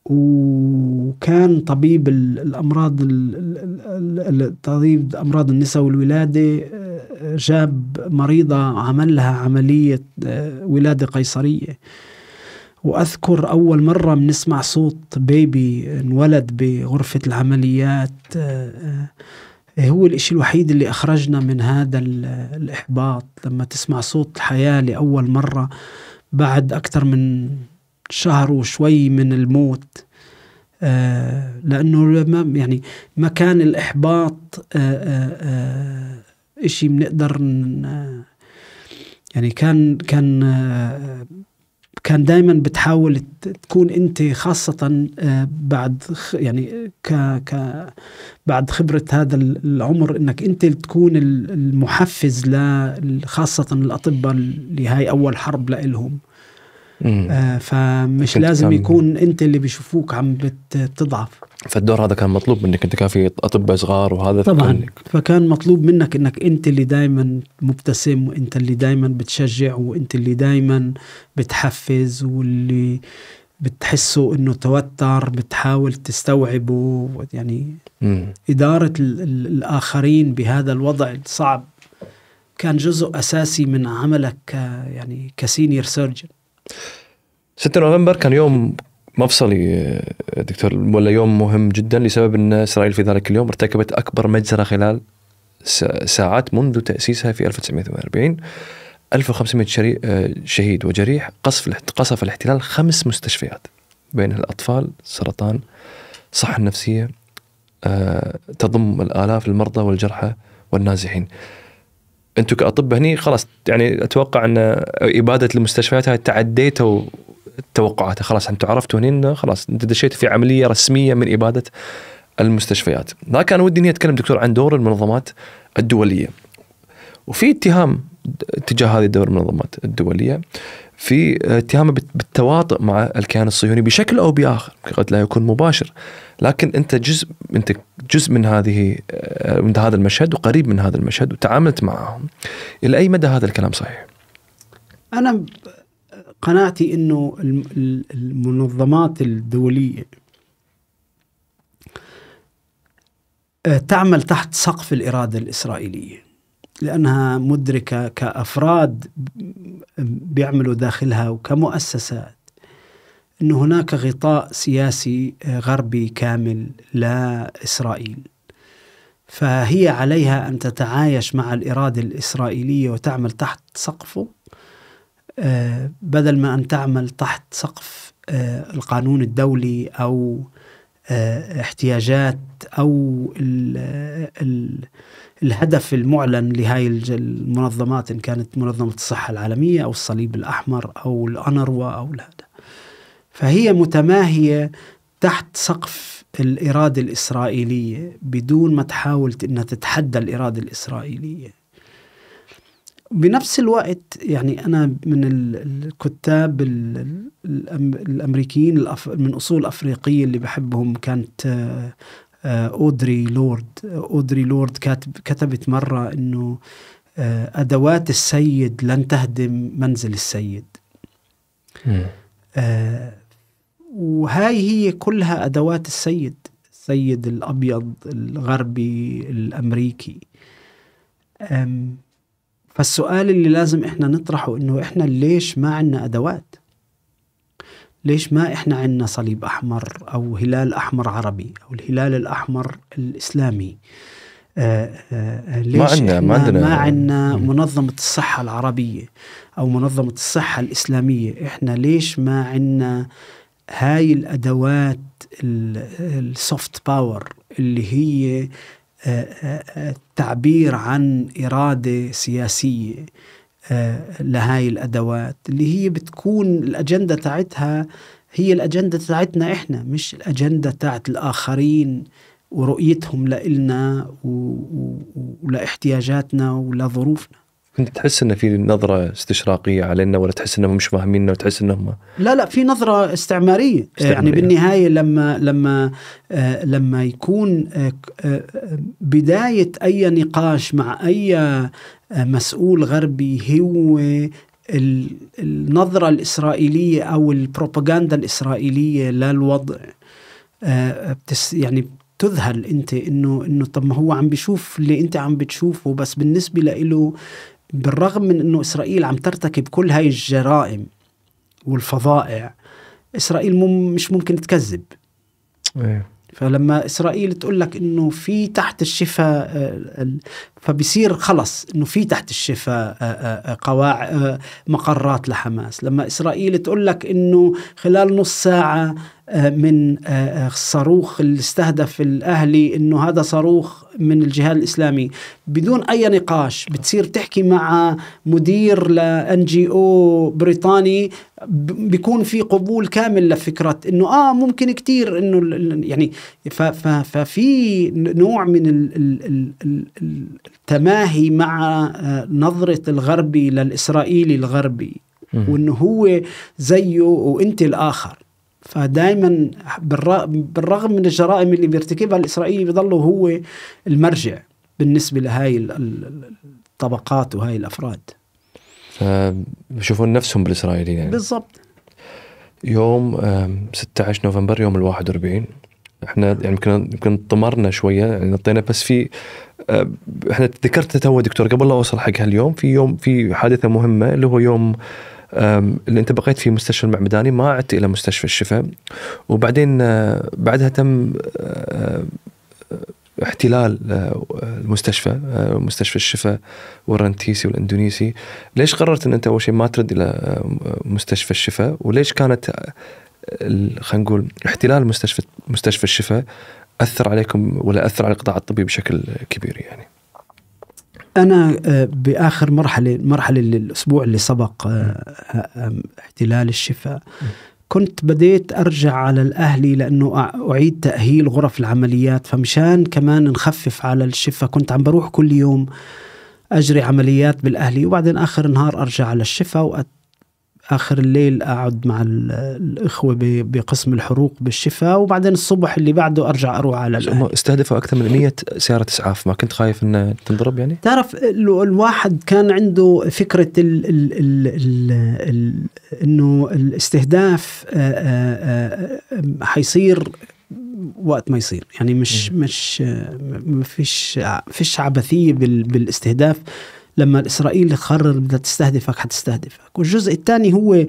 وكان طبيب الامراض طبيب امراض النساء والولاده آه، جاب مريضه عمل لها عمليه آه، ولاده قيصريه واذكر اول مره بنسمع صوت بيبي انولد بغرفه العمليات آه، هو الإشي الوحيد اللي أخرجنا من هذا الإحباط لما تسمع صوت الحياة لأول مرة بعد أكثر من شهر وشوي من الموت آه لأنه ما يعني ما كان الإحباط آه آه, آه، إشي بنقدر يعني كان كان آه، كان دائما بتحاول تكون انت خاصه آه، بعد يعني ك ك بعد خبره هذا العمر انك انت تكون المحفز خاصه الاطباء اللي هاي اول حرب لهم آه فمش لازم يكون انت اللي بيشوفوك عم بتضعف فالدور هذا كان مطلوب منك انت كان في اطباء صغار وهذا طبعا فكان مطلوب منك انك انت اللي دائما مبتسم وانت اللي دائما بتشجع وانت اللي دائما بتحفز واللي بتحسه انه توتر بتحاول تستوعبه يعني مم. اداره الـ الـ الاخرين بهذا الوضع الصعب كان جزء اساسي من عملك آه، يعني كسينيور سيرجن 6 نوفمبر كان يوم مفصلي دكتور ولا يوم مهم جدا لسبب ان اسرائيل في ذلك اليوم ارتكبت اكبر مجزره خلال ساعات منذ تاسيسها في 1948 1500 آه، شهيد وجريح قصف قصف الاحتلال خمس مستشفيات بينها الاطفال، سرطان، الصحه النفسيه آه، تضم الالاف المرضى والجرحى والنازحين. انتم كاطباء هني خلاص يعني اتوقع ان اباده المستشفيات هاي تعديتوا توقعاتها خلاص انتم عرفتوا هني انه خلاص انت دشيتوا في عمليه رسميه من اباده المستشفيات لكن انا ودي اني اتكلم دكتور عن دور المنظمات الدوليه وفي اتهام تجاه هذه الدور المنظمات الدوليه في اتهامه بالتواطؤ مع الكيان الصهيوني بشكل او باخر قد لا يكون مباشر لكن انت جزء انت جزء من هذه آه، من هذا المشهد وقريب من هذا المشهد وتعاملت معهم الى اي مدى هذا الكلام صحيح؟ انا قناعتي انه المنظمات الدوليه آه، تعمل تحت سقف الاراده الاسرائيليه لانها مدركه كافراد بيعملوا داخلها وكمؤسسات ان هناك غطاء سياسي غربي كامل لا اسرائيل فهي عليها ان تتعايش مع الاراده الاسرائيليه وتعمل تحت سقفه آه، بدل ما ان تعمل تحت سقف آه، القانون الدولي او آه، احتياجات او ال الهدف المعلن لهاي المنظمات إن كانت منظمة الصحة العالمية أو الصليب الأحمر أو الأنروا أو هذا فهي متماهية تحت سقف الإرادة الإسرائيلية بدون ما تحاول أنها تتحدى الإرادة الإسرائيلية بنفس الوقت يعني أنا من الكتاب الأمريكيين من أصول أفريقية اللي بحبهم كانت آه، آه، اودري لورد اودري لورد كاتب كتبت مره انه آه، ادوات السيد لن تهدم منزل السيد آه، وهاي هي كلها ادوات السيد السيد الابيض الغربي الامريكي فالسؤال اللي لازم احنا نطرحه انه احنا ليش ما عندنا ادوات ليش ما احنا عندنا صليب احمر او هلال احمر عربي او الهلال الاحمر الاسلامي آه، آه، آه، ليش ما عندنا ما عندنا ما عندنا منظمة الصحة العربية أو منظمة الصحة الإسلامية، إحنا ليش ما عندنا هاي الأدوات السوفت باور اللي هي التعبير عن إرادة سياسية آه، لهاي الادوات اللي هي بتكون الاجنده تاعتها هي الاجنده تاعتنا احنا مش الاجنده تاعت الاخرين ورؤيتهم لإلنا ولاحتياجاتنا ولظروفنا كنت تحس انه في نظره استشراقيه علينا ولا تحس انهم مش فاهميننا وتحس انهم لا لا في نظره استعماريه, يعني استعمارية. يعني بالنهايه لما لما آه، لما يكون آه، آه، بدايه اي نقاش مع اي مسؤول غربي هو النظره الاسرائيليه او البروباغندا الاسرائيليه للوضع يعني تذهل انت انه انه طب ما هو عم بيشوف اللي انت عم بتشوفه بس بالنسبه له بالرغم من انه اسرائيل عم ترتكب كل هاي الجرائم والفظائع اسرائيل مم مش ممكن تكذب ايه فلما اسرائيل تقول لك انه في تحت الشفاء آه، فبصير خلص انه في تحت الشفاء آه، آه، قواع مقرات لحماس لما اسرائيل تقول لك انه خلال نص ساعه آه، من الصاروخ آه، آه، اللي استهدف الاهلي انه هذا صاروخ من الجهاد الاسلامي بدون اي نقاش بتصير تحكي مع مدير لان جي او بريطاني بيكون في قبول كامل لفكره انه اه ممكن كثير انه يعني ففي نوع من التماهي مع نظره الغربي للاسرائيلي الغربي وانه هو زيه وانت الاخر فدائما بالرغم من الجرائم اللي بيرتكبها الاسرائيلي بيضل هو المرجع بالنسبه لهاي الطبقات وهاي الافراد فبشوفون نفسهم بالاسرائيليين يعني بالضبط يوم 16 نوفمبر يوم ال 41 احنا يعني يمكن يمكن طمرنا شويه يعني نطينا بس في احنا ذكرت تو دكتور قبل لا اوصل حق هاليوم في يوم في حادثه مهمه اللي هو يوم اللي انت بقيت في مستشفى المعمداني ما عدت الى مستشفى الشفاء وبعدين آه، بعدها تم آه، آه، احتلال المستشفى مستشفى الشفاء والرنتيسي والاندونيسي ليش قررت ان انت اول شيء ما ترد الى مستشفى الشفاء وليش كانت خلينا نقول احتلال مستشفى مستشفى الشفاء اثر عليكم ولا اثر على القطاع الطبي بشكل كبير يعني انا آه، باخر مرحله المرحله الاسبوع اللي سبق آه، احتلال الشفاء كنت بديت ارجع على الاهلي لانه اعيد تاهيل غرف العمليات فمشان كمان نخفف على الشفاء كنت عم بروح كل يوم اجري عمليات بالاهلي وبعدين اخر النهار ارجع على الشفاء اخر الليل اقعد مع الاخوه بقسم الحروق بالشفاء وبعدين الصبح اللي بعده ارجع اروح على الاهل استهدفوا اكثر من 100 سياره اسعاف ما كنت خايف انها تنضرب يعني تعرف الواحد كان عنده فكره ال ال ال ال الـ انه الاستهداف آه، آه، آه، حيصير وقت ما يصير يعني مش مش ما فيش فيش عبثيه بالاستهداف لما إسرائيل تقرر بدها تستهدفك حتستهدفك والجزء الثاني هو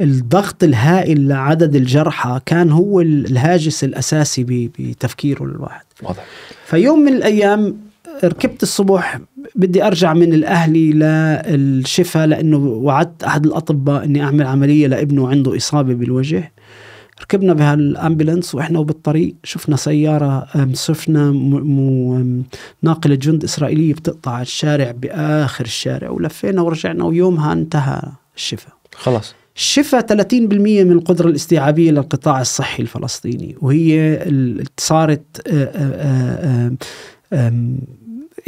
الضغط الهائل لعدد الجرحى كان هو الهاجس الأساسي بتفكيره الواحد واضح فيوم من الأيام ركبت الصبح بدي ارجع من الاهلي للشفاء لانه وعدت احد الاطباء اني اعمل عمليه لابنه عنده اصابه بالوجه ركبنا بهالامبولانس واحنا وبالطريق شفنا سياره شفنا ناقله جند اسرائيليه بتقطع الشارع باخر الشارع ولفينا ورجعنا ويومها انتهى الشفاء خلاص الشفاء 30% من القدرة الاستيعابية للقطاع الصحي الفلسطيني وهي صارت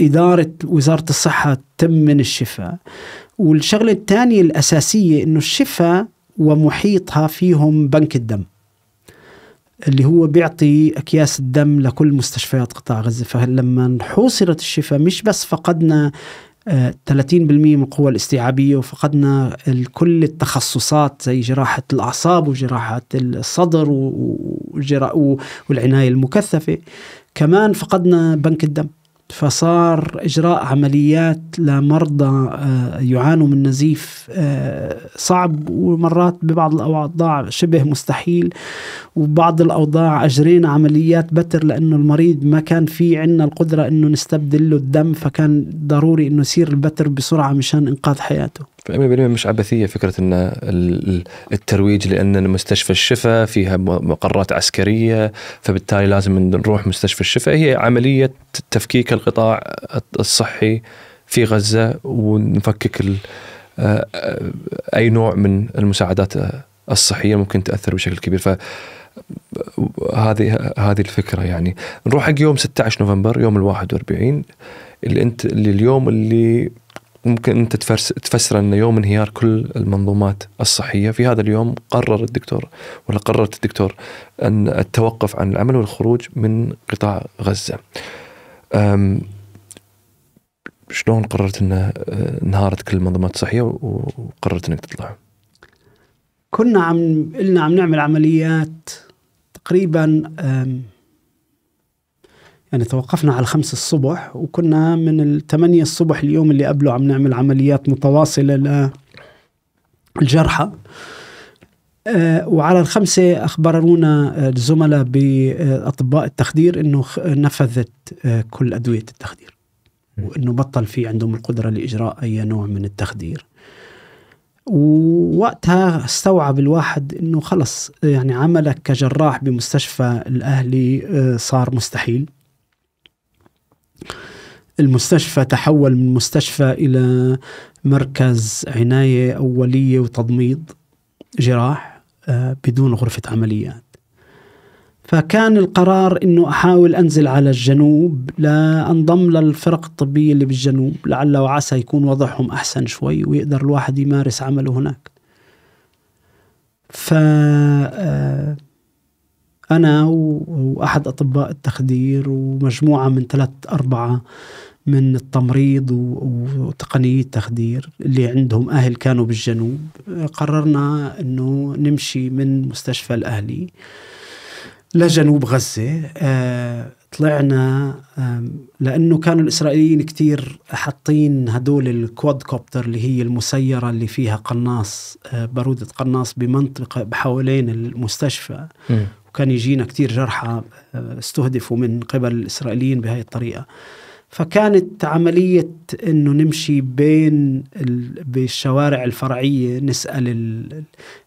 إدارة وزارة الصحة تم من الشفاء والشغلة الثانية الأساسية أنه الشفاء ومحيطها فيهم بنك الدم اللي هو بيعطي اكياس الدم لكل مستشفيات قطاع غزه فلما حوصرت الشفاء مش بس فقدنا 30% آه، من القوى الاستيعابية وفقدنا كل التخصصات زي جراحة الأعصاب وجراحة الصدر والعناية المكثفة كمان فقدنا بنك الدم فصار إجراء عمليات لمرضى آه، يعانوا من نزيف آه، صعب ومرات ببعض الأوضاع شبه مستحيل وبعض الأوضاع أجرينا عمليات بتر لأنه المريض ما كان في عندنا القدرة أنه نستبدل له الدم فكان ضروري أنه يصير البتر بسرعة مشان إنقاذ حياته 100% مش عبثية فكرة أن الترويج لأن مستشفى الشفاء فيها مقرات عسكرية فبالتالي لازم نروح مستشفى الشفاء هي عملية تفكيك القطاع الصحي في غزة ونفكك آه، آه، أي نوع من المساعدات الصحية ممكن تأثر بشكل كبير ف هذه هذه الفكره يعني نروح حق يوم 16 نوفمبر يوم ال 41 اللي انت اللي اليوم اللي ممكن أنت تفسر انه يوم انهيار كل المنظومات الصحية في هذا اليوم قرر الدكتور ولا قررت الدكتور أن التوقف عن العمل والخروج من قطاع غزة شلون قررت أن آه، انهارت كل المنظومات الصحية وقررت أنك تطلع كنا عم قلنا عم نعمل عمليات تقريبا يعني توقفنا على الخمس الصبح وكنا من الثمانية الصبح اليوم اللي قبله عم نعمل عمليات متواصلة للجرحى آه، وعلى الخمسة أخبرونا الزملاء بأطباء التخدير أنه نفذت آه، كل أدوية التخدير وأنه بطل في عندهم القدرة لإجراء أي نوع من التخدير ووقتها استوعب الواحد انه خلص يعني عملك كجراح بمستشفى الاهلي آه، صار مستحيل المستشفى تحول من مستشفى إلى مركز عناية أولية وتضميد جراح آه، بدون غرفة عمليات فكان القرار انه احاول انزل على الجنوب لانضم للفرق الطبيه اللي بالجنوب لعل وعسى يكون وضعهم احسن شوي ويقدر الواحد يمارس عمله هناك. ف آه، أنا وأحد أطباء التخدير ومجموعة من ثلاث أربعة من التمريض وتقنية التخدير اللي عندهم أهل كانوا بالجنوب قررنا أنه نمشي من مستشفى الأهلي لجنوب غزة آه، طلعنا لأنه كانوا الإسرائيليين كتير حاطين هدول الكواد كوبتر اللي هي المسيرة اللي فيها قناص آه، بارودة قناص بمنطقة بحوالين المستشفى وكان يجينا كثير جرحى آه، استهدفوا من قبل الإسرائيليين بهذه الطريقة فكانت عملية أنه نمشي بين بالشوارع الفرعية نسأل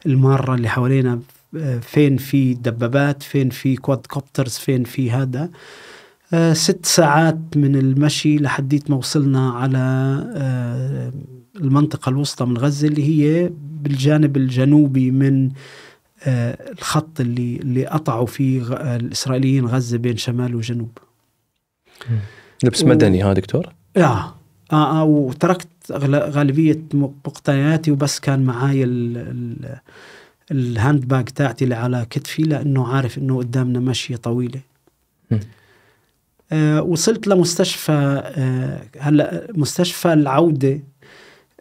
المارة اللي حوالينا آه، فين في دبابات فين في كواد كوبترز فين في هذا آه، ست ساعات من المشي لحديت ما وصلنا على المنطقة الوسطى من غزة اللي هي بالجانب الجنوبي من آه، الخط اللي اللي قطعوا فيه آه، الاسرائيليين غزه بين شمال وجنوب. لبس و... مدني ها دكتور؟ اه اه, آه وتركت غالبيه مقتنياتي وبس كان معاي ال... ال... الهاند باج تاعتي اللي على كتفي لانه عارف انه قدامنا مشيه طويله. آه وصلت لمستشفى آه هلا مستشفى العوده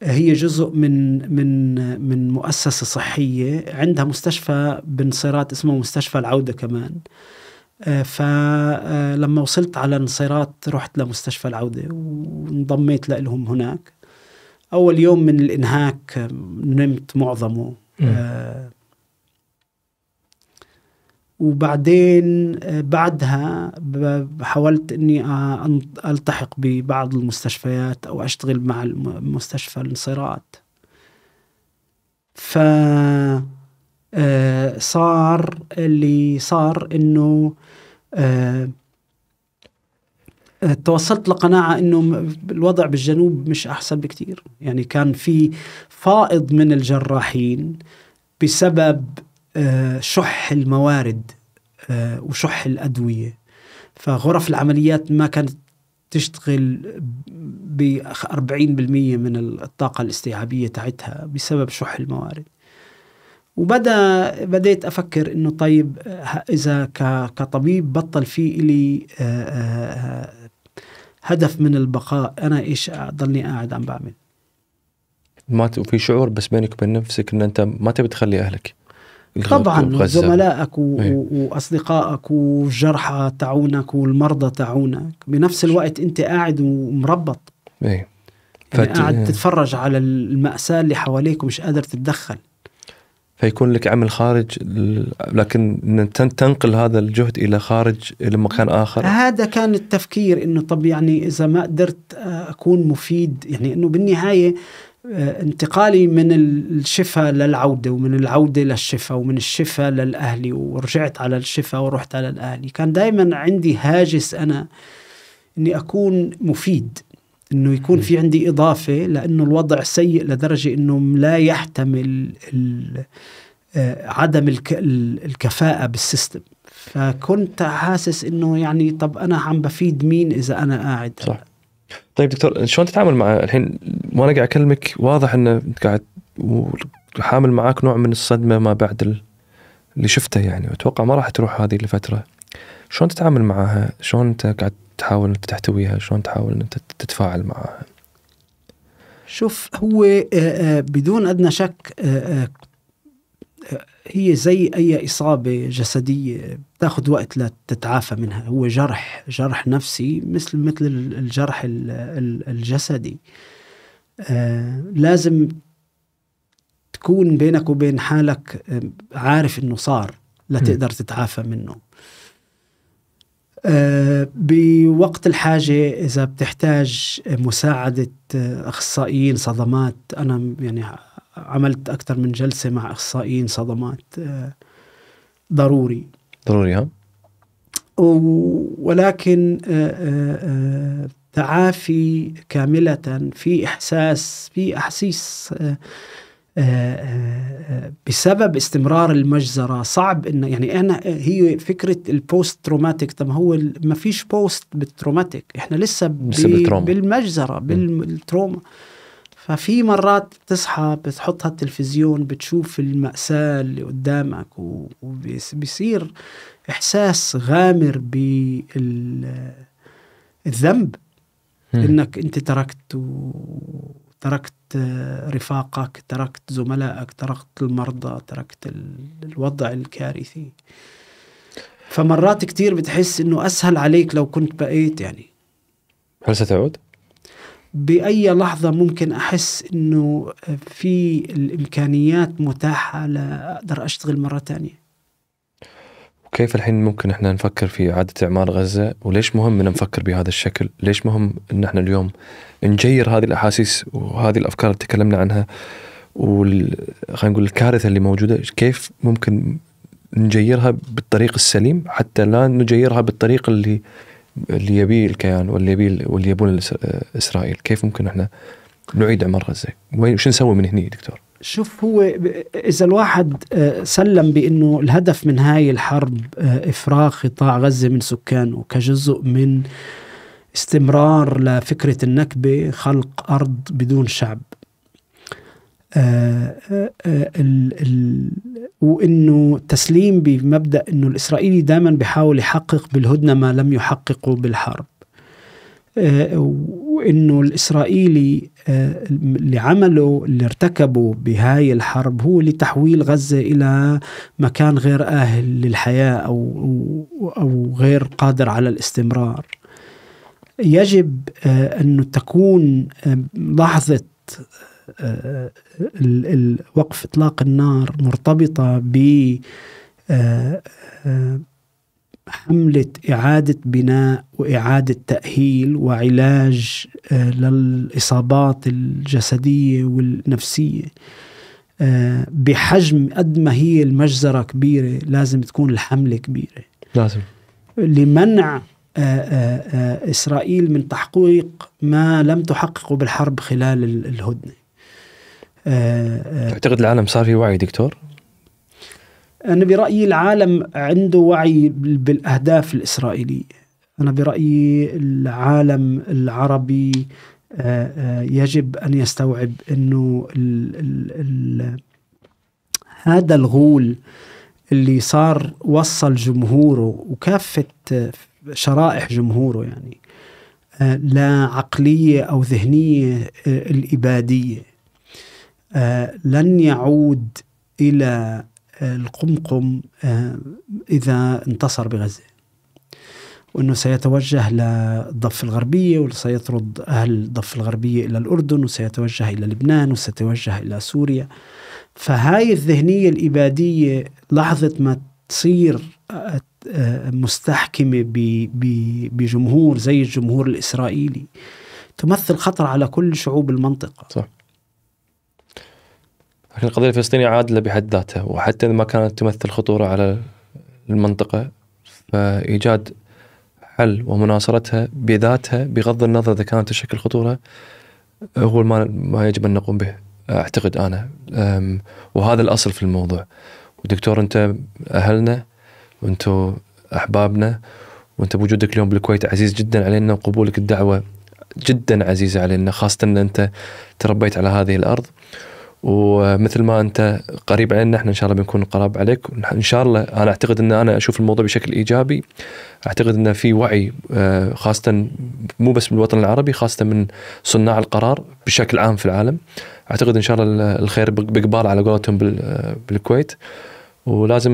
هي جزء من من من مؤسسه صحيه عندها مستشفى بنصيرات اسمه مستشفى العوده كمان آه، فلما آه، وصلت على نصيرات رحت لمستشفى العوده وانضميت لهم هناك اول يوم من الانهاك نمت معظمه وبعدين آه، بعدها حاولت اني آه، التحق ببعض المستشفيات او اشتغل مع مستشفى الانصيرات ف آه، صار اللي صار انه توصلت لقناعة انه الوضع بالجنوب مش احسن بكتير يعني كان في فائض من الجراحين بسبب آه، شح الموارد آه، وشح الأدوية فغرف العمليات ما كانت تشتغل ب 40% من الطاقة الاستيعابية تاعتها بسبب شح الموارد وبدا بديت افكر انه طيب آه، اذا كطبيب بطل في لي هدف من البقاء انا ايش ضلني قاعد عم بعمل ما في شعور بس بينك وبين نفسك ان انت ما تبي تخلي اهلك طبعا زملائك إيه. واصدقائك والجرحى تاعونك والمرضى تاعونك بنفس الوقت انت قاعد ومربط أيه. يعني قاعد إيه. تتفرج على المأساة اللي حواليك ومش قادر تتدخل فيكون لك عمل خارج لكن تنقل هذا الجهد الى خارج الى مكان اخر هذا كان التفكير انه طب يعني اذا ما قدرت اكون مفيد يعني انه بالنهايه آه، انتقالي من الشفا للعوده ومن العوده للشفا ومن الشفا للاهلي ورجعت على الشفا ورحت على الاهلي كان دائما عندي هاجس انا اني اكون مفيد انه يكون في عندي اضافه لانه الوضع سيء لدرجه انه لا يحتمل آه، عدم الكفاءه بالسيستم فكنت حاسس انه يعني طب انا عم بفيد مين اذا انا قاعد صح. طيب دكتور شلون تتعامل مع الحين وانا قاعد اكلمك واضح انه قاعد حامل معاك نوع من الصدمه ما بعد اللي شفته يعني واتوقع ما راح تروح هذه الفتره شلون تتعامل معها شلون انت قاعد تحاول انت تحتويها شلون تحاول انت تتفاعل معها شوف هو آه، آه، بدون ادنى شك آه، هي زي اي اصابه جسديه تاخذ وقت لتتعافى منها هو جرح جرح نفسي مثل مثل الجرح الجسدي آه، لازم تكون بينك وبين حالك آه، عارف انه صار لتقدر تتعافى منه آه، بوقت الحاجة إذا بتحتاج مساعدة أخصائيين صدمات أنا يعني عملت أكثر من جلسة مع أخصائيين صدمات ضروري ضروري ها ولكن آه، آه، آه، تعافي كاملة في إحساس في أحاسيس بسبب استمرار المجزرة صعب إنه يعني أنا هي فكرة البوست تروماتيك طب هو ما فيش بوست بالتروماتيك إحنا لسه بالمجزرة بالتروما ففي مرات بتصحى بتحط هالتلفزيون بتشوف المأساة اللي قدامك وبيصير إحساس غامر بالذنب إنك أنت تركت تركت رفاقك تركت زملائك تركت المرضى تركت الوضع الكارثي فمرات كتير بتحس إنه أسهل عليك لو كنت بقيت يعني هل ستعود؟ باي لحظه ممكن احس انه في الامكانيات متاحه لاقدر اشتغل مره ثانيه وكيف الحين ممكن احنا نفكر في اعاده اعمار غزه وليش مهم ان نفكر بهذا الشكل ليش مهم ان احنا اليوم نجير هذه الاحاسيس وهذه الافكار اللي تكلمنا عنها وال... خلينا نقول الكارثه اللي موجوده كيف ممكن نجيرها بالطريق السليم حتى لا نجيرها بالطريق اللي اللي يبيه الكيان واللي يبيه واللي يبون اسرائيل كيف ممكن احنا نعيد عمر غزه وش نسوي من هنا دكتور شوف هو اذا الواحد آه، سلم بانه الهدف من هاي الحرب آه، افراغ قطاع غزه من سكانه كجزء من استمرار لفكره النكبه خلق ارض بدون شعب ال ال وانه تسليم بمبدا انه الاسرائيلي دائما بيحاول يحقق بالهدنه ما لم يحققه بالحرب وانه الاسرائيلي اللي عمله اللي ارتكبه بهاي الحرب هو لتحويل غزه الى مكان غير اهل للحياه او او غير قادر على الاستمرار يجب آه، أن تكون آه، لحظه وقف اطلاق النار مرتبطه ب آه، آه، حملة إعادة بناء وإعادة تأهيل وعلاج آه، للإصابات الجسدية والنفسية بحجم قد ما هي المجزرة كبيرة لازم تكون الحملة كبيرة لازم لمنع إسرائيل من تحقيق ما لم تحققه بالحرب خلال الهدنة تعتقد العالم صار في وعي دكتور؟ أنا برأيي العالم عنده وعي بالأهداف الإسرائيلية أنا برأيي العالم العربي آه، آه، يجب أن يستوعب أنه هذا الغول اللي صار وصل جمهوره وكافة شرائح جمهوره يعني آه، لعقلية أو ذهنية الإبادية آه، لن يعود إلى آه، القمقم آه، إذا انتصر بغزة وأنه سيتوجه للضفة الغربية وسيطرد أهل الضفة الغربية إلى الأردن وسيتوجه إلى لبنان وسيتوجه إلى سوريا فهاي الذهنية الإبادية لحظة ما تصير مستحكمة بجمهور زي الجمهور الإسرائيلي تمثل خطر على كل شعوب المنطقة صح. لكن القضيه الفلسطينيه عادله بحد ذاتها وحتى اذا ما كانت تمثل خطوره على المنطقه فايجاد حل ومناصرتها بذاتها بغض النظر اذا كانت تشكل خطوره هو ما يجب ان نقوم به اعتقد انا وهذا الاصل في الموضوع ودكتور انت اهلنا وانتو احبابنا وانت بوجودك اليوم بالكويت عزيز جدا علينا وقبولك الدعوه جدا عزيزه علينا خاصه ان انت تربيت على هذه الارض ومثل ما انت قريب علينا احنا ان شاء الله بنكون قراب عليك ان شاء الله انا اعتقد ان انا اشوف الموضوع بشكل ايجابي اعتقد ان في وعي آه، خاصه مو بس من الوطن العربي خاصه من صناع القرار بشكل عام في العالم اعتقد ان شاء الله الخير بقبال على قولتهم آه، بالكويت ولازم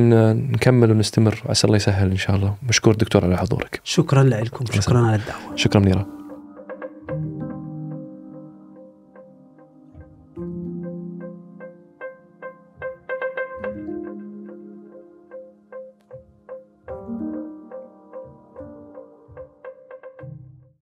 نكمل ونستمر عسى الله يسهل ان شاء الله مشكور دكتور على حضورك شكرا لكم شكرا على الدعوه شكرا منيره